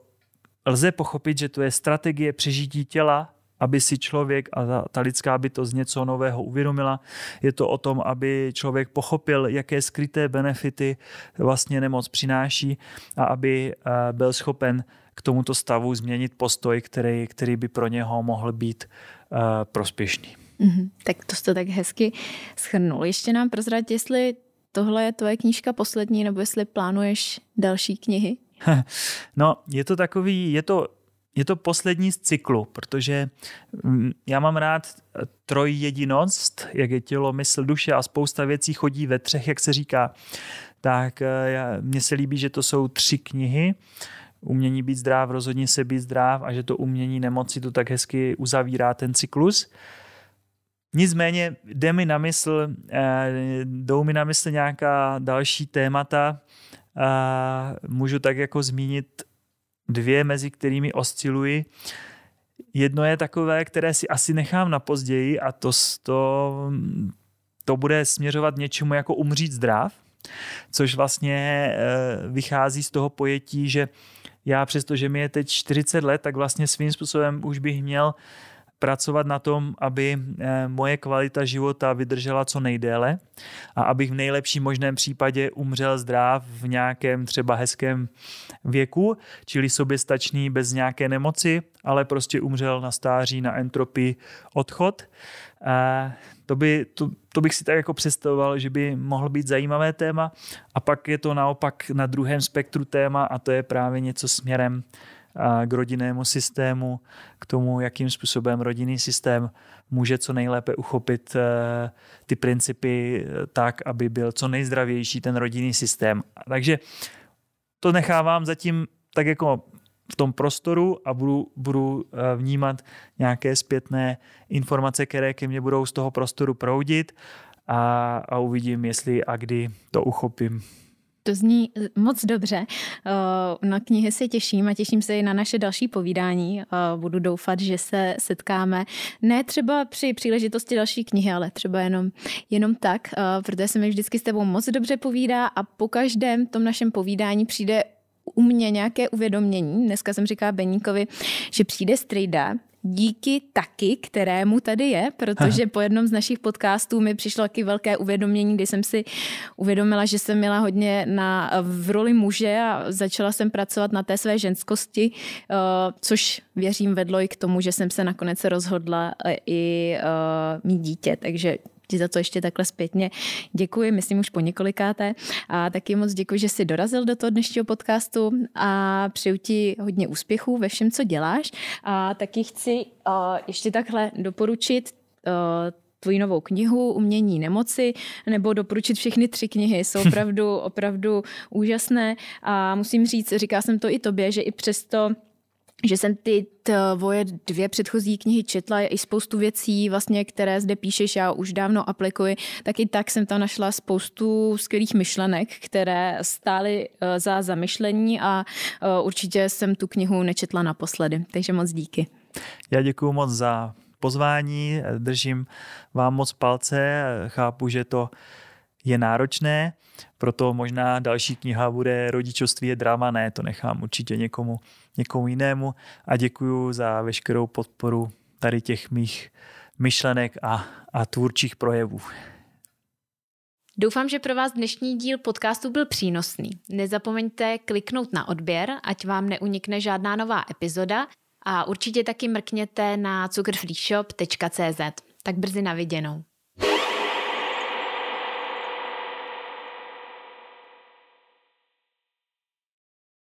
lze pochopit, že to je strategie přežití těla, aby si člověk a ta, lidská bytost něco nového uvědomila. Je to o tom, aby člověk pochopil, jaké skryté benefity vlastně nemoc přináší a aby eh, byl schopen k tomuto stavu změnit postoj, který, který by pro něho mohl být eh, prospěšný. Mm-hmm. Tak to jste tak hezky schrnul. Ještě nám prozrad, jestli tohle je tvoje knížka poslední, nebo jestli plánuješ další knihy? No, je to takový, je to je to poslední z cyklu, protože mm, já mám rád eh, trojjedinost, jak je tělo, mysl, duše a spousta věcí chodí ve třech, jak se říká. Tak eh, mně se líbí, že to jsou tři knihy, umění být zdrav, rozhodně se být zdrav a že to umění nemoci to tak hezky uzavírá ten cyklus. Nicméně jde mi na mysl, eh, jdou mi na mysl nějaká další témata, můžu tak jako zmínit dvě, mezi kterými osciluji. Jedno je takové, které si asi nechám na později a to, to, to bude směřovat něčemu jako umřít zdrav, což vlastně e, vychází z toho pojetí, že já přesto, že mi je teď 40 let, tak vlastně svým způsobem už bych měl pracovat na tom, aby e, moje kvalita života vydržela co nejdéle a abych v nejlepším možném případě umřel zdrav v nějakém třeba hezkém věku, čili soběstačný bez nějaké nemoci, ale prostě umřel na stáří, na entropii, odchod. A to, by, to, to bych si tak jako představoval, že by mohl být zajímavé téma. A pak je to naopak na druhém spektru téma a to je právě něco směrem k rodinnému systému, k tomu, jakým způsobem rodinný systém může co nejlépe uchopit e, ty principy e, tak, aby byl co nejzdravější ten rodinný systém. Takže to nechávám zatím tak jako v tom prostoru a budu, budu eh, vnímat nějaké zpětné informace, které ke mně budou z toho prostoru proudit a, a uvidím, jestli a kdy to uchopím. To zní eh, moc dobře. Eh, na knihy se těším a těším se i na naše další povídání. Eh, budu doufat, že se setkáme ne třeba při příležitosti další knihy, ale třeba jenom, jenom tak, protože se mi vždycky s tebou moc dobře povídá a po každém tom našem povídání přijde u mě nějaké uvědomění. Dneska jsem říkala Beníkovi, že přijde strejda díky taky, kterému tady je, protože po jednom z našich podcastů mi přišlo taky velké uvědomění, kdy jsem si uvědomila, že jsem měla hodně na, v roli muže a začala jsem pracovat na té své ženskosti, eh, což věřím vedlo i k tomu, že jsem se nakonec rozhodla eh, i eh, mít dítě, takže ti za to ještě takhle zpětně děkuji, myslím už po několikáté. A taky moc děkuji, že jsi dorazil do toho dnešního podcastu a přeju ti hodně úspěchů ve všem, co děláš. A taky chci uh, ještě takhle doporučit uh, tvoji novou knihu Umění nemoci, nebo doporučit všechny tři knihy. Jsou opravdu, opravdu úžasné a musím říct, říká jsem to i tobě, že i přesto že jsem ty tvoje dvě předchozí knihy četla i spoustu věcí, vlastně, které zde píšeš, já už dávno aplikuji, tak i tak jsem tam našla spoustu skvělých myšlenek, které stály eh, za zamyšlení a eh, určitě jsem tu knihu nečetla naposledy. Takže moc díky. Já děkuji moc za pozvání, držím vám moc palce, chápu, že to je náročné, proto možná další kniha bude Rodičovství je drama, ne, to nechám určitě někomu někomu jinému a děkuji za veškerou podporu tady těch mých myšlenek a, a tvůrčích projevů. Doufám, že pro vás dnešní díl podcastu byl přínosný. Nezapomeňte kliknout na odběr, ať vám neunikne žádná nová epizoda a určitě taky mrkněte na cukrfreeshop.cz. Tak brzy na viděnou.